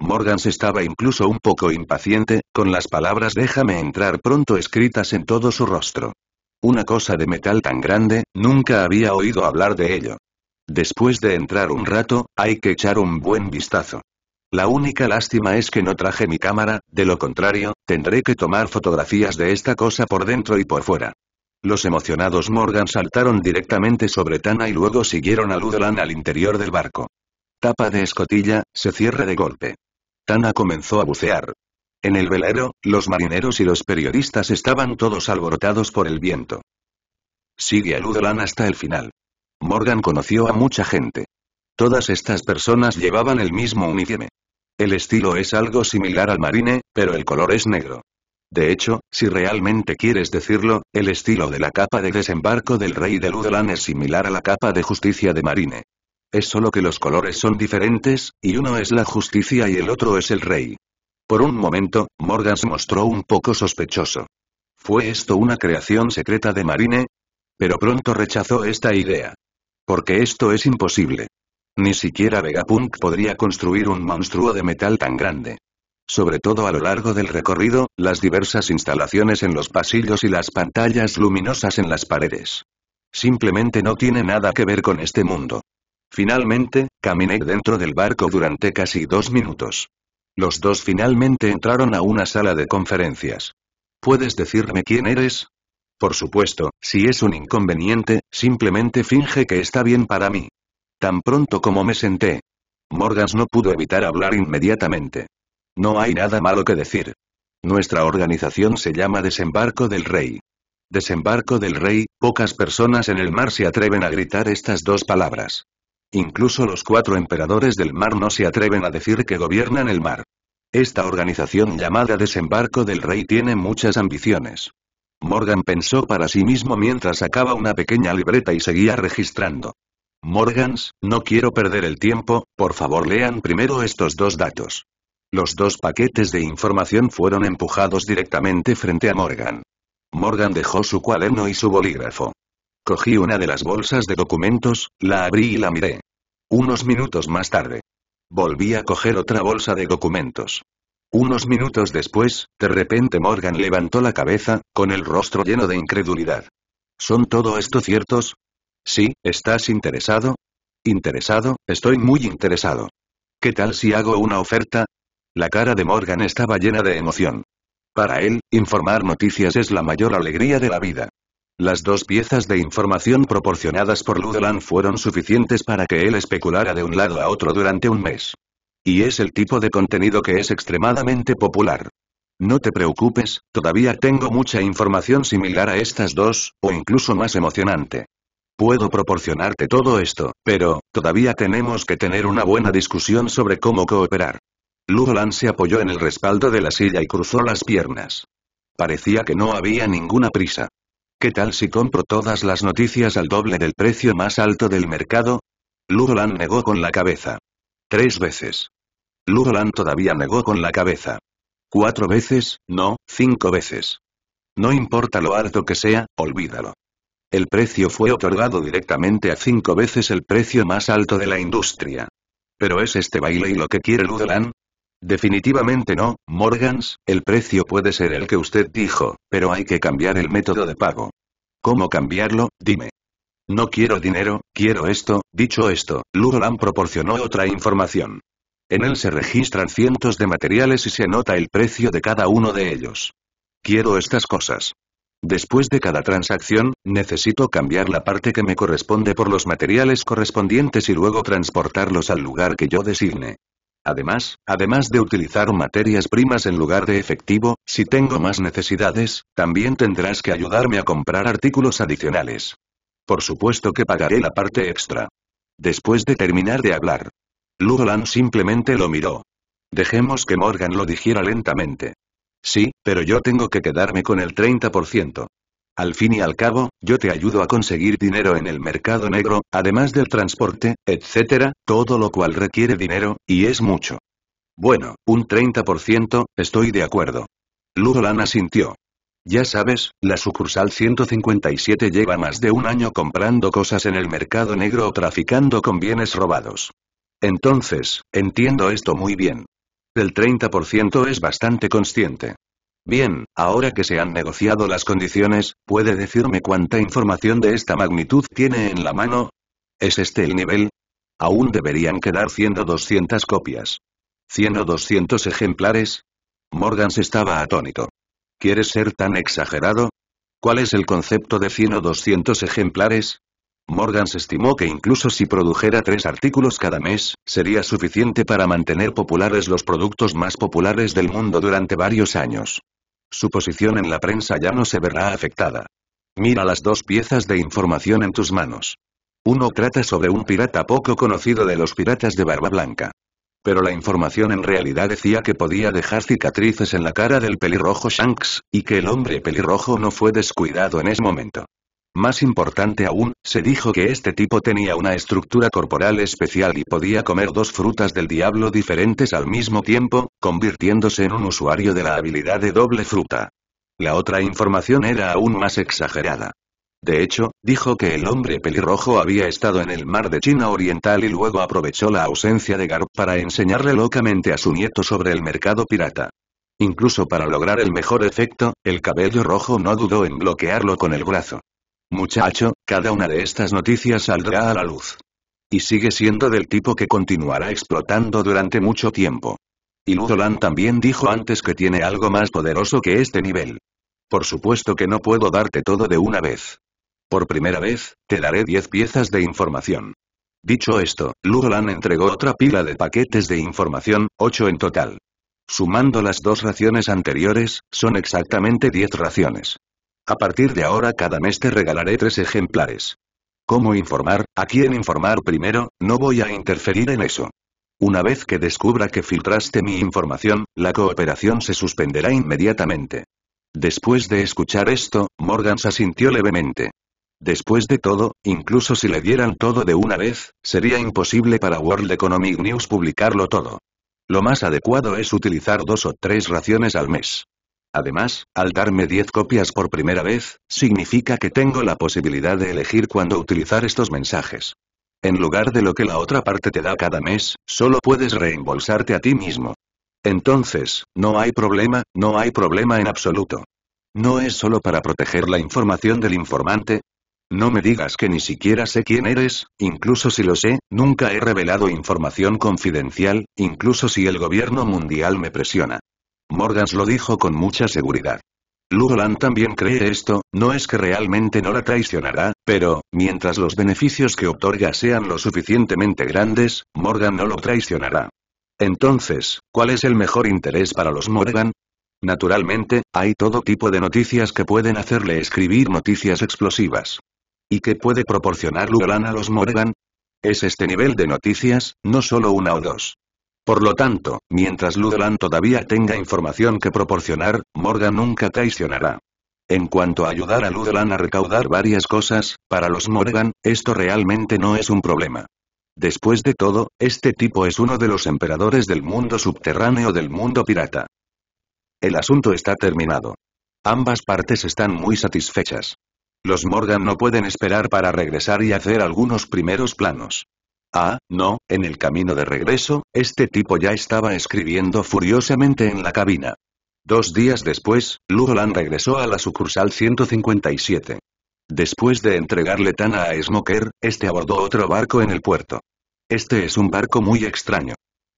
Morgans estaba incluso un poco impaciente, con las palabras déjame entrar pronto escritas en todo su rostro. Una cosa de metal tan grande, nunca había oído hablar de ello. Después de entrar un rato, hay que echar un buen vistazo. La única lástima es que no traje mi cámara, de lo contrario, tendré que tomar fotografías de esta cosa por dentro y por fuera. Los emocionados Morgan saltaron directamente sobre Tana y luego siguieron a Ludlan al interior del barco. Tapa de escotilla, se cierra de golpe. Tana comenzó a bucear. En el velero, los marineros y los periodistas estaban todos alborotados por el viento. Sigue a Ludlan hasta el final. Morgan conoció a mucha gente. Todas estas personas llevaban el mismo uniforme. El estilo es algo similar al marine, pero el color es negro. De hecho, si realmente quieres decirlo, el estilo de la capa de desembarco del rey de Ludlan es similar a la capa de justicia de Marine. Es solo que los colores son diferentes, y uno es la justicia y el otro es el rey. Por un momento, Morgan se mostró un poco sospechoso. ¿Fue esto una creación secreta de Marine? Pero pronto rechazó esta idea. Porque esto es imposible. Ni siquiera Vegapunk podría construir un monstruo de metal tan grande sobre todo a lo largo del recorrido, las diversas instalaciones en los pasillos y las pantallas luminosas en las paredes. Simplemente no tiene nada que ver con este mundo. Finalmente, caminé dentro del barco durante casi dos minutos. Los dos finalmente entraron a una sala de conferencias. ¿Puedes decirme quién eres? Por supuesto, si es un inconveniente, simplemente finge que está bien para mí. Tan pronto como me senté. Morgans no pudo evitar hablar inmediatamente. No hay nada malo que decir. Nuestra organización se llama Desembarco del Rey. Desembarco del Rey, pocas personas en el mar se atreven a gritar estas dos palabras. Incluso los cuatro emperadores del mar no se atreven a decir que gobiernan el mar. Esta organización llamada Desembarco del Rey tiene muchas ambiciones. Morgan pensó para sí mismo mientras sacaba una pequeña libreta y seguía registrando. Morgans, no quiero perder el tiempo, por favor lean primero estos dos datos. Los dos paquetes de información fueron empujados directamente frente a Morgan. Morgan dejó su cuaderno y su bolígrafo. Cogí una de las bolsas de documentos, la abrí y la miré. Unos minutos más tarde. Volví a coger otra bolsa de documentos. Unos minutos después, de repente Morgan levantó la cabeza, con el rostro lleno de incredulidad. ¿Son todo esto ciertos? Sí, ¿estás interesado? Interesado, estoy muy interesado. ¿Qué tal si hago una oferta? La cara de Morgan estaba llena de emoción. Para él, informar noticias es la mayor alegría de la vida. Las dos piezas de información proporcionadas por Ludoland fueron suficientes para que él especulara de un lado a otro durante un mes. Y es el tipo de contenido que es extremadamente popular. No te preocupes, todavía tengo mucha información similar a estas dos, o incluso más emocionante. Puedo proporcionarte todo esto, pero, todavía tenemos que tener una buena discusión sobre cómo cooperar. Ludolan se apoyó en el respaldo de la silla y cruzó las piernas. Parecía que no había ninguna prisa. ¿Qué tal si compro todas las noticias al doble del precio más alto del mercado? Ludolan negó con la cabeza. Tres veces. Ludolan todavía negó con la cabeza. Cuatro veces, no, cinco veces. No importa lo alto que sea, olvídalo. El precio fue otorgado directamente a cinco veces el precio más alto de la industria. Pero es este baile y lo que quiere Ludolan, Definitivamente no, Morgans, el precio puede ser el que usted dijo, pero hay que cambiar el método de pago. ¿Cómo cambiarlo? Dime. No quiero dinero, quiero esto, dicho esto, Lurolan proporcionó otra información. En él se registran cientos de materiales y se anota el precio de cada uno de ellos. Quiero estas cosas. Después de cada transacción, necesito cambiar la parte que me corresponde por los materiales correspondientes y luego transportarlos al lugar que yo designe. Además, además de utilizar materias primas en lugar de efectivo, si tengo más necesidades, también tendrás que ayudarme a comprar artículos adicionales. Por supuesto que pagaré la parte extra. Después de terminar de hablar, Lulan simplemente lo miró. Dejemos que Morgan lo dijera lentamente. Sí, pero yo tengo que quedarme con el 30%. Al fin y al cabo, yo te ayudo a conseguir dinero en el mercado negro, además del transporte, etc., todo lo cual requiere dinero, y es mucho. Bueno, un 30%, estoy de acuerdo. Lana sintió. Ya sabes, la sucursal 157 lleva más de un año comprando cosas en el mercado negro o traficando con bienes robados. Entonces, entiendo esto muy bien. El 30% es bastante consciente. Bien, ahora que se han negociado las condiciones, ¿puede decirme cuánta información de esta magnitud tiene en la mano? ¿Es este el nivel? Aún deberían quedar 100 o 200 copias. ¿100 o 200 ejemplares? Morgans estaba atónito. ¿Quieres ser tan exagerado? ¿Cuál es el concepto de 100 o 200 ejemplares? Morgans estimó que incluso si produjera tres artículos cada mes, sería suficiente para mantener populares los productos más populares del mundo durante varios años. Su posición en la prensa ya no se verá afectada. Mira las dos piezas de información en tus manos. Uno trata sobre un pirata poco conocido de los piratas de Barba Blanca. Pero la información en realidad decía que podía dejar cicatrices en la cara del pelirrojo Shanks, y que el hombre pelirrojo no fue descuidado en ese momento. Más importante aún, se dijo que este tipo tenía una estructura corporal especial y podía comer dos frutas del diablo diferentes al mismo tiempo, convirtiéndose en un usuario de la habilidad de doble fruta. La otra información era aún más exagerada. De hecho, dijo que el hombre pelirrojo había estado en el mar de China Oriental y luego aprovechó la ausencia de Garp para enseñarle locamente a su nieto sobre el mercado pirata. Incluso para lograr el mejor efecto, el cabello rojo no dudó en bloquearlo con el brazo. Muchacho, cada una de estas noticias saldrá a la luz. Y sigue siendo del tipo que continuará explotando durante mucho tiempo. Y Ludolan también dijo antes que tiene algo más poderoso que este nivel. Por supuesto que no puedo darte todo de una vez. Por primera vez, te daré 10 piezas de información. Dicho esto, Ludolan entregó otra pila de paquetes de información, 8 en total. Sumando las dos raciones anteriores, son exactamente 10 raciones. A partir de ahora cada mes te regalaré tres ejemplares. ¿Cómo informar? ¿A quién informar primero? No voy a interferir en eso. Una vez que descubra que filtraste mi información, la cooperación se suspenderá inmediatamente. Después de escuchar esto, Morgan se asintió levemente. Después de todo, incluso si le dieran todo de una vez, sería imposible para World Economic News publicarlo todo. Lo más adecuado es utilizar dos o tres raciones al mes. Además, al darme 10 copias por primera vez, significa que tengo la posibilidad de elegir cuándo utilizar estos mensajes. En lugar de lo que la otra parte te da cada mes, solo puedes reembolsarte a ti mismo. Entonces, no hay problema, no hay problema en absoluto. ¿No es solo para proteger la información del informante? No me digas que ni siquiera sé quién eres, incluso si lo sé, nunca he revelado información confidencial, incluso si el gobierno mundial me presiona. Morgan lo dijo con mucha seguridad. Lugolan también cree esto, no es que realmente no la traicionará, pero, mientras los beneficios que otorga sean lo suficientemente grandes, Morgan no lo traicionará. Entonces, ¿cuál es el mejor interés para los Morgan? Naturalmente, hay todo tipo de noticias que pueden hacerle escribir noticias explosivas. ¿Y qué puede proporcionar Lugolan a los Morgan? Es este nivel de noticias, no solo una o dos. Por lo tanto, mientras Ludolan todavía tenga información que proporcionar, Morgan nunca traicionará. En cuanto a ayudar a Ludolan a recaudar varias cosas, para los Morgan, esto realmente no es un problema. Después de todo, este tipo es uno de los emperadores del mundo subterráneo del mundo pirata. El asunto está terminado. Ambas partes están muy satisfechas. Los Morgan no pueden esperar para regresar y hacer algunos primeros planos. Ah, no, en el camino de regreso, este tipo ya estaba escribiendo furiosamente en la cabina. Dos días después, Ludolan regresó a la sucursal 157. Después de entregarle Tana a Smoker, este abordó otro barco en el puerto. Este es un barco muy extraño.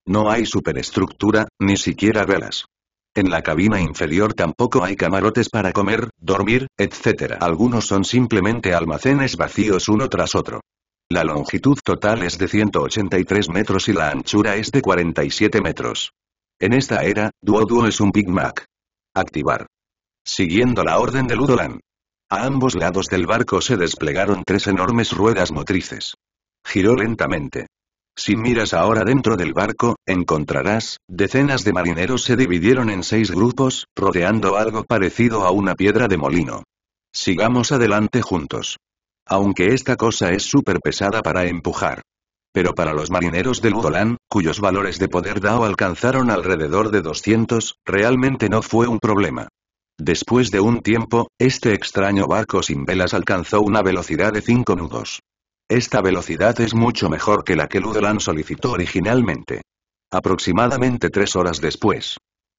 No hay superestructura, ni siquiera velas. En la cabina inferior tampoco hay camarotes para comer, dormir, etc. Algunos son simplemente almacenes vacíos uno tras otro. La longitud total es de 183 metros y la anchura es de 47 metros. En esta era, Duoduo es un Big Mac. Activar. Siguiendo la orden de Ludolan. A ambos lados del barco se desplegaron tres enormes ruedas motrices. Giró lentamente. Si miras ahora dentro del barco, encontrarás, decenas de marineros se dividieron en seis grupos, rodeando algo parecido a una piedra de molino. Sigamos adelante juntos. Aunque esta cosa es súper pesada para empujar. Pero para los marineros del Ludolan, cuyos valores de poder Dao alcanzaron alrededor de 200, realmente no fue un problema. Después de un tiempo, este extraño barco sin velas alcanzó una velocidad de 5 nudos. Esta velocidad es mucho mejor que la que Ludolan solicitó originalmente. Aproximadamente tres horas después.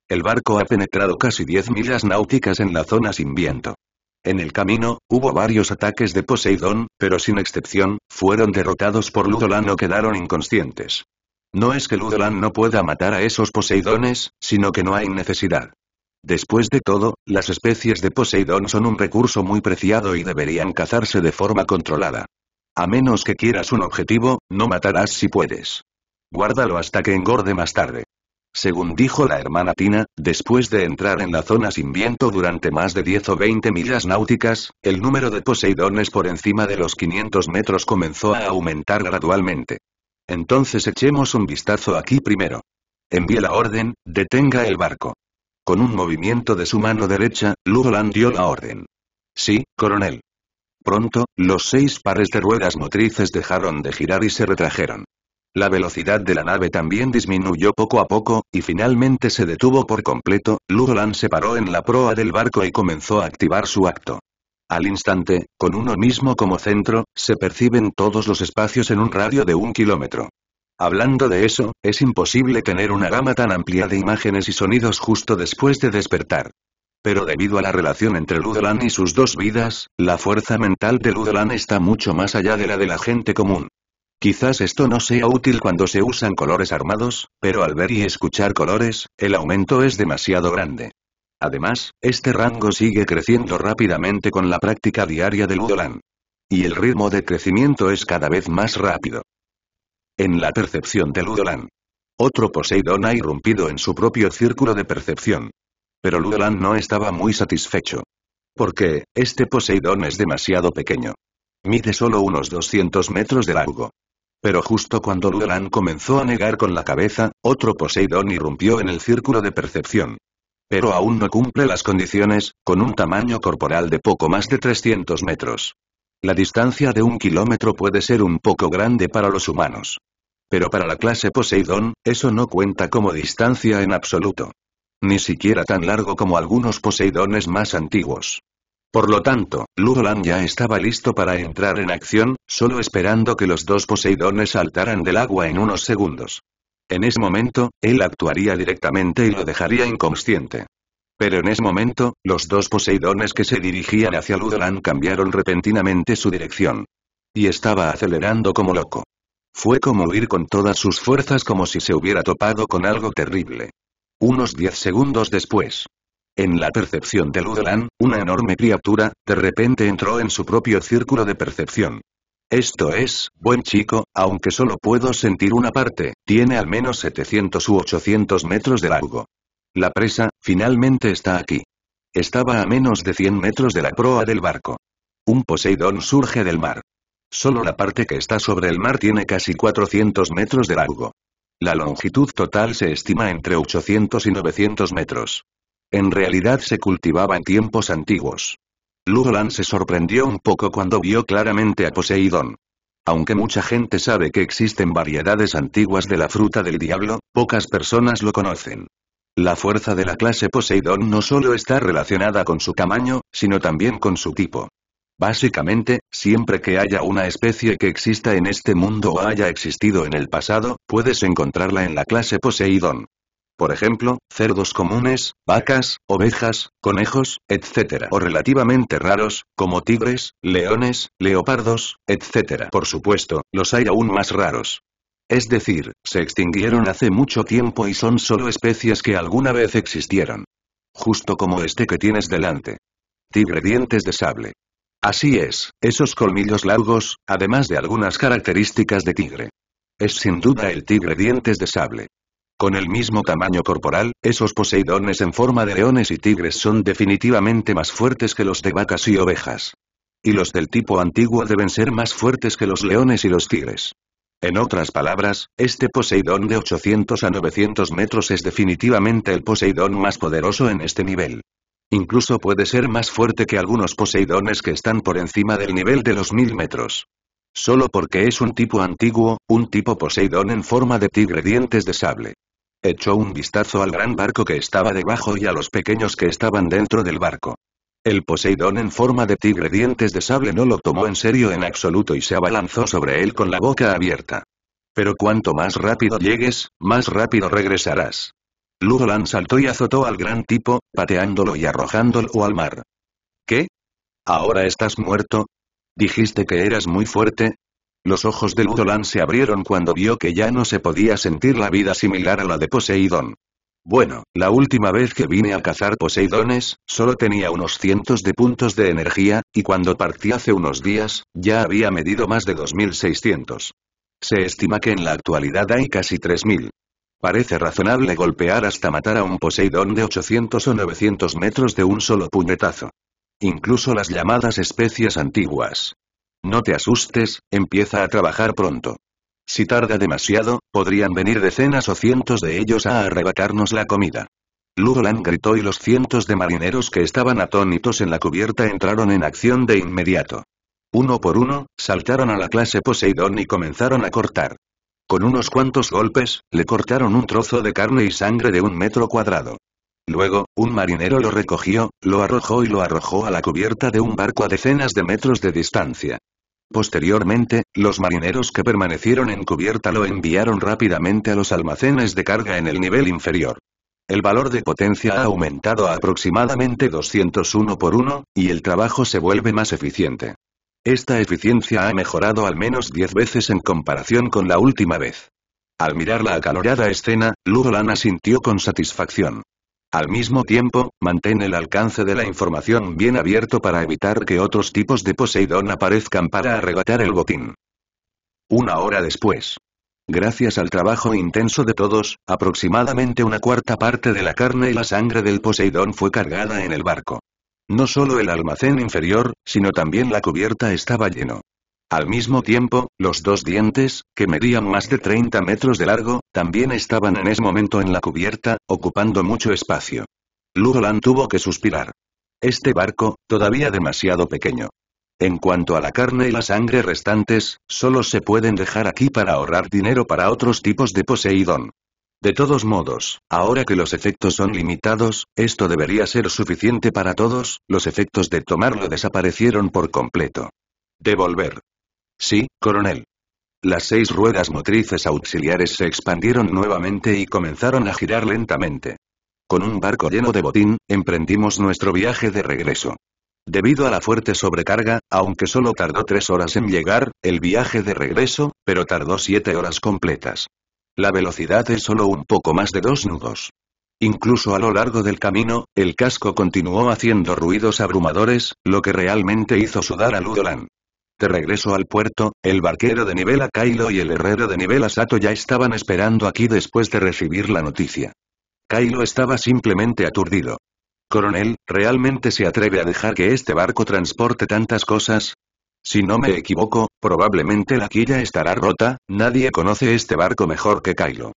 El barco ha penetrado casi 10 millas náuticas en la zona sin viento. En el camino, hubo varios ataques de Poseidón, pero sin excepción, fueron derrotados por Ludolan o quedaron inconscientes. No es que Ludolan no pueda matar a esos Poseidones, sino que no hay necesidad. Después de todo, las especies de Poseidón son un recurso muy preciado y deberían cazarse de forma controlada. A menos que quieras un objetivo, no matarás si puedes. Guárdalo hasta que engorde más tarde. Según dijo la hermana Tina, después de entrar en la zona sin viento durante más de 10 o 20 millas náuticas, el número de Poseidones por encima de los 500 metros comenzó a aumentar gradualmente. Entonces echemos un vistazo aquí primero. Envíe la orden, detenga el barco. Con un movimiento de su mano derecha, Lugoland dio la orden. Sí, coronel. Pronto, los seis pares de ruedas motrices dejaron de girar y se retrajeron. La velocidad de la nave también disminuyó poco a poco, y finalmente se detuvo por completo, Ludolan se paró en la proa del barco y comenzó a activar su acto. Al instante, con uno mismo como centro, se perciben todos los espacios en un radio de un kilómetro. Hablando de eso, es imposible tener una gama tan amplia de imágenes y sonidos justo después de despertar. Pero debido a la relación entre Ludolan y sus dos vidas, la fuerza mental de Ludolan está mucho más allá de la de la gente común. Quizás esto no sea útil cuando se usan colores armados, pero al ver y escuchar colores, el aumento es demasiado grande. Además, este rango sigue creciendo rápidamente con la práctica diaria del Udolan. Y el ritmo de crecimiento es cada vez más rápido. En la percepción del Udolan. Otro Poseidón ha irrumpido en su propio círculo de percepción. Pero Ludolan no estaba muy satisfecho. Porque, este Poseidón es demasiado pequeño. Mide solo unos 200 metros de largo. Pero justo cuando Lulan comenzó a negar con la cabeza, otro Poseidón irrumpió en el círculo de percepción. Pero aún no cumple las condiciones, con un tamaño corporal de poco más de 300 metros. La distancia de un kilómetro puede ser un poco grande para los humanos. Pero para la clase Poseidón, eso no cuenta como distancia en absoluto. Ni siquiera tan largo como algunos Poseidones más antiguos. Por lo tanto, Ludolan ya estaba listo para entrar en acción, solo esperando que los dos Poseidones saltaran del agua en unos segundos. En ese momento, él actuaría directamente y lo dejaría inconsciente. Pero en ese momento, los dos Poseidones que se dirigían hacia Ludolan cambiaron repentinamente su dirección. Y estaba acelerando como loco. Fue como huir con todas sus fuerzas como si se hubiera topado con algo terrible. Unos diez segundos después, en la percepción de Ludolan, una enorme criatura, de repente entró en su propio círculo de percepción. Esto es, buen chico, aunque solo puedo sentir una parte, tiene al menos 700 u 800 metros de largo. La presa, finalmente está aquí. Estaba a menos de 100 metros de la proa del barco. Un Poseidón surge del mar. Solo la parte que está sobre el mar tiene casi 400 metros de largo. La longitud total se estima entre 800 y 900 metros en realidad se cultivaba en tiempos antiguos. Lugolan se sorprendió un poco cuando vio claramente a Poseidón. Aunque mucha gente sabe que existen variedades antiguas de la fruta del diablo, pocas personas lo conocen. La fuerza de la clase Poseidón no solo está relacionada con su tamaño, sino también con su tipo. Básicamente, siempre que haya una especie que exista en este mundo o haya existido en el pasado, puedes encontrarla en la clase Poseidón por ejemplo, cerdos comunes, vacas, ovejas, conejos, etc. o relativamente raros, como tigres, leones, leopardos, etc. Por supuesto, los hay aún más raros. Es decir, se extinguieron hace mucho tiempo y son solo especies que alguna vez existieron. Justo como este que tienes delante. Tigre dientes de sable. Así es, esos colmillos largos, además de algunas características de tigre. Es sin duda el tigre dientes de sable. Con el mismo tamaño corporal, esos poseidones en forma de leones y tigres son definitivamente más fuertes que los de vacas y ovejas. Y los del tipo antiguo deben ser más fuertes que los leones y los tigres. En otras palabras, este Poseidón de 800 a 900 metros es definitivamente el Poseidón más poderoso en este nivel. Incluso puede ser más fuerte que algunos Poseidones que están por encima del nivel de los 1000 metros. Solo porque es un tipo antiguo, un tipo Poseidón en forma de tigre dientes de sable. Echó un vistazo al gran barco que estaba debajo y a los pequeños que estaban dentro del barco. El Poseidón en forma de tigre dientes de sable no lo tomó en serio en absoluto y se abalanzó sobre él con la boca abierta. Pero cuanto más rápido llegues, más rápido regresarás. Ludolan saltó y azotó al gran tipo, pateándolo y arrojándolo al mar. ¿Qué? ¿Ahora estás muerto? Dijiste que eras muy fuerte, los ojos del Udolan se abrieron cuando vio que ya no se podía sentir la vida similar a la de Poseidón. Bueno, la última vez que vine a cazar Poseidones, solo tenía unos cientos de puntos de energía, y cuando partí hace unos días, ya había medido más de 2600. Se estima que en la actualidad hay casi 3000. Parece razonable golpear hasta matar a un Poseidón de 800 o 900 metros de un solo puñetazo. Incluso las llamadas especies antiguas, no te asustes, empieza a trabajar pronto. Si tarda demasiado, podrían venir decenas o cientos de ellos a arrebatarnos la comida. Lugolan gritó y los cientos de marineros que estaban atónitos en la cubierta entraron en acción de inmediato. Uno por uno, saltaron a la clase Poseidón y comenzaron a cortar. Con unos cuantos golpes, le cortaron un trozo de carne y sangre de un metro cuadrado. Luego, un marinero lo recogió, lo arrojó y lo arrojó a la cubierta de un barco a decenas de metros de distancia. Posteriormente, los marineros que permanecieron en cubierta lo enviaron rápidamente a los almacenes de carga en el nivel inferior. El valor de potencia ha aumentado aproximadamente 201 por 1, y el trabajo se vuelve más eficiente. Esta eficiencia ha mejorado al menos 10 veces en comparación con la última vez. Al mirar la acalorada escena, Lugolana sintió con satisfacción. Al mismo tiempo, mantén el alcance de la información bien abierto para evitar que otros tipos de Poseidón aparezcan para arrebatar el botín. Una hora después. Gracias al trabajo intenso de todos, aproximadamente una cuarta parte de la carne y la sangre del Poseidón fue cargada en el barco. No solo el almacén inferior, sino también la cubierta estaba lleno. Al mismo tiempo, los dos dientes, que medían más de 30 metros de largo, también estaban en ese momento en la cubierta, ocupando mucho espacio. Lugolan tuvo que suspirar. Este barco, todavía demasiado pequeño. En cuanto a la carne y la sangre restantes, solo se pueden dejar aquí para ahorrar dinero para otros tipos de Poseidón. De todos modos, ahora que los efectos son limitados, esto debería ser suficiente para todos, los efectos de tomarlo desaparecieron por completo. Devolver. Sí, coronel. Las seis ruedas motrices auxiliares se expandieron nuevamente y comenzaron a girar lentamente. Con un barco lleno de botín, emprendimos nuestro viaje de regreso. Debido a la fuerte sobrecarga, aunque solo tardó tres horas en llegar, el viaje de regreso, pero tardó siete horas completas. La velocidad es solo un poco más de dos nudos. Incluso a lo largo del camino, el casco continuó haciendo ruidos abrumadores, lo que realmente hizo sudar a Ludolan. De regreso al puerto, el barquero de nivel a Kylo y el herrero de nivel a Sato ya estaban esperando aquí después de recibir la noticia. Kylo estaba simplemente aturdido. Coronel, ¿realmente se atreve a dejar que este barco transporte tantas cosas? Si no me equivoco, probablemente la quilla estará rota, nadie conoce este barco mejor que Kylo.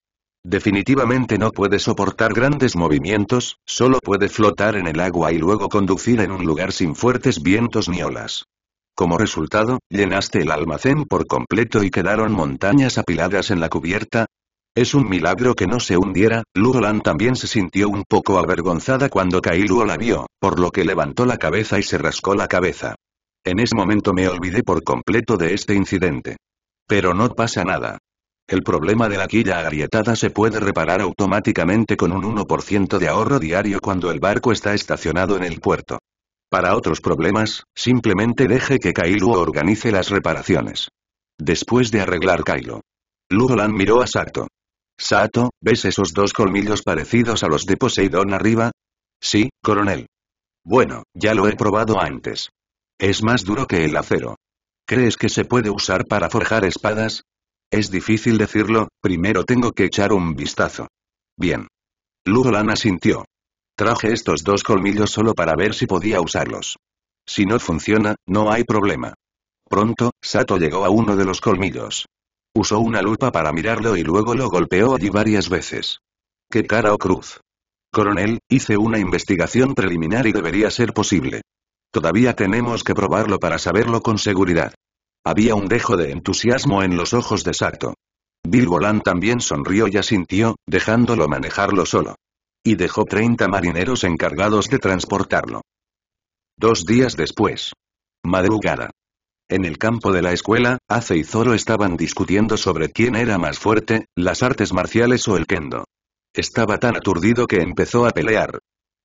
Definitivamente no puede soportar grandes movimientos, solo puede flotar en el agua y luego conducir en un lugar sin fuertes vientos ni olas. Como resultado, llenaste el almacén por completo y quedaron montañas apiladas en la cubierta. Es un milagro que no se hundiera, Luolan también se sintió un poco avergonzada cuando Kailuo la vio, por lo que levantó la cabeza y se rascó la cabeza. En ese momento me olvidé por completo de este incidente. Pero no pasa nada. El problema de la quilla agrietada se puede reparar automáticamente con un 1% de ahorro diario cuando el barco está estacionado en el puerto. Para otros problemas, simplemente deje que Kailu organice las reparaciones. Después de arreglar Kailu, Ludolan miró a Sato. Sato, ¿ves esos dos colmillos parecidos a los de Poseidón arriba? Sí, coronel. Bueno, ya lo he probado antes. Es más duro que el acero. ¿Crees que se puede usar para forjar espadas? Es difícil decirlo, primero tengo que echar un vistazo. Bien. Luholan asintió. Traje estos dos colmillos solo para ver si podía usarlos. Si no funciona, no hay problema. Pronto, Sato llegó a uno de los colmillos. Usó una lupa para mirarlo y luego lo golpeó allí varias veces. ¿Qué cara o oh cruz? Coronel, hice una investigación preliminar y debería ser posible. Todavía tenemos que probarlo para saberlo con seguridad. Había un dejo de entusiasmo en los ojos de Sato. Bilbolan también sonrió y asintió, dejándolo manejarlo solo y dejó 30 marineros encargados de transportarlo. Dos días después. Madrugada. En el campo de la escuela, Ace y Zoro estaban discutiendo sobre quién era más fuerte, las artes marciales o el kendo. Estaba tan aturdido que empezó a pelear.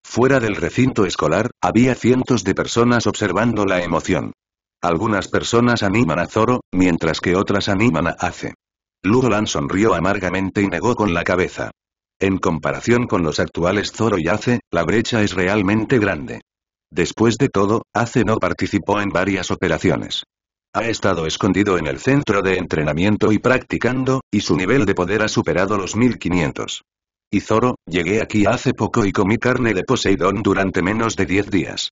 Fuera del recinto escolar, había cientos de personas observando la emoción. Algunas personas animan a Zoro, mientras que otras animan a Ace. Ludolan sonrió amargamente y negó con la cabeza. En comparación con los actuales Zoro y Ace, la brecha es realmente grande. Después de todo, Ace no participó en varias operaciones. Ha estado escondido en el centro de entrenamiento y practicando, y su nivel de poder ha superado los 1500. Y Zoro, llegué aquí hace poco y comí carne de Poseidón durante menos de 10 días.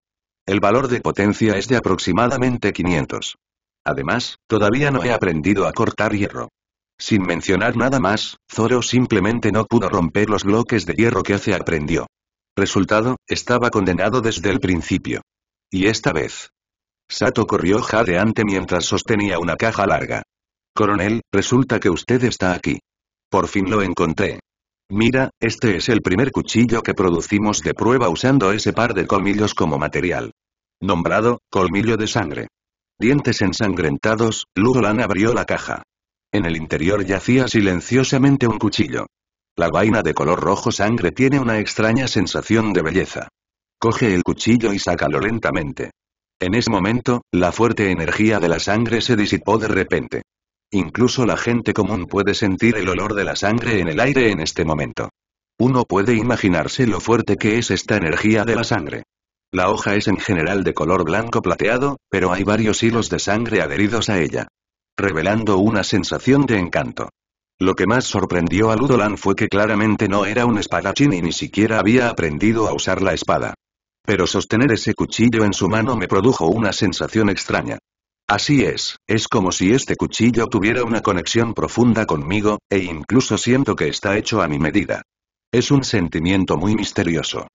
El valor de potencia es de aproximadamente 500. Además, todavía no he aprendido a cortar hierro. Sin mencionar nada más, Zoro simplemente no pudo romper los bloques de hierro que hace aprendió. Resultado, estaba condenado desde el principio. Y esta vez. Sato corrió jadeante mientras sostenía una caja larga. Coronel, resulta que usted está aquí. Por fin lo encontré. Mira, este es el primer cuchillo que producimos de prueba usando ese par de colmillos como material. Nombrado, colmillo de sangre. Dientes ensangrentados, Lugolan abrió la caja. En el interior yacía silenciosamente un cuchillo. La vaina de color rojo sangre tiene una extraña sensación de belleza. Coge el cuchillo y sácalo lentamente. En ese momento, la fuerte energía de la sangre se disipó de repente. Incluso la gente común puede sentir el olor de la sangre en el aire en este momento. Uno puede imaginarse lo fuerte que es esta energía de la sangre. La hoja es en general de color blanco plateado, pero hay varios hilos de sangre adheridos a ella revelando una sensación de encanto. Lo que más sorprendió a Ludolan fue que claramente no era un espadachín y ni siquiera había aprendido a usar la espada. Pero sostener ese cuchillo en su mano me produjo una sensación extraña. Así es, es como si este cuchillo tuviera una conexión profunda conmigo, e incluso siento que está hecho a mi medida. Es un sentimiento muy misterioso.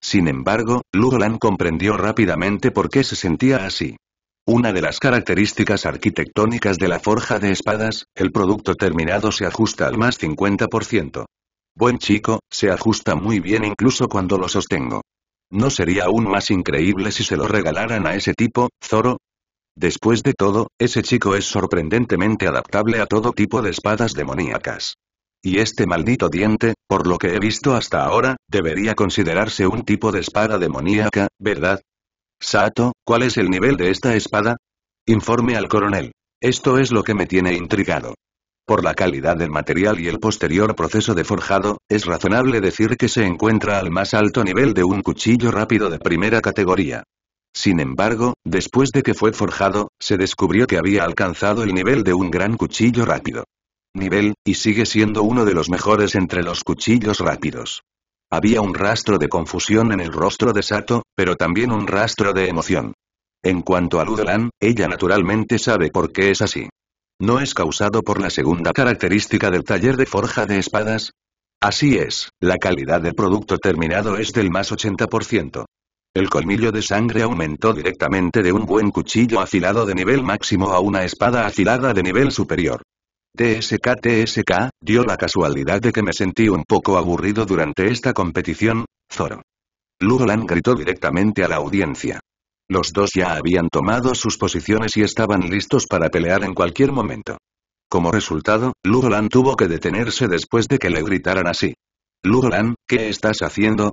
Sin embargo, Ludolan comprendió rápidamente por qué se sentía así. Una de las características arquitectónicas de la forja de espadas, el producto terminado se ajusta al más 50%. Buen chico, se ajusta muy bien incluso cuando lo sostengo. ¿No sería aún más increíble si se lo regalaran a ese tipo, Zoro? Después de todo, ese chico es sorprendentemente adaptable a todo tipo de espadas demoníacas. Y este maldito diente, por lo que he visto hasta ahora, debería considerarse un tipo de espada demoníaca, ¿verdad? Sato, ¿cuál es el nivel de esta espada? Informe al coronel. Esto es lo que me tiene intrigado. Por la calidad del material y el posterior proceso de forjado, es razonable decir que se encuentra al más alto nivel de un cuchillo rápido de primera categoría. Sin embargo, después de que fue forjado, se descubrió que había alcanzado el nivel de un gran cuchillo rápido. Nivel, y sigue siendo uno de los mejores entre los cuchillos rápidos. Había un rastro de confusión en el rostro de Sato, pero también un rastro de emoción. En cuanto a Ludolan, ella naturalmente sabe por qué es así. ¿No es causado por la segunda característica del taller de forja de espadas? Así es, la calidad del producto terminado es del más 80%. El colmillo de sangre aumentó directamente de un buen cuchillo afilado de nivel máximo a una espada afilada de nivel superior. TSK TSK, dio la casualidad de que me sentí un poco aburrido durante esta competición, Zoro. Lurlan gritó directamente a la audiencia. Los dos ya habían tomado sus posiciones y estaban listos para pelear en cualquier momento. Como resultado, Lurlan tuvo que detenerse después de que le gritaran así. Lurlan, ¿qué estás haciendo?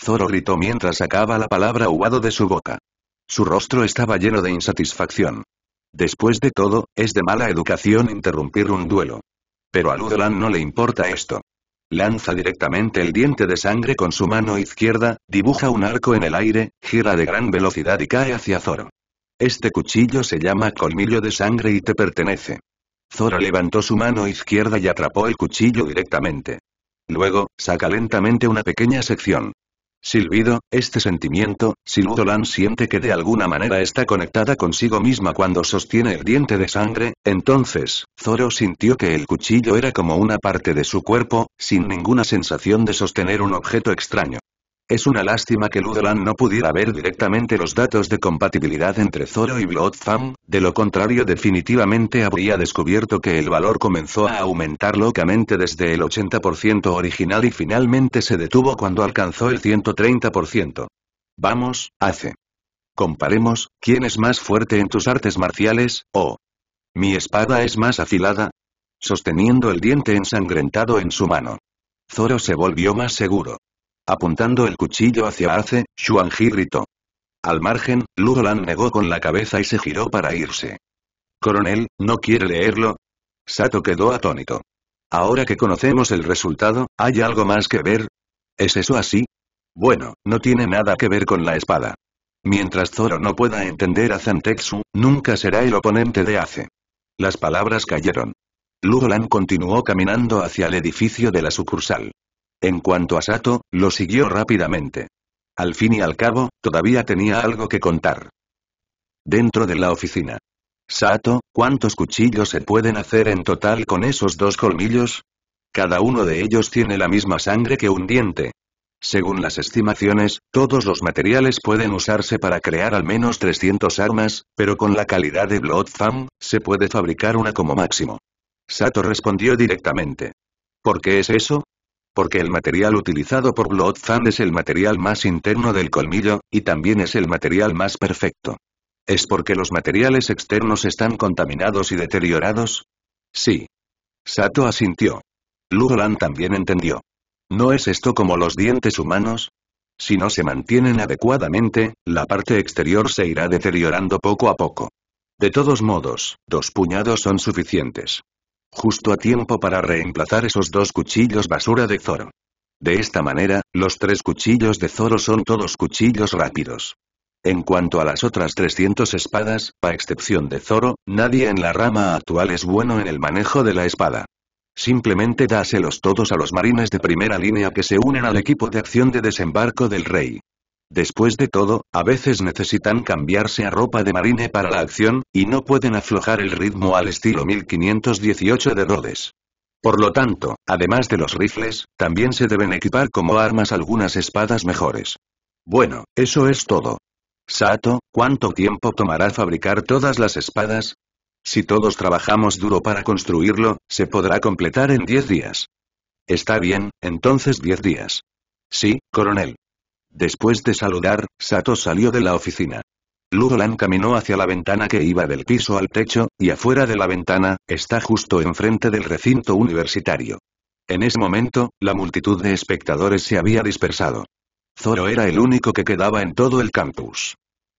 Zoro gritó mientras sacaba la palabra "ubado" de su boca. Su rostro estaba lleno de insatisfacción. Después de todo, es de mala educación interrumpir un duelo. Pero a Ludolan no le importa esto. Lanza directamente el diente de sangre con su mano izquierda, dibuja un arco en el aire, gira de gran velocidad y cae hacia Zoro. Este cuchillo se llama colmillo de sangre y te pertenece. Zoro levantó su mano izquierda y atrapó el cuchillo directamente. Luego, saca lentamente una pequeña sección. Silbido, este sentimiento, Lan siente que de alguna manera está conectada consigo misma cuando sostiene el diente de sangre, entonces, Zoro sintió que el cuchillo era como una parte de su cuerpo, sin ninguna sensación de sostener un objeto extraño. Es una lástima que Ludolan no pudiera ver directamente los datos de compatibilidad entre Zoro y Bloodfam, de lo contrario definitivamente habría descubierto que el valor comenzó a aumentar locamente desde el 80% original y finalmente se detuvo cuando alcanzó el 130%. Vamos, hace. Comparemos, ¿quién es más fuerte en tus artes marciales, o... mi espada es más afilada? Sosteniendo el diente ensangrentado en su mano. Zoro se volvió más seguro. Apuntando el cuchillo hacia Ace, Shuangji gritó. Al margen, Ludolan negó con la cabeza y se giró para irse. Coronel, ¿no quiere leerlo? Sato quedó atónito. Ahora que conocemos el resultado, ¿hay algo más que ver? ¿Es eso así? Bueno, no tiene nada que ver con la espada. Mientras Zoro no pueda entender a Zantetsu, nunca será el oponente de Ace. Las palabras cayeron. Lurolan continuó caminando hacia el edificio de la sucursal. En cuanto a Sato, lo siguió rápidamente. Al fin y al cabo, todavía tenía algo que contar. Dentro de la oficina. Sato, ¿cuántos cuchillos se pueden hacer en total con esos dos colmillos? Cada uno de ellos tiene la misma sangre que un diente. Según las estimaciones, todos los materiales pueden usarse para crear al menos 300 armas, pero con la calidad de Bloodfam, se puede fabricar una como máximo. Sato respondió directamente. ¿Por qué es eso? porque el material utilizado por Blood es el material más interno del colmillo, y también es el material más perfecto. ¿Es porque los materiales externos están contaminados y deteriorados? Sí. Sato asintió. Lugolan también entendió. ¿No es esto como los dientes humanos? Si no se mantienen adecuadamente, la parte exterior se irá deteriorando poco a poco. De todos modos, dos puñados son suficientes. Justo a tiempo para reemplazar esos dos cuchillos basura de Zoro. De esta manera, los tres cuchillos de Zoro son todos cuchillos rápidos. En cuanto a las otras 300 espadas, a excepción de Zoro, nadie en la rama actual es bueno en el manejo de la espada. Simplemente dáselos todos a los marines de primera línea que se unen al equipo de acción de desembarco del rey. Después de todo, a veces necesitan cambiarse a ropa de marine para la acción, y no pueden aflojar el ritmo al estilo 1518 de Rhodes. Por lo tanto, además de los rifles, también se deben equipar como armas algunas espadas mejores. Bueno, eso es todo. Sato, ¿cuánto tiempo tomará fabricar todas las espadas? Si todos trabajamos duro para construirlo, se podrá completar en 10 días. Está bien, entonces 10 días. Sí, coronel. Después de saludar, Sato salió de la oficina. Ludolan caminó hacia la ventana que iba del piso al techo, y afuera de la ventana, está justo enfrente del recinto universitario. En ese momento, la multitud de espectadores se había dispersado. Zoro era el único que quedaba en todo el campus.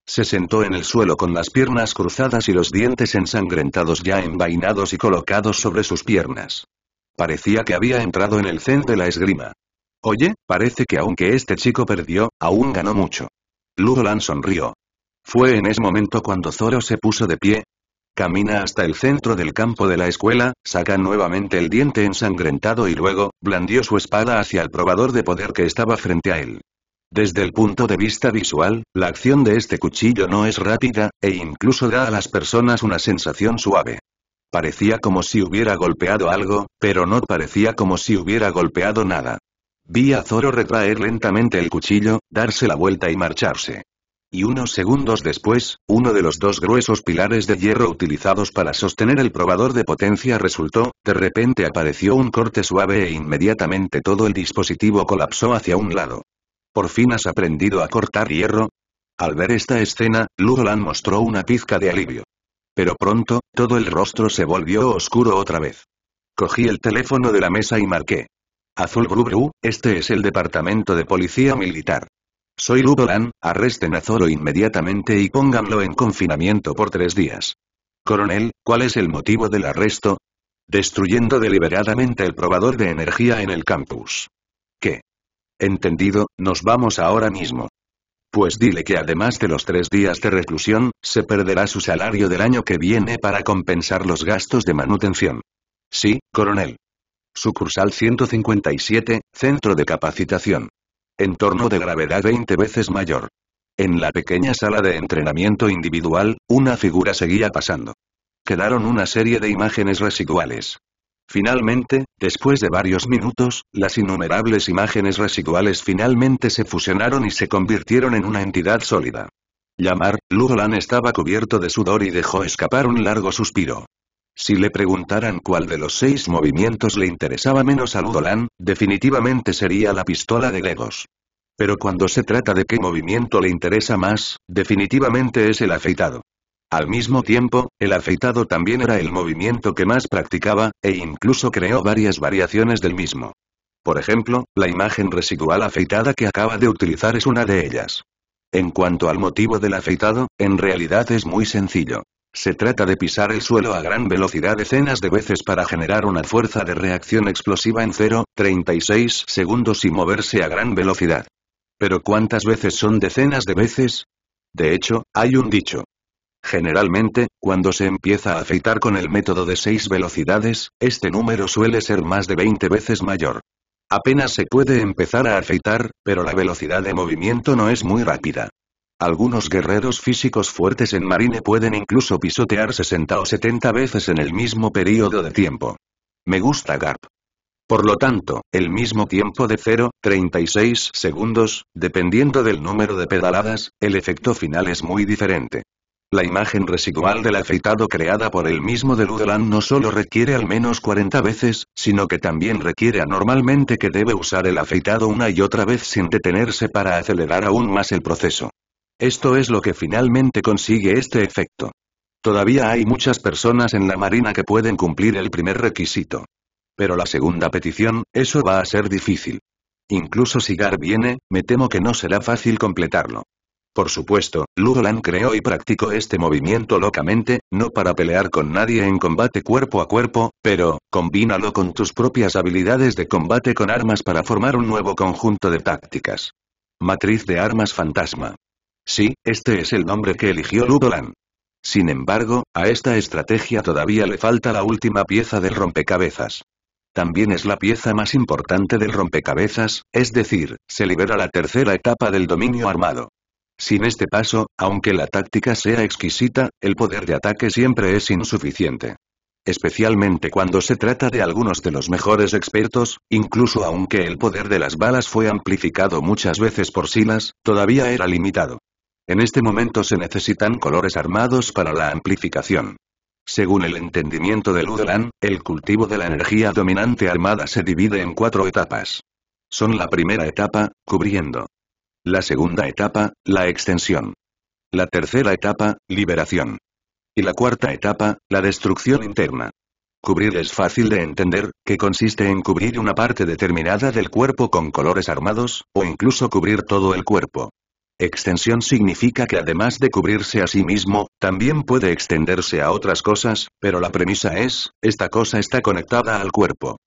Se sentó en el suelo con las piernas cruzadas y los dientes ensangrentados ya envainados y colocados sobre sus piernas. Parecía que había entrado en el zen de la esgrima. Oye, parece que aunque este chico perdió, aún ganó mucho. Ludolan sonrió. Fue en ese momento cuando Zoro se puso de pie. Camina hasta el centro del campo de la escuela, saca nuevamente el diente ensangrentado y luego, blandió su espada hacia el probador de poder que estaba frente a él. Desde el punto de vista visual, la acción de este cuchillo no es rápida, e incluso da a las personas una sensación suave. Parecía como si hubiera golpeado algo, pero no parecía como si hubiera golpeado nada. Vi a Zoro retraer lentamente el cuchillo, darse la vuelta y marcharse. Y unos segundos después, uno de los dos gruesos pilares de hierro utilizados para sostener el probador de potencia resultó, de repente apareció un corte suave e inmediatamente todo el dispositivo colapsó hacia un lado. ¿Por fin has aprendido a cortar hierro? Al ver esta escena, Ludolan mostró una pizca de alivio. Pero pronto, todo el rostro se volvió oscuro otra vez. Cogí el teléfono de la mesa y marqué. Azul Gru este es el departamento de policía militar. Soy Ludolan, arresten a Zoro inmediatamente y pónganlo en confinamiento por tres días. Coronel, ¿cuál es el motivo del arresto? Destruyendo deliberadamente el probador de energía en el campus. ¿Qué? Entendido, nos vamos ahora mismo. Pues dile que además de los tres días de reclusión, se perderá su salario del año que viene para compensar los gastos de manutención. Sí, coronel. Sucursal 157, Centro de Capacitación. Entorno de gravedad 20 veces mayor. En la pequeña sala de entrenamiento individual, una figura seguía pasando. Quedaron una serie de imágenes residuales. Finalmente, después de varios minutos, las innumerables imágenes residuales finalmente se fusionaron y se convirtieron en una entidad sólida. Llamar, Ludolan estaba cubierto de sudor y dejó escapar un largo suspiro. Si le preguntaran cuál de los seis movimientos le interesaba menos a Ludolan, definitivamente sería la pistola de Legos. Pero cuando se trata de qué movimiento le interesa más, definitivamente es el afeitado. Al mismo tiempo, el afeitado también era el movimiento que más practicaba, e incluso creó varias variaciones del mismo. Por ejemplo, la imagen residual afeitada que acaba de utilizar es una de ellas. En cuanto al motivo del afeitado, en realidad es muy sencillo. Se trata de pisar el suelo a gran velocidad decenas de veces para generar una fuerza de reacción explosiva en 0,36 segundos y moverse a gran velocidad. Pero ¿cuántas veces son decenas de veces? De hecho, hay un dicho. Generalmente, cuando se empieza a afeitar con el método de 6 velocidades, este número suele ser más de 20 veces mayor. Apenas se puede empezar a afeitar, pero la velocidad de movimiento no es muy rápida. Algunos guerreros físicos fuertes en marine pueden incluso pisotear 60 o 70 veces en el mismo periodo de tiempo. Me gusta Garp. Por lo tanto, el mismo tiempo de 0,36 segundos, dependiendo del número de pedaladas, el efecto final es muy diferente. La imagen residual del afeitado creada por el mismo de Ludolan no solo requiere al menos 40 veces, sino que también requiere anormalmente que debe usar el afeitado una y otra vez sin detenerse para acelerar aún más el proceso. Esto es lo que finalmente consigue este efecto. Todavía hay muchas personas en la Marina que pueden cumplir el primer requisito. Pero la segunda petición, eso va a ser difícil. Incluso si Gar viene, me temo que no será fácil completarlo. Por supuesto, Ludolan creó y practicó este movimiento locamente, no para pelear con nadie en combate cuerpo a cuerpo, pero, combínalo con tus propias habilidades de combate con armas para formar un nuevo conjunto de tácticas. Matriz de armas fantasma. Sí, este es el nombre que eligió Ludolan. Sin embargo, a esta estrategia todavía le falta la última pieza del rompecabezas. También es la pieza más importante del rompecabezas, es decir, se libera la tercera etapa del dominio armado. Sin este paso, aunque la táctica sea exquisita, el poder de ataque siempre es insuficiente. Especialmente cuando se trata de algunos de los mejores expertos, incluso aunque el poder de las balas fue amplificado muchas veces por Silas, todavía era limitado. En este momento se necesitan colores armados para la amplificación. Según el entendimiento de Ludelan, el cultivo de la energía dominante armada se divide en cuatro etapas. Son la primera etapa, cubriendo. La segunda etapa, la extensión. La tercera etapa, liberación. Y la cuarta etapa, la destrucción interna. Cubrir es fácil de entender, que consiste en cubrir una parte determinada del cuerpo con colores armados, o incluso cubrir todo el cuerpo. Extensión significa que además de cubrirse a sí mismo, también puede extenderse a otras cosas, pero la premisa es, esta cosa está conectada al cuerpo.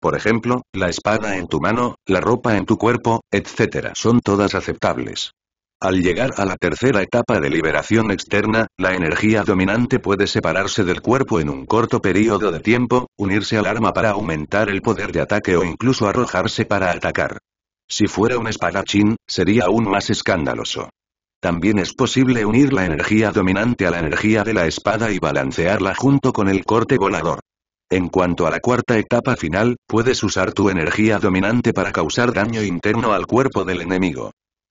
Por ejemplo, la espada en tu mano, la ropa en tu cuerpo, etc. son todas aceptables. Al llegar a la tercera etapa de liberación externa, la energía dominante puede separarse del cuerpo en un corto periodo de tiempo, unirse al arma para aumentar el poder de ataque o incluso arrojarse para atacar. Si fuera un espadachín, sería aún más escandaloso. También es posible unir la energía dominante a la energía de la espada y balancearla junto con el corte volador. En cuanto a la cuarta etapa final, puedes usar tu energía dominante para causar daño interno al cuerpo del enemigo.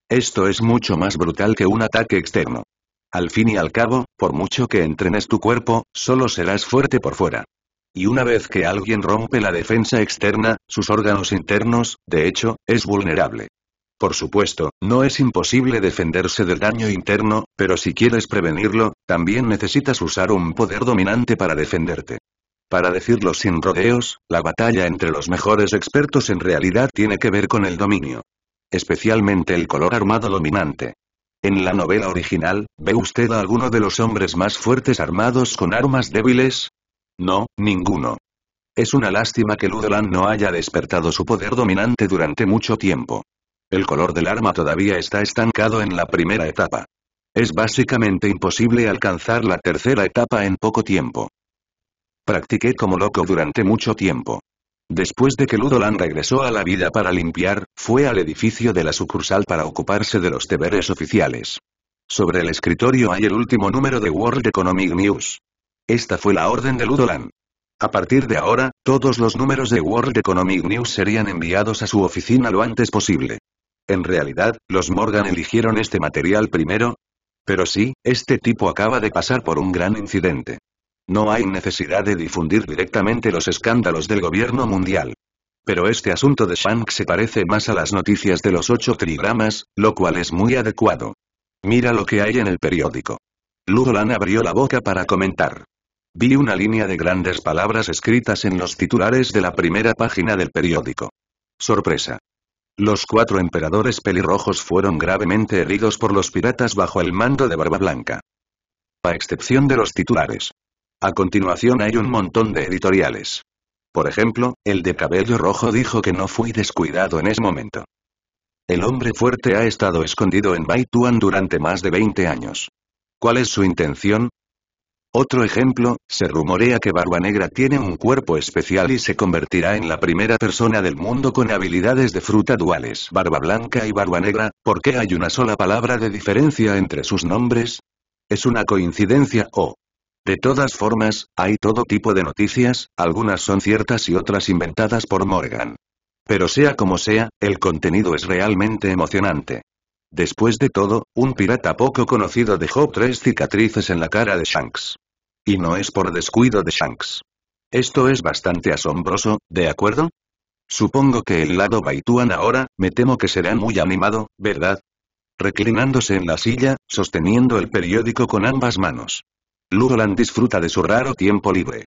Esto es mucho más brutal que un ataque externo. Al fin y al cabo, por mucho que entrenes tu cuerpo, solo serás fuerte por fuera. Y una vez que alguien rompe la defensa externa, sus órganos internos, de hecho, es vulnerable. Por supuesto, no es imposible defenderse del daño interno, pero si quieres prevenirlo, también necesitas usar un poder dominante para defenderte. Para decirlo sin rodeos, la batalla entre los mejores expertos en realidad tiene que ver con el dominio. Especialmente el color armado dominante. En la novela original, ¿ve usted a alguno de los hombres más fuertes armados con armas débiles? No, ninguno. Es una lástima que Ludoland no haya despertado su poder dominante durante mucho tiempo. El color del arma todavía está estancado en la primera etapa. Es básicamente imposible alcanzar la tercera etapa en poco tiempo. Practiqué como loco durante mucho tiempo. Después de que Ludoland regresó a la vida para limpiar, fue al edificio de la sucursal para ocuparse de los deberes oficiales. Sobre el escritorio hay el último número de World Economic News. Esta fue la orden de Ludolan. A partir de ahora, todos los números de World Economic News serían enviados a su oficina lo antes posible. En realidad, los Morgan eligieron este material primero. Pero sí, este tipo acaba de pasar por un gran incidente. No hay necesidad de difundir directamente los escándalos del gobierno mundial. Pero este asunto de Shank se parece más a las noticias de los ocho trigramas, lo cual es muy adecuado. Mira lo que hay en el periódico. Ludolan abrió la boca para comentar. Vi una línea de grandes palabras escritas en los titulares de la primera página del periódico. Sorpresa. Los cuatro emperadores pelirrojos fueron gravemente heridos por los piratas bajo el mando de Barba Blanca. A excepción de los titulares. A continuación hay un montón de editoriales. Por ejemplo, el de cabello rojo dijo que no fui descuidado en ese momento. El hombre fuerte ha estado escondido en Baituan durante más de 20 años. ¿Cuál es su intención? Otro ejemplo, se rumorea que Barba Negra tiene un cuerpo especial y se convertirá en la primera persona del mundo con habilidades de fruta duales. Barba Blanca y Barba Negra, ¿por qué hay una sola palabra de diferencia entre sus nombres? ¿Es una coincidencia o...? De todas formas, hay todo tipo de noticias, algunas son ciertas y otras inventadas por Morgan. Pero sea como sea, el contenido es realmente emocionante. Después de todo, un pirata poco conocido dejó tres cicatrices en la cara de Shanks. Y no es por descuido de Shanks. Esto es bastante asombroso, ¿de acuerdo? Supongo que el lado Baituan ahora, me temo que será muy animado, ¿verdad? Reclinándose en la silla, sosteniendo el periódico con ambas manos. Luroland disfruta de su raro tiempo libre.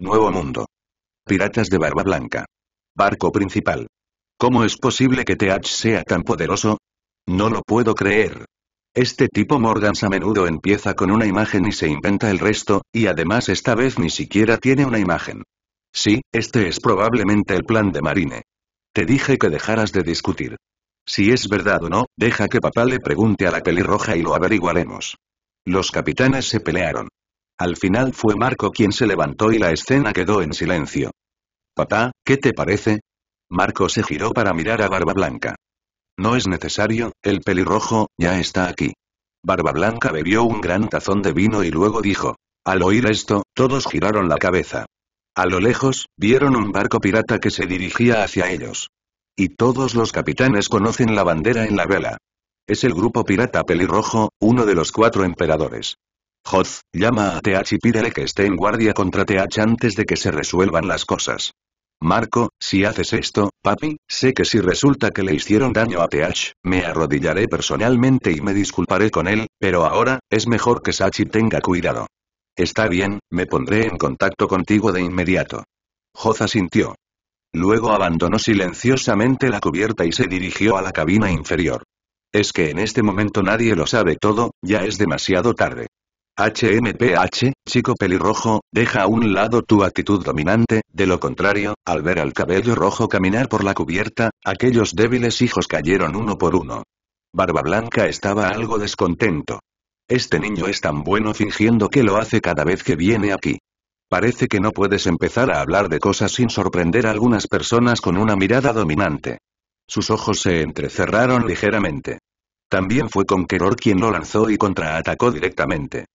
Nuevo Mundo. Piratas de Barba Blanca. Barco principal. ¿Cómo es posible que TH sea tan poderoso? No lo puedo creer. Este tipo Morgans a menudo empieza con una imagen y se inventa el resto, y además esta vez ni siquiera tiene una imagen. Sí, este es probablemente el plan de Marine. Te dije que dejaras de discutir. Si es verdad o no, deja que papá le pregunte a la pelirroja y lo averiguaremos. Los capitanes se pelearon. Al final fue Marco quien se levantó y la escena quedó en silencio. Papá, ¿qué te parece? Marco se giró para mirar a Barba Blanca. No es necesario, el pelirrojo, ya está aquí. Barba Blanca bebió un gran tazón de vino y luego dijo. Al oír esto, todos giraron la cabeza. A lo lejos, vieron un barco pirata que se dirigía hacia ellos. Y todos los capitanes conocen la bandera en la vela. Es el grupo pirata pelirrojo, uno de los cuatro emperadores. Hoth, llama a TH y pídele que esté en guardia contra TH antes de que se resuelvan las cosas. Marco, si haces esto, papi, sé que si resulta que le hicieron daño a Teach, me arrodillaré personalmente y me disculparé con él, pero ahora, es mejor que Sachi tenga cuidado. Está bien, me pondré en contacto contigo de inmediato. Joza sintió. Luego abandonó silenciosamente la cubierta y se dirigió a la cabina inferior. Es que en este momento nadie lo sabe todo, ya es demasiado tarde. HMPH, chico pelirrojo, deja a un lado tu actitud dominante, de lo contrario, al ver al cabello rojo caminar por la cubierta, aquellos débiles hijos cayeron uno por uno. Barba Blanca estaba algo descontento. Este niño es tan bueno fingiendo que lo hace cada vez que viene aquí. Parece que no puedes empezar a hablar de cosas sin sorprender a algunas personas con una mirada dominante. Sus ojos se entrecerraron ligeramente. También fue Conqueror quien lo lanzó y contraatacó directamente.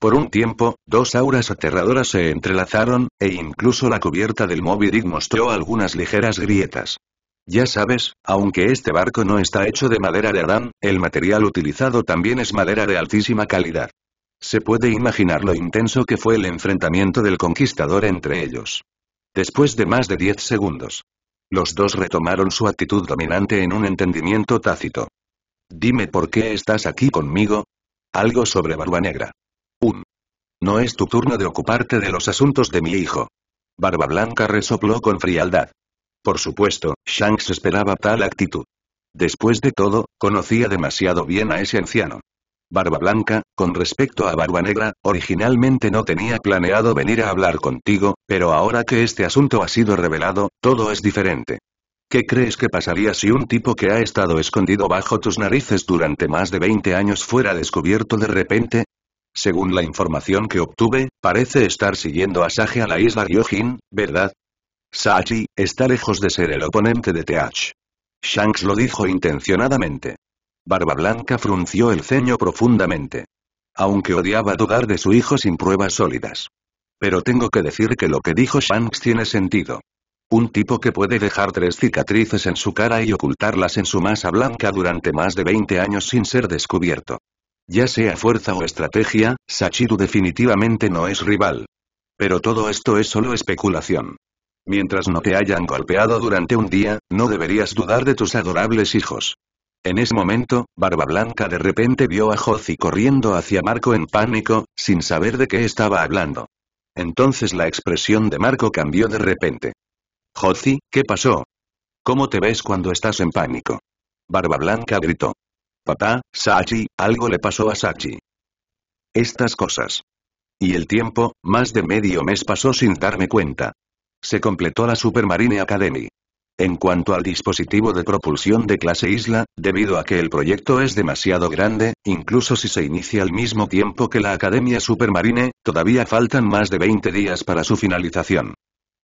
Por un tiempo, dos auras aterradoras se entrelazaron, e incluso la cubierta del Moby Dick mostró algunas ligeras grietas. Ya sabes, aunque este barco no está hecho de madera de Adán, el material utilizado también es madera de altísima calidad. Se puede imaginar lo intenso que fue el enfrentamiento del conquistador entre ellos. Después de más de 10 segundos, los dos retomaron su actitud dominante en un entendimiento tácito. Dime por qué estás aquí conmigo. Algo sobre Barba Negra. No es tu turno de ocuparte de los asuntos de mi hijo. Barba Blanca resopló con frialdad. Por supuesto, Shanks esperaba tal actitud. Después de todo, conocía demasiado bien a ese anciano. Barba Blanca, con respecto a Barba Negra, originalmente no tenía planeado venir a hablar contigo, pero ahora que este asunto ha sido revelado, todo es diferente. ¿Qué crees que pasaría si un tipo que ha estado escondido bajo tus narices durante más de 20 años fuera descubierto de repente? Según la información que obtuve, parece estar siguiendo a Sage a la isla Ryojin, ¿verdad? Saji, está lejos de ser el oponente de TH. Shanks lo dijo intencionadamente. Barba Blanca frunció el ceño profundamente. Aunque odiaba dudar de su hijo sin pruebas sólidas. Pero tengo que decir que lo que dijo Shanks tiene sentido. Un tipo que puede dejar tres cicatrices en su cara y ocultarlas en su masa blanca durante más de 20 años sin ser descubierto. Ya sea fuerza o estrategia, Sachiru definitivamente no es rival. Pero todo esto es solo especulación. Mientras no te hayan golpeado durante un día, no deberías dudar de tus adorables hijos. En ese momento, Barba Blanca de repente vio a Jozi corriendo hacia Marco en pánico, sin saber de qué estaba hablando. Entonces la expresión de Marco cambió de repente. Jozi, ¿qué pasó? ¿Cómo te ves cuando estás en pánico? Barba Blanca gritó. Papá, Sachi, algo le pasó a Sachi. Estas cosas. Y el tiempo, más de medio mes pasó sin darme cuenta. Se completó la Supermarine Academy. En cuanto al dispositivo de propulsión de clase Isla, debido a que el proyecto es demasiado grande, incluso si se inicia al mismo tiempo que la Academia Supermarine, todavía faltan más de 20 días para su finalización.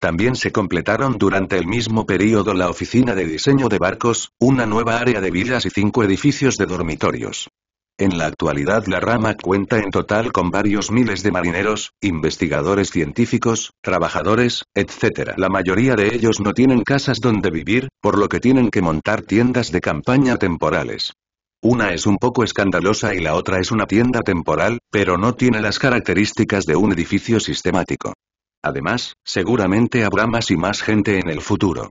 También se completaron durante el mismo período la oficina de diseño de barcos, una nueva área de villas y cinco edificios de dormitorios. En la actualidad la rama cuenta en total con varios miles de marineros, investigadores científicos, trabajadores, etc. La mayoría de ellos no tienen casas donde vivir, por lo que tienen que montar tiendas de campaña temporales. Una es un poco escandalosa y la otra es una tienda temporal, pero no tiene las características de un edificio sistemático. Además, seguramente habrá más y más gente en el futuro.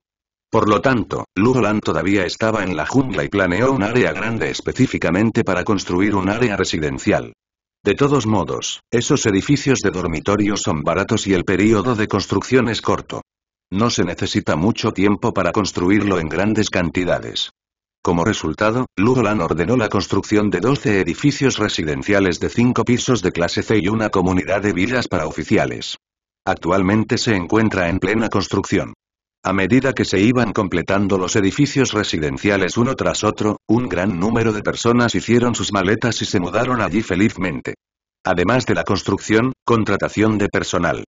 Por lo tanto, Lurolan todavía estaba en la jungla y planeó un área grande específicamente para construir un área residencial. De todos modos, esos edificios de dormitorio son baratos y el período de construcción es corto. No se necesita mucho tiempo para construirlo en grandes cantidades. Como resultado, Lurolan ordenó la construcción de 12 edificios residenciales de 5 pisos de clase C y una comunidad de villas para oficiales. Actualmente se encuentra en plena construcción. A medida que se iban completando los edificios residenciales uno tras otro, un gran número de personas hicieron sus maletas y se mudaron allí felizmente. Además de la construcción, contratación de personal.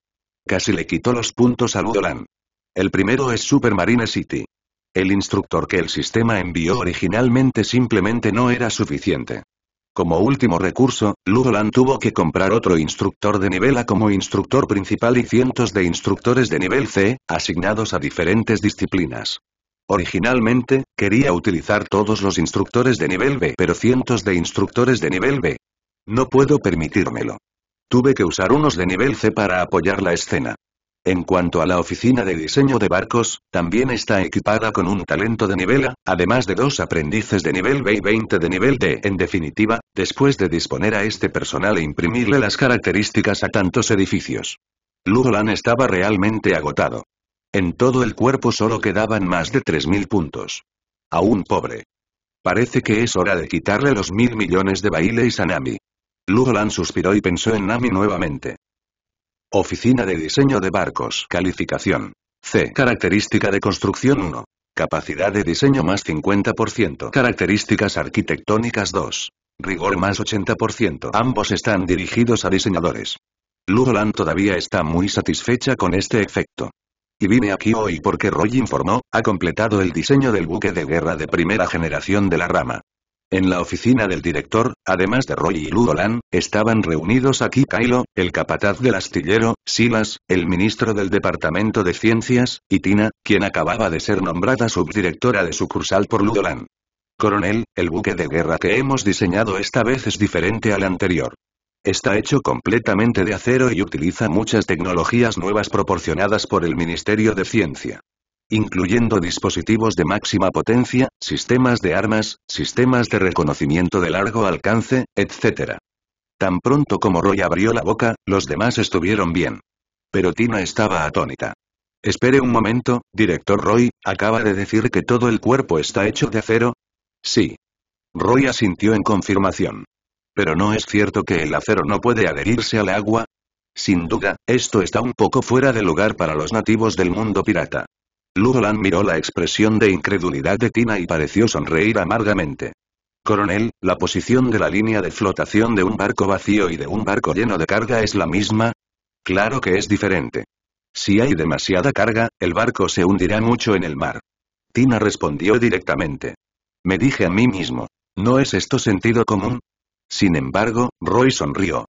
Casi le quitó los puntos a Ludolan. El primero es super Marine City. El instructor que el sistema envió originalmente simplemente no era suficiente. Como último recurso, Ludolan tuvo que comprar otro instructor de nivel A como instructor principal y cientos de instructores de nivel C, asignados a diferentes disciplinas. Originalmente, quería utilizar todos los instructores de nivel B pero cientos de instructores de nivel B. No puedo permitírmelo. Tuve que usar unos de nivel C para apoyar la escena. En cuanto a la oficina de diseño de barcos, también está equipada con un talento de nivel A, además de dos aprendices de nivel B y 20 de nivel D. En definitiva, después de disponer a este personal e imprimirle las características a tantos edificios. Lugolan estaba realmente agotado. En todo el cuerpo solo quedaban más de 3.000 puntos. Aún pobre. Parece que es hora de quitarle los mil millones de Baile a Nami. Lugolan suspiró y pensó en Nami nuevamente. Oficina de Diseño de Barcos. Calificación. C. Característica de construcción 1. Capacidad de diseño más 50%. Características arquitectónicas 2. Rigor más 80%. Ambos están dirigidos a diseñadores. Ludoland todavía está muy satisfecha con este efecto. Y vine aquí hoy porque Roy informó, ha completado el diseño del buque de guerra de primera generación de la rama. En la oficina del director, además de Roy y Ludolan, estaban reunidos aquí Kylo, el capataz del astillero, Silas, el ministro del Departamento de Ciencias, y Tina, quien acababa de ser nombrada subdirectora de sucursal por Ludolan. Coronel, el buque de guerra que hemos diseñado esta vez es diferente al anterior. Está hecho completamente de acero y utiliza muchas tecnologías nuevas proporcionadas por el Ministerio de Ciencia incluyendo dispositivos de máxima potencia, sistemas de armas, sistemas de reconocimiento de largo alcance, etc. Tan pronto como Roy abrió la boca, los demás estuvieron bien. Pero Tina estaba atónita. Espere un momento, director Roy, ¿acaba de decir que todo el cuerpo está hecho de acero? Sí. Roy asintió en confirmación. Pero no es cierto que el acero no puede adherirse al agua. Sin duda, esto está un poco fuera de lugar para los nativos del mundo pirata. Ludolan miró la expresión de incredulidad de Tina y pareció sonreír amargamente. Coronel, la posición de la línea de flotación de un barco vacío y de un barco lleno de carga es la misma. Claro que es diferente. Si hay demasiada carga, el barco se hundirá mucho en el mar. Tina respondió directamente. Me dije a mí mismo. ¿No es esto sentido común? Sin embargo, Roy sonrió.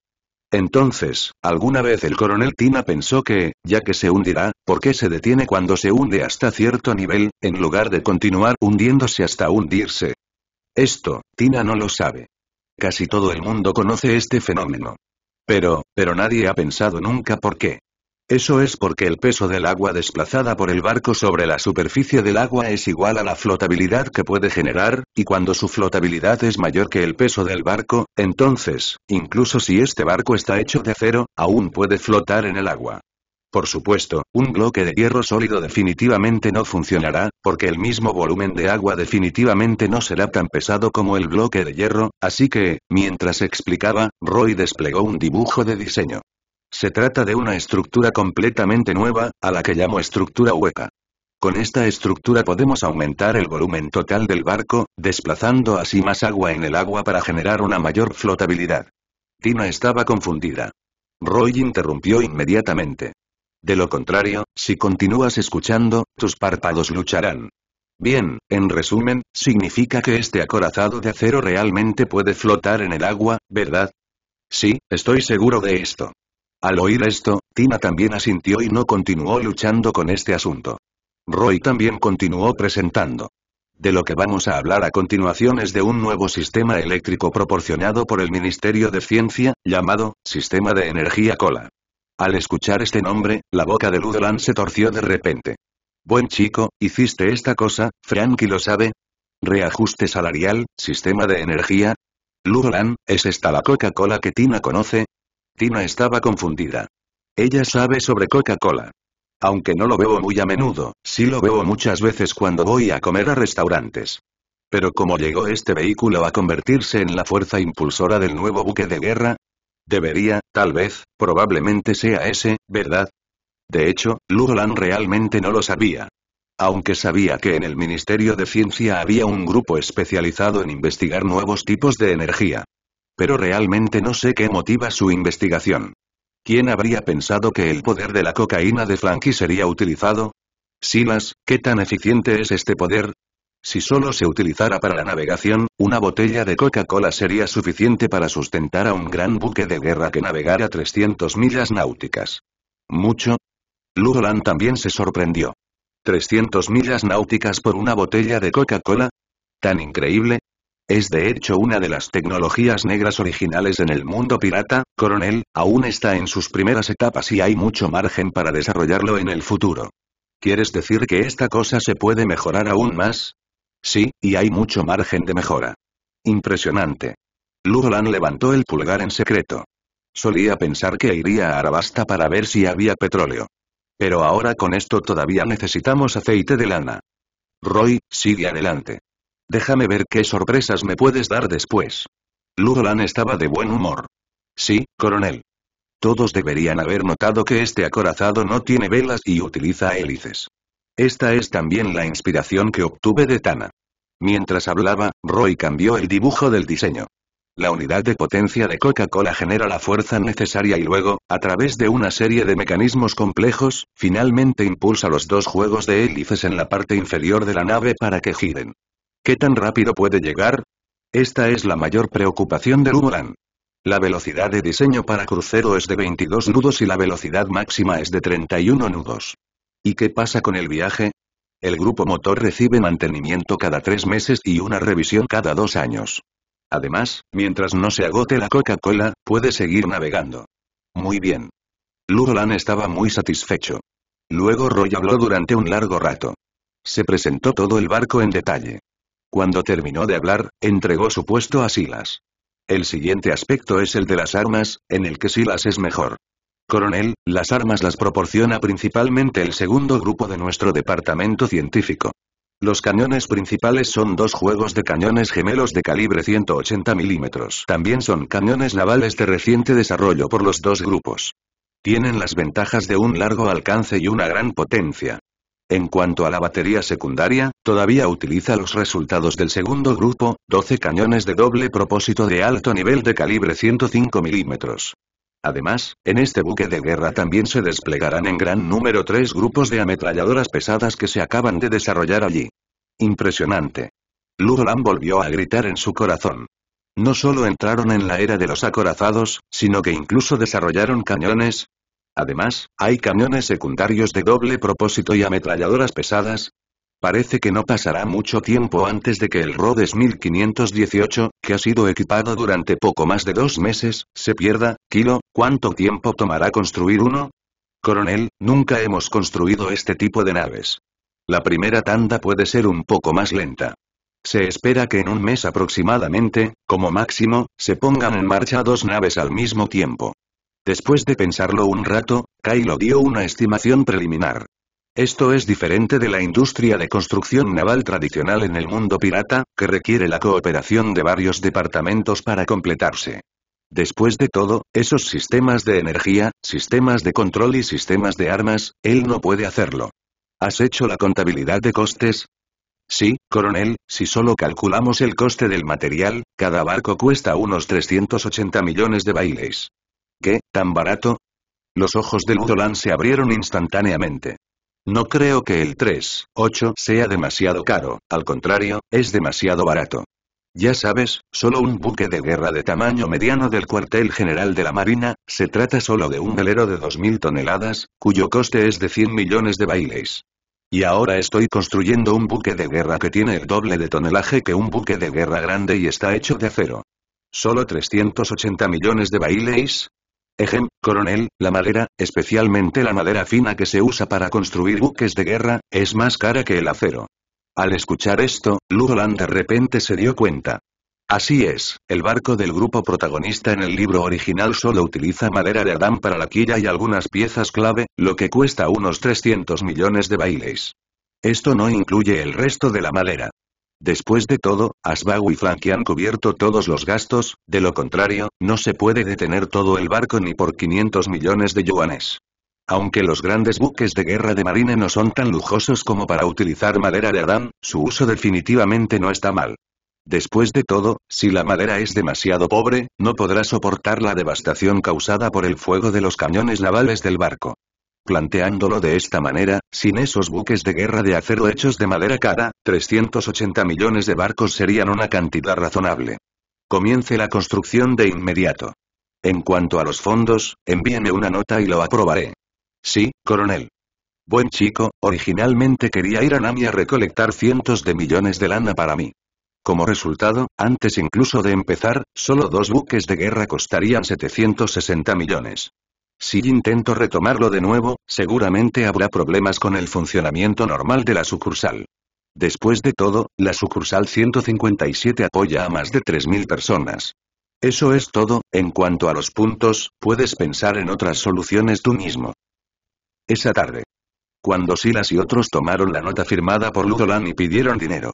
Entonces, alguna vez el coronel Tina pensó que, ya que se hundirá, ¿por qué se detiene cuando se hunde hasta cierto nivel, en lugar de continuar hundiéndose hasta hundirse? Esto, Tina no lo sabe. Casi todo el mundo conoce este fenómeno. Pero, pero nadie ha pensado nunca por qué. Eso es porque el peso del agua desplazada por el barco sobre la superficie del agua es igual a la flotabilidad que puede generar, y cuando su flotabilidad es mayor que el peso del barco, entonces, incluso si este barco está hecho de acero, aún puede flotar en el agua. Por supuesto, un bloque de hierro sólido definitivamente no funcionará, porque el mismo volumen de agua definitivamente no será tan pesado como el bloque de hierro, así que, mientras explicaba, Roy desplegó un dibujo de diseño. Se trata de una estructura completamente nueva, a la que llamo estructura hueca. Con esta estructura podemos aumentar el volumen total del barco, desplazando así más agua en el agua para generar una mayor flotabilidad. Tina estaba confundida. Roy interrumpió inmediatamente. De lo contrario, si continúas escuchando, tus párpados lucharán. Bien, en resumen, significa que este acorazado de acero realmente puede flotar en el agua, ¿verdad? Sí, estoy seguro de esto. Al oír esto, Tina también asintió y no continuó luchando con este asunto. Roy también continuó presentando. De lo que vamos a hablar a continuación es de un nuevo sistema eléctrico proporcionado por el Ministerio de Ciencia, llamado, Sistema de Energía Cola. Al escuchar este nombre, la boca de Ludolan se torció de repente. Buen chico, hiciste esta cosa, Franky lo sabe. Reajuste salarial, sistema de energía. Ludolan, ¿es esta la Coca-Cola que Tina conoce? Tina estaba confundida. Ella sabe sobre Coca-Cola. Aunque no lo veo muy a menudo, sí lo veo muchas veces cuando voy a comer a restaurantes. Pero ¿cómo llegó este vehículo a convertirse en la fuerza impulsora del nuevo buque de guerra? Debería, tal vez, probablemente sea ese, ¿verdad? De hecho, Lugolan realmente no lo sabía. Aunque sabía que en el Ministerio de Ciencia había un grupo especializado en investigar nuevos tipos de energía. Pero realmente no sé qué motiva su investigación. ¿Quién habría pensado que el poder de la cocaína de Frankie sería utilizado? Silas, ¿qué tan eficiente es este poder? Si solo se utilizara para la navegación, una botella de Coca-Cola sería suficiente para sustentar a un gran buque de guerra que navegara 300 millas náuticas. ¿Mucho? Ludolan también se sorprendió. ¿300 millas náuticas por una botella de Coca-Cola? ¿Tan increíble? Es de hecho una de las tecnologías negras originales en el mundo pirata, Coronel, aún está en sus primeras etapas y hay mucho margen para desarrollarlo en el futuro. ¿Quieres decir que esta cosa se puede mejorar aún más? Sí, y hay mucho margen de mejora. Impresionante. Lurolan levantó el pulgar en secreto. Solía pensar que iría a Arabasta para ver si había petróleo. Pero ahora con esto todavía necesitamos aceite de lana. Roy, sigue adelante. Déjame ver qué sorpresas me puedes dar después. Ludolan estaba de buen humor. Sí, coronel. Todos deberían haber notado que este acorazado no tiene velas y utiliza hélices. Esta es también la inspiración que obtuve de Tana. Mientras hablaba, Roy cambió el dibujo del diseño. La unidad de potencia de Coca-Cola genera la fuerza necesaria y luego, a través de una serie de mecanismos complejos, finalmente impulsa los dos juegos de hélices en la parte inferior de la nave para que giren. ¿Qué tan rápido puede llegar? Esta es la mayor preocupación de Ruboran. La velocidad de diseño para crucero es de 22 nudos y la velocidad máxima es de 31 nudos. ¿Y qué pasa con el viaje? El grupo motor recibe mantenimiento cada tres meses y una revisión cada dos años. Además, mientras no se agote la Coca-Cola, puede seguir navegando. Muy bien. Lurolan estaba muy satisfecho. Luego Roy habló durante un largo rato. Se presentó todo el barco en detalle. Cuando terminó de hablar, entregó su puesto a Silas. El siguiente aspecto es el de las armas, en el que Silas es mejor. Coronel, las armas las proporciona principalmente el segundo grupo de nuestro departamento científico. Los cañones principales son dos juegos de cañones gemelos de calibre 180 milímetros. También son cañones navales de reciente desarrollo por los dos grupos. Tienen las ventajas de un largo alcance y una gran potencia. En cuanto a la batería secundaria, todavía utiliza los resultados del segundo grupo, 12 cañones de doble propósito de alto nivel de calibre 105 milímetros. Además, en este buque de guerra también se desplegarán en gran número tres grupos de ametralladoras pesadas que se acaban de desarrollar allí. Impresionante. Ludolan volvió a gritar en su corazón. No solo entraron en la era de los acorazados, sino que incluso desarrollaron cañones, Además, hay camiones secundarios de doble propósito y ametralladoras pesadas. Parece que no pasará mucho tiempo antes de que el RODES 1518, que ha sido equipado durante poco más de dos meses, se pierda. Kilo, ¿cuánto tiempo tomará construir uno? Coronel, nunca hemos construido este tipo de naves. La primera tanda puede ser un poco más lenta. Se espera que en un mes aproximadamente, como máximo, se pongan en marcha dos naves al mismo tiempo. Después de pensarlo un rato, Kylo dio una estimación preliminar. Esto es diferente de la industria de construcción naval tradicional en el mundo pirata, que requiere la cooperación de varios departamentos para completarse. Después de todo, esos sistemas de energía, sistemas de control y sistemas de armas, él no puede hacerlo. ¿Has hecho la contabilidad de costes? Sí, coronel, si solo calculamos el coste del material, cada barco cuesta unos 380 millones de bailes. ¿Qué, tan barato? Los ojos de Ludolan se abrieron instantáneamente. No creo que el 3.8 sea demasiado caro, al contrario, es demasiado barato. Ya sabes, solo un buque de guerra de tamaño mediano del cuartel general de la Marina, se trata solo de un velero de 2.000 toneladas, cuyo coste es de 100 millones de bailes. Y ahora estoy construyendo un buque de guerra que tiene el doble de tonelaje que un buque de guerra grande y está hecho de acero. Solo 380 millones de bailes, Ejem, coronel, la madera, especialmente la madera fina que se usa para construir buques de guerra, es más cara que el acero. Al escuchar esto, Lugoland de repente se dio cuenta. Así es, el barco del grupo protagonista en el libro original solo utiliza madera de Adán para la quilla y algunas piezas clave, lo que cuesta unos 300 millones de bailes. Esto no incluye el resto de la madera. Después de todo, Asbau y Frankie han cubierto todos los gastos, de lo contrario, no se puede detener todo el barco ni por 500 millones de yuanes. Aunque los grandes buques de guerra de marina no son tan lujosos como para utilizar madera de Adán, su uso definitivamente no está mal. Después de todo, si la madera es demasiado pobre, no podrá soportar la devastación causada por el fuego de los cañones navales del barco. Planteándolo de esta manera, sin esos buques de guerra de acero hechos de madera cara, 380 millones de barcos serían una cantidad razonable. Comience la construcción de inmediato. En cuanto a los fondos, envíeme una nota y lo aprobaré. Sí, coronel. Buen chico, originalmente quería ir a Nami a recolectar cientos de millones de lana para mí. Como resultado, antes incluso de empezar, solo dos buques de guerra costarían 760 millones. Si intento retomarlo de nuevo, seguramente habrá problemas con el funcionamiento normal de la sucursal. Después de todo, la sucursal 157 apoya a más de 3.000 personas. Eso es todo, en cuanto a los puntos, puedes pensar en otras soluciones tú mismo. Esa tarde. Cuando Silas y otros tomaron la nota firmada por Ludolan y pidieron dinero.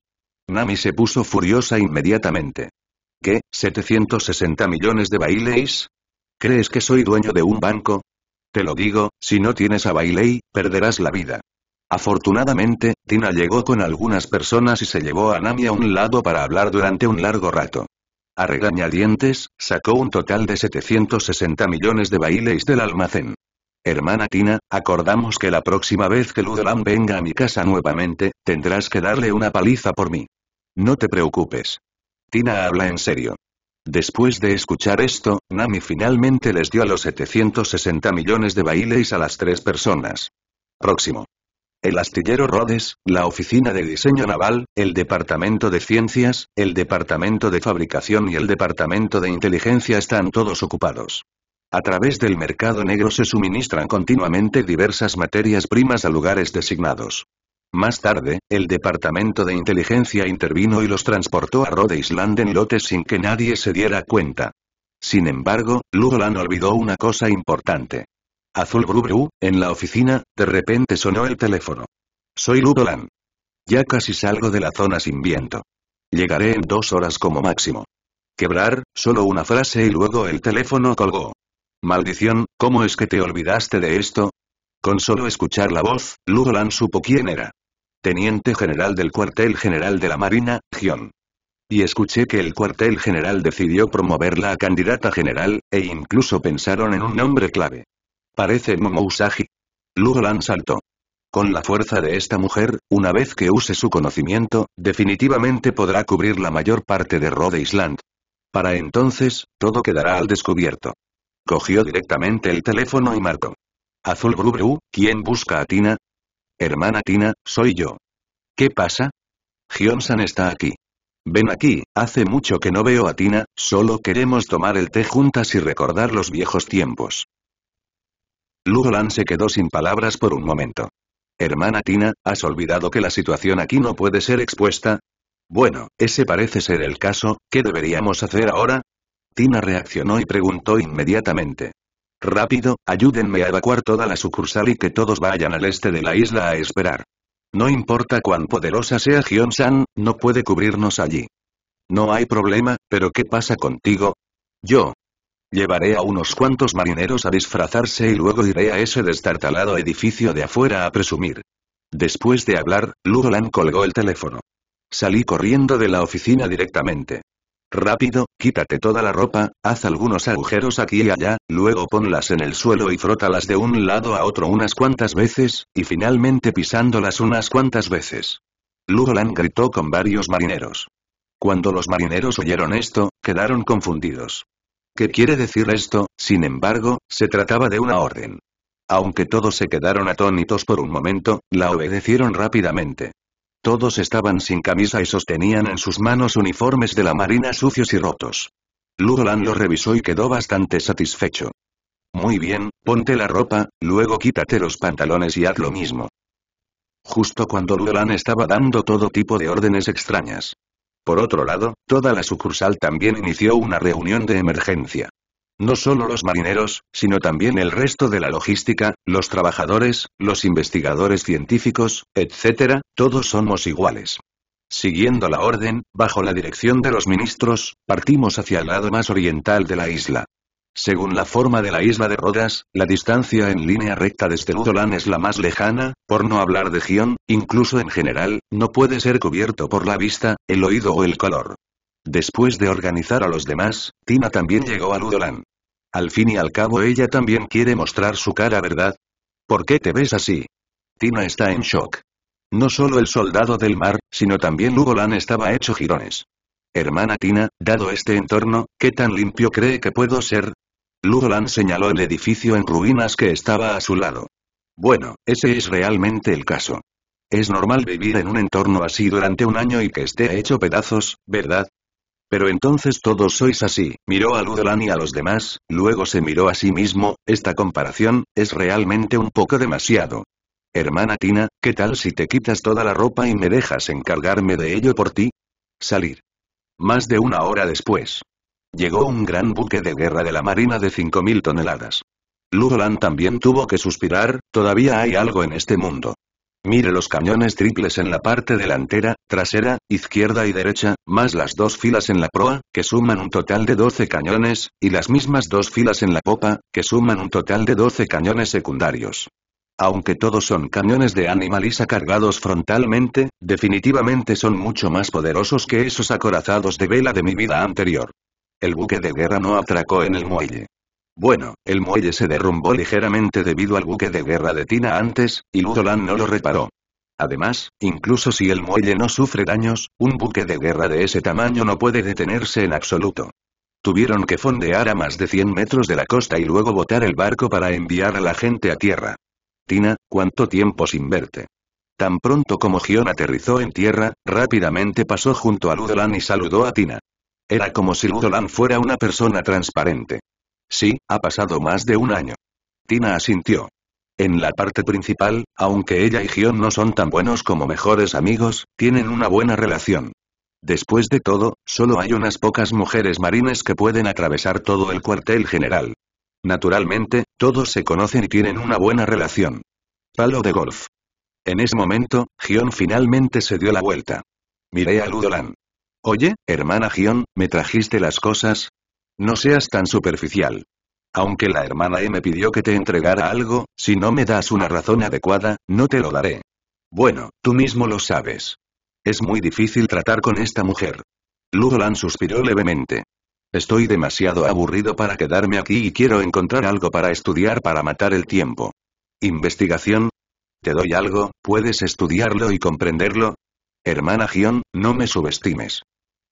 Nami se puso furiosa inmediatamente. ¿Qué? ¿760 millones de bailes? ¿Crees que soy dueño de un banco? Te lo digo, si no tienes a Bailey, perderás la vida. Afortunadamente, Tina llegó con algunas personas y se llevó a Nami a un lado para hablar durante un largo rato. A regañadientes, sacó un total de 760 millones de baileys del almacén. Hermana Tina, acordamos que la próxima vez que Ludolam venga a mi casa nuevamente, tendrás que darle una paliza por mí. No te preocupes. Tina habla en serio. Después de escuchar esto, Nami finalmente les dio a los 760 millones de bailes a las tres personas. Próximo. El astillero Rhodes, la oficina de diseño naval, el departamento de ciencias, el departamento de fabricación y el departamento de inteligencia están todos ocupados. A través del mercado negro se suministran continuamente diversas materias primas a lugares designados. Más tarde, el Departamento de Inteligencia intervino y los transportó a Rhode Island en lotes sin que nadie se diera cuenta. Sin embargo, Ludolan olvidó una cosa importante. Azul en la oficina, de repente sonó el teléfono. Soy Ludolan. Ya casi salgo de la zona sin viento. Llegaré en dos horas como máximo. Quebrar, solo una frase y luego el teléfono colgó. Maldición, ¿cómo es que te olvidaste de esto? Con solo escuchar la voz, Ludolan supo quién era teniente general del cuartel general de la Marina, Gion. Y escuché que el cuartel general decidió promoverla a candidata general, e incluso pensaron en un nombre clave. Parece Momousagi. Lugolan saltó. Con la fuerza de esta mujer, una vez que use su conocimiento, definitivamente podrá cubrir la mayor parte de Rhode Island. Para entonces, todo quedará al descubierto. Cogió directamente el teléfono y marcó. Azul Brubru, ¿quién busca a Tina? Hermana Tina, soy yo. ¿Qué pasa? Hyun-san está aquí. Ven aquí, hace mucho que no veo a Tina, solo queremos tomar el té juntas y recordar los viejos tiempos. Lugolan se quedó sin palabras por un momento. Hermana Tina, ¿has olvidado que la situación aquí no puede ser expuesta? Bueno, ese parece ser el caso, ¿qué deberíamos hacer ahora? Tina reaccionó y preguntó inmediatamente. Rápido, ayúdenme a evacuar toda la sucursal y que todos vayan al este de la isla a esperar. No importa cuán poderosa sea Gion-san, no puede cubrirnos allí. No hay problema, pero ¿qué pasa contigo? Yo. Llevaré a unos cuantos marineros a disfrazarse y luego iré a ese destartalado edificio de afuera a presumir. Después de hablar, Ludolan colgó el teléfono. Salí corriendo de la oficina directamente. Rápido, quítate toda la ropa, haz algunos agujeros aquí y allá, luego ponlas en el suelo y frótalas de un lado a otro unas cuantas veces, y finalmente pisándolas unas cuantas veces. Lurolan gritó con varios marineros. Cuando los marineros oyeron esto, quedaron confundidos. ¿Qué quiere decir esto? Sin embargo, se trataba de una orden. Aunque todos se quedaron atónitos por un momento, la obedecieron rápidamente. Todos estaban sin camisa y sostenían en sus manos uniformes de la marina sucios y rotos. Ludolan lo revisó y quedó bastante satisfecho. Muy bien, ponte la ropa, luego quítate los pantalones y haz lo mismo. Justo cuando Ludolan estaba dando todo tipo de órdenes extrañas. Por otro lado, toda la sucursal también inició una reunión de emergencia. No solo los marineros, sino también el resto de la logística, los trabajadores, los investigadores científicos, etc., todos somos iguales. Siguiendo la orden, bajo la dirección de los ministros, partimos hacia el lado más oriental de la isla. Según la forma de la isla de Rodas, la distancia en línea recta desde Ludolán es la más lejana, por no hablar de Gion, incluso en general, no puede ser cubierto por la vista, el oído o el color. Después de organizar a los demás, Tina también llegó a Ludolan. Al fin y al cabo ella también quiere mostrar su cara, ¿verdad? ¿Por qué te ves así? Tina está en shock. No solo el soldado del mar, sino también Ludolan estaba hecho jirones. Hermana Tina, dado este entorno, ¿qué tan limpio cree que puedo ser? Ludolan señaló el edificio en ruinas que estaba a su lado. Bueno, ese es realmente el caso. Es normal vivir en un entorno así durante un año y que esté hecho pedazos, ¿verdad? Pero entonces todos sois así, miró a Ludolan y a los demás, luego se miró a sí mismo, esta comparación, es realmente un poco demasiado. Hermana Tina, ¿qué tal si te quitas toda la ropa y me dejas encargarme de ello por ti? Salir. Más de una hora después. Llegó un gran buque de guerra de la Marina de 5.000 toneladas. Ludolan también tuvo que suspirar, todavía hay algo en este mundo. Mire los cañones triples en la parte delantera, trasera, izquierda y derecha, más las dos filas en la proa, que suman un total de 12 cañones, y las mismas dos filas en la popa, que suman un total de 12 cañones secundarios. Aunque todos son cañones de animalisa cargados frontalmente, definitivamente son mucho más poderosos que esos acorazados de vela de mi vida anterior. El buque de guerra no atracó en el muelle. Bueno, el muelle se derrumbó ligeramente debido al buque de guerra de Tina antes, y Ludolan no lo reparó. Además, incluso si el muelle no sufre daños, un buque de guerra de ese tamaño no puede detenerse en absoluto. Tuvieron que fondear a más de 100 metros de la costa y luego botar el barco para enviar a la gente a tierra. Tina, ¿cuánto tiempo sin verte? Tan pronto como Gion aterrizó en tierra, rápidamente pasó junto a Ludolan y saludó a Tina. Era como si Ludolan fuera una persona transparente. Sí, ha pasado más de un año. Tina asintió. En la parte principal, aunque ella y Gion no son tan buenos como mejores amigos, tienen una buena relación. Después de todo, solo hay unas pocas mujeres marines que pueden atravesar todo el cuartel general. Naturalmente, todos se conocen y tienen una buena relación. Palo de golf. En ese momento, Gion finalmente se dio la vuelta. Miré a Ludolan. Oye, hermana Gion, ¿me trajiste las cosas? No seas tan superficial. Aunque la hermana M me pidió que te entregara algo, si no me das una razón adecuada, no te lo daré. Bueno, tú mismo lo sabes. Es muy difícil tratar con esta mujer. Ludolan suspiró levemente. Estoy demasiado aburrido para quedarme aquí y quiero encontrar algo para estudiar para matar el tiempo. ¿Investigación? Te doy algo, puedes estudiarlo y comprenderlo. Hermana Gion, no me subestimes.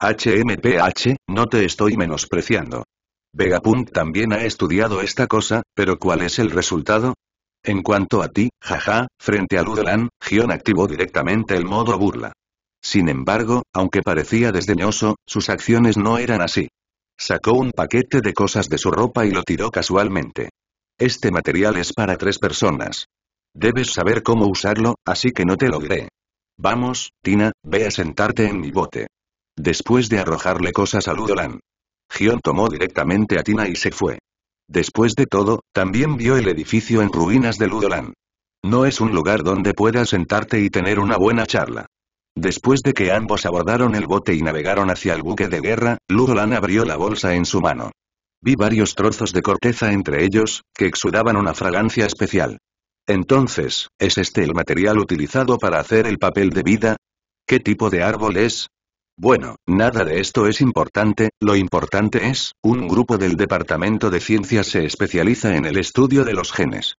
HMPH, no te estoy menospreciando. Vegapunk también ha estudiado esta cosa, pero ¿cuál es el resultado? En cuanto a ti, jaja, frente a Ludolan, Gion activó directamente el modo burla. Sin embargo, aunque parecía desdeñoso, sus acciones no eran así. Sacó un paquete de cosas de su ropa y lo tiró casualmente. Este material es para tres personas. Debes saber cómo usarlo, así que no te lo diré. Vamos, Tina, ve a sentarte en mi bote. Después de arrojarle cosas a Ludolan. Gion tomó directamente a Tina y se fue. Después de todo, también vio el edificio en ruinas de Ludolan. No es un lugar donde puedas sentarte y tener una buena charla. Después de que ambos abordaron el bote y navegaron hacia el buque de guerra, Ludolan abrió la bolsa en su mano. Vi varios trozos de corteza entre ellos, que exudaban una fragancia especial. Entonces, ¿es este el material utilizado para hacer el papel de vida? ¿Qué tipo de árbol es? Bueno, nada de esto es importante, lo importante es, un grupo del Departamento de Ciencias se especializa en el estudio de los genes.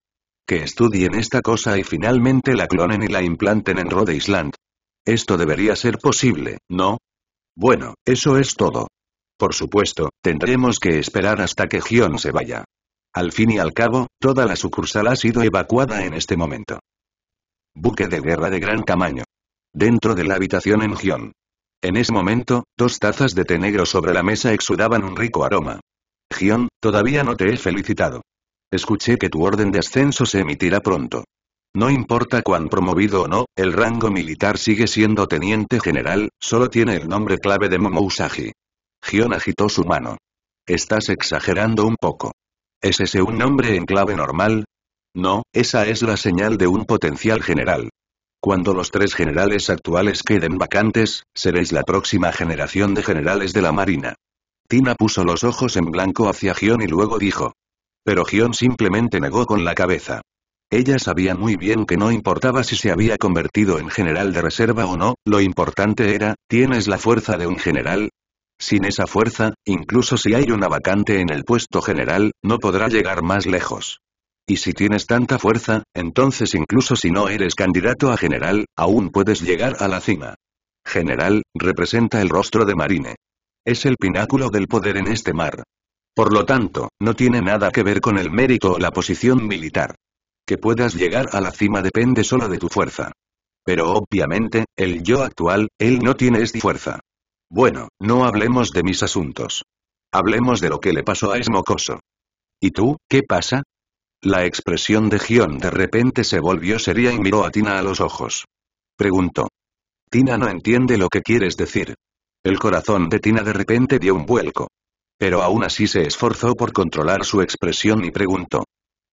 Que estudien esta cosa y finalmente la clonen y la implanten en Rhode Island. Esto debería ser posible, ¿no? Bueno, eso es todo. Por supuesto, tendremos que esperar hasta que Gion se vaya. Al fin y al cabo, toda la sucursal ha sido evacuada en este momento. Buque de guerra de gran tamaño. Dentro de la habitación en Gion. En ese momento, dos tazas de té negro sobre la mesa exudaban un rico aroma. Gion, todavía no te he felicitado. Escuché que tu orden de ascenso se emitirá pronto. No importa cuán promovido o no, el rango militar sigue siendo teniente general, solo tiene el nombre clave de Momousagi. Gion agitó su mano. Estás exagerando un poco. ¿Es ese un nombre en clave normal? No, esa es la señal de un potencial general. Cuando los tres generales actuales queden vacantes, seréis la próxima generación de generales de la Marina. Tina puso los ojos en blanco hacia Gion y luego dijo. Pero Gion simplemente negó con la cabeza. Ella sabía muy bien que no importaba si se había convertido en general de reserva o no, lo importante era, ¿tienes la fuerza de un general? Sin esa fuerza, incluso si hay una vacante en el puesto general, no podrá llegar más lejos. Y si tienes tanta fuerza, entonces incluso si no eres candidato a general, aún puedes llegar a la cima. General, representa el rostro de Marine. Es el pináculo del poder en este mar. Por lo tanto, no tiene nada que ver con el mérito o la posición militar. Que puedas llegar a la cima depende solo de tu fuerza. Pero obviamente, el yo actual, él no tiene esta fuerza. Bueno, no hablemos de mis asuntos. Hablemos de lo que le pasó a Esmocoso. ¿Y tú, qué pasa? La expresión de Gion de repente se volvió seria y miró a Tina a los ojos. Preguntó. Tina no entiende lo que quieres decir. El corazón de Tina de repente dio un vuelco. Pero aún así se esforzó por controlar su expresión y preguntó.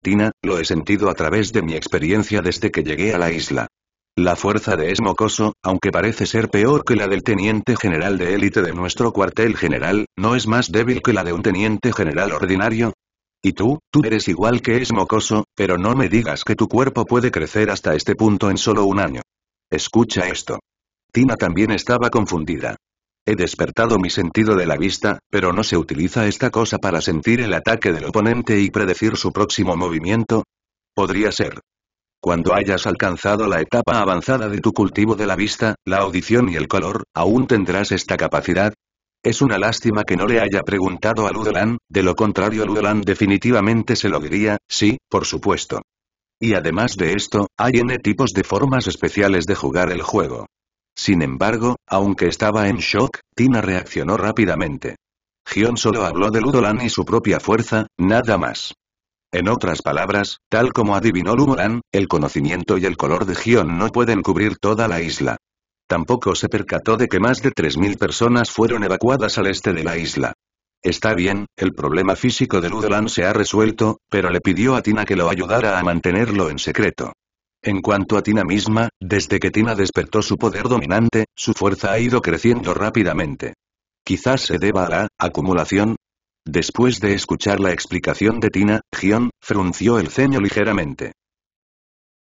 Tina, lo he sentido a través de mi experiencia desde que llegué a la isla. La fuerza de Esmocoso, aunque parece ser peor que la del teniente general de élite de nuestro cuartel general, ¿no es más débil que la de un teniente general ordinario? Y tú, tú eres igual que es mocoso, pero no me digas que tu cuerpo puede crecer hasta este punto en solo un año. Escucha esto. Tina también estaba confundida. He despertado mi sentido de la vista, pero no se utiliza esta cosa para sentir el ataque del oponente y predecir su próximo movimiento. Podría ser. Cuando hayas alcanzado la etapa avanzada de tu cultivo de la vista, la audición y el color, aún tendrás esta capacidad, es una lástima que no le haya preguntado a Ludolan, de lo contrario Ludolan definitivamente se lo diría, sí, por supuesto. Y además de esto, hay n tipos de formas especiales de jugar el juego. Sin embargo, aunque estaba en shock, Tina reaccionó rápidamente. Gion solo habló de Ludolan y su propia fuerza, nada más. En otras palabras, tal como adivinó Lumoran, el conocimiento y el color de Gion no pueden cubrir toda la isla. Tampoco se percató de que más de 3.000 personas fueron evacuadas al este de la isla. Está bien, el problema físico de Ludolan se ha resuelto, pero le pidió a Tina que lo ayudara a mantenerlo en secreto. En cuanto a Tina misma, desde que Tina despertó su poder dominante, su fuerza ha ido creciendo rápidamente. Quizás se deba a la acumulación. Después de escuchar la explicación de Tina, Gion frunció el ceño ligeramente.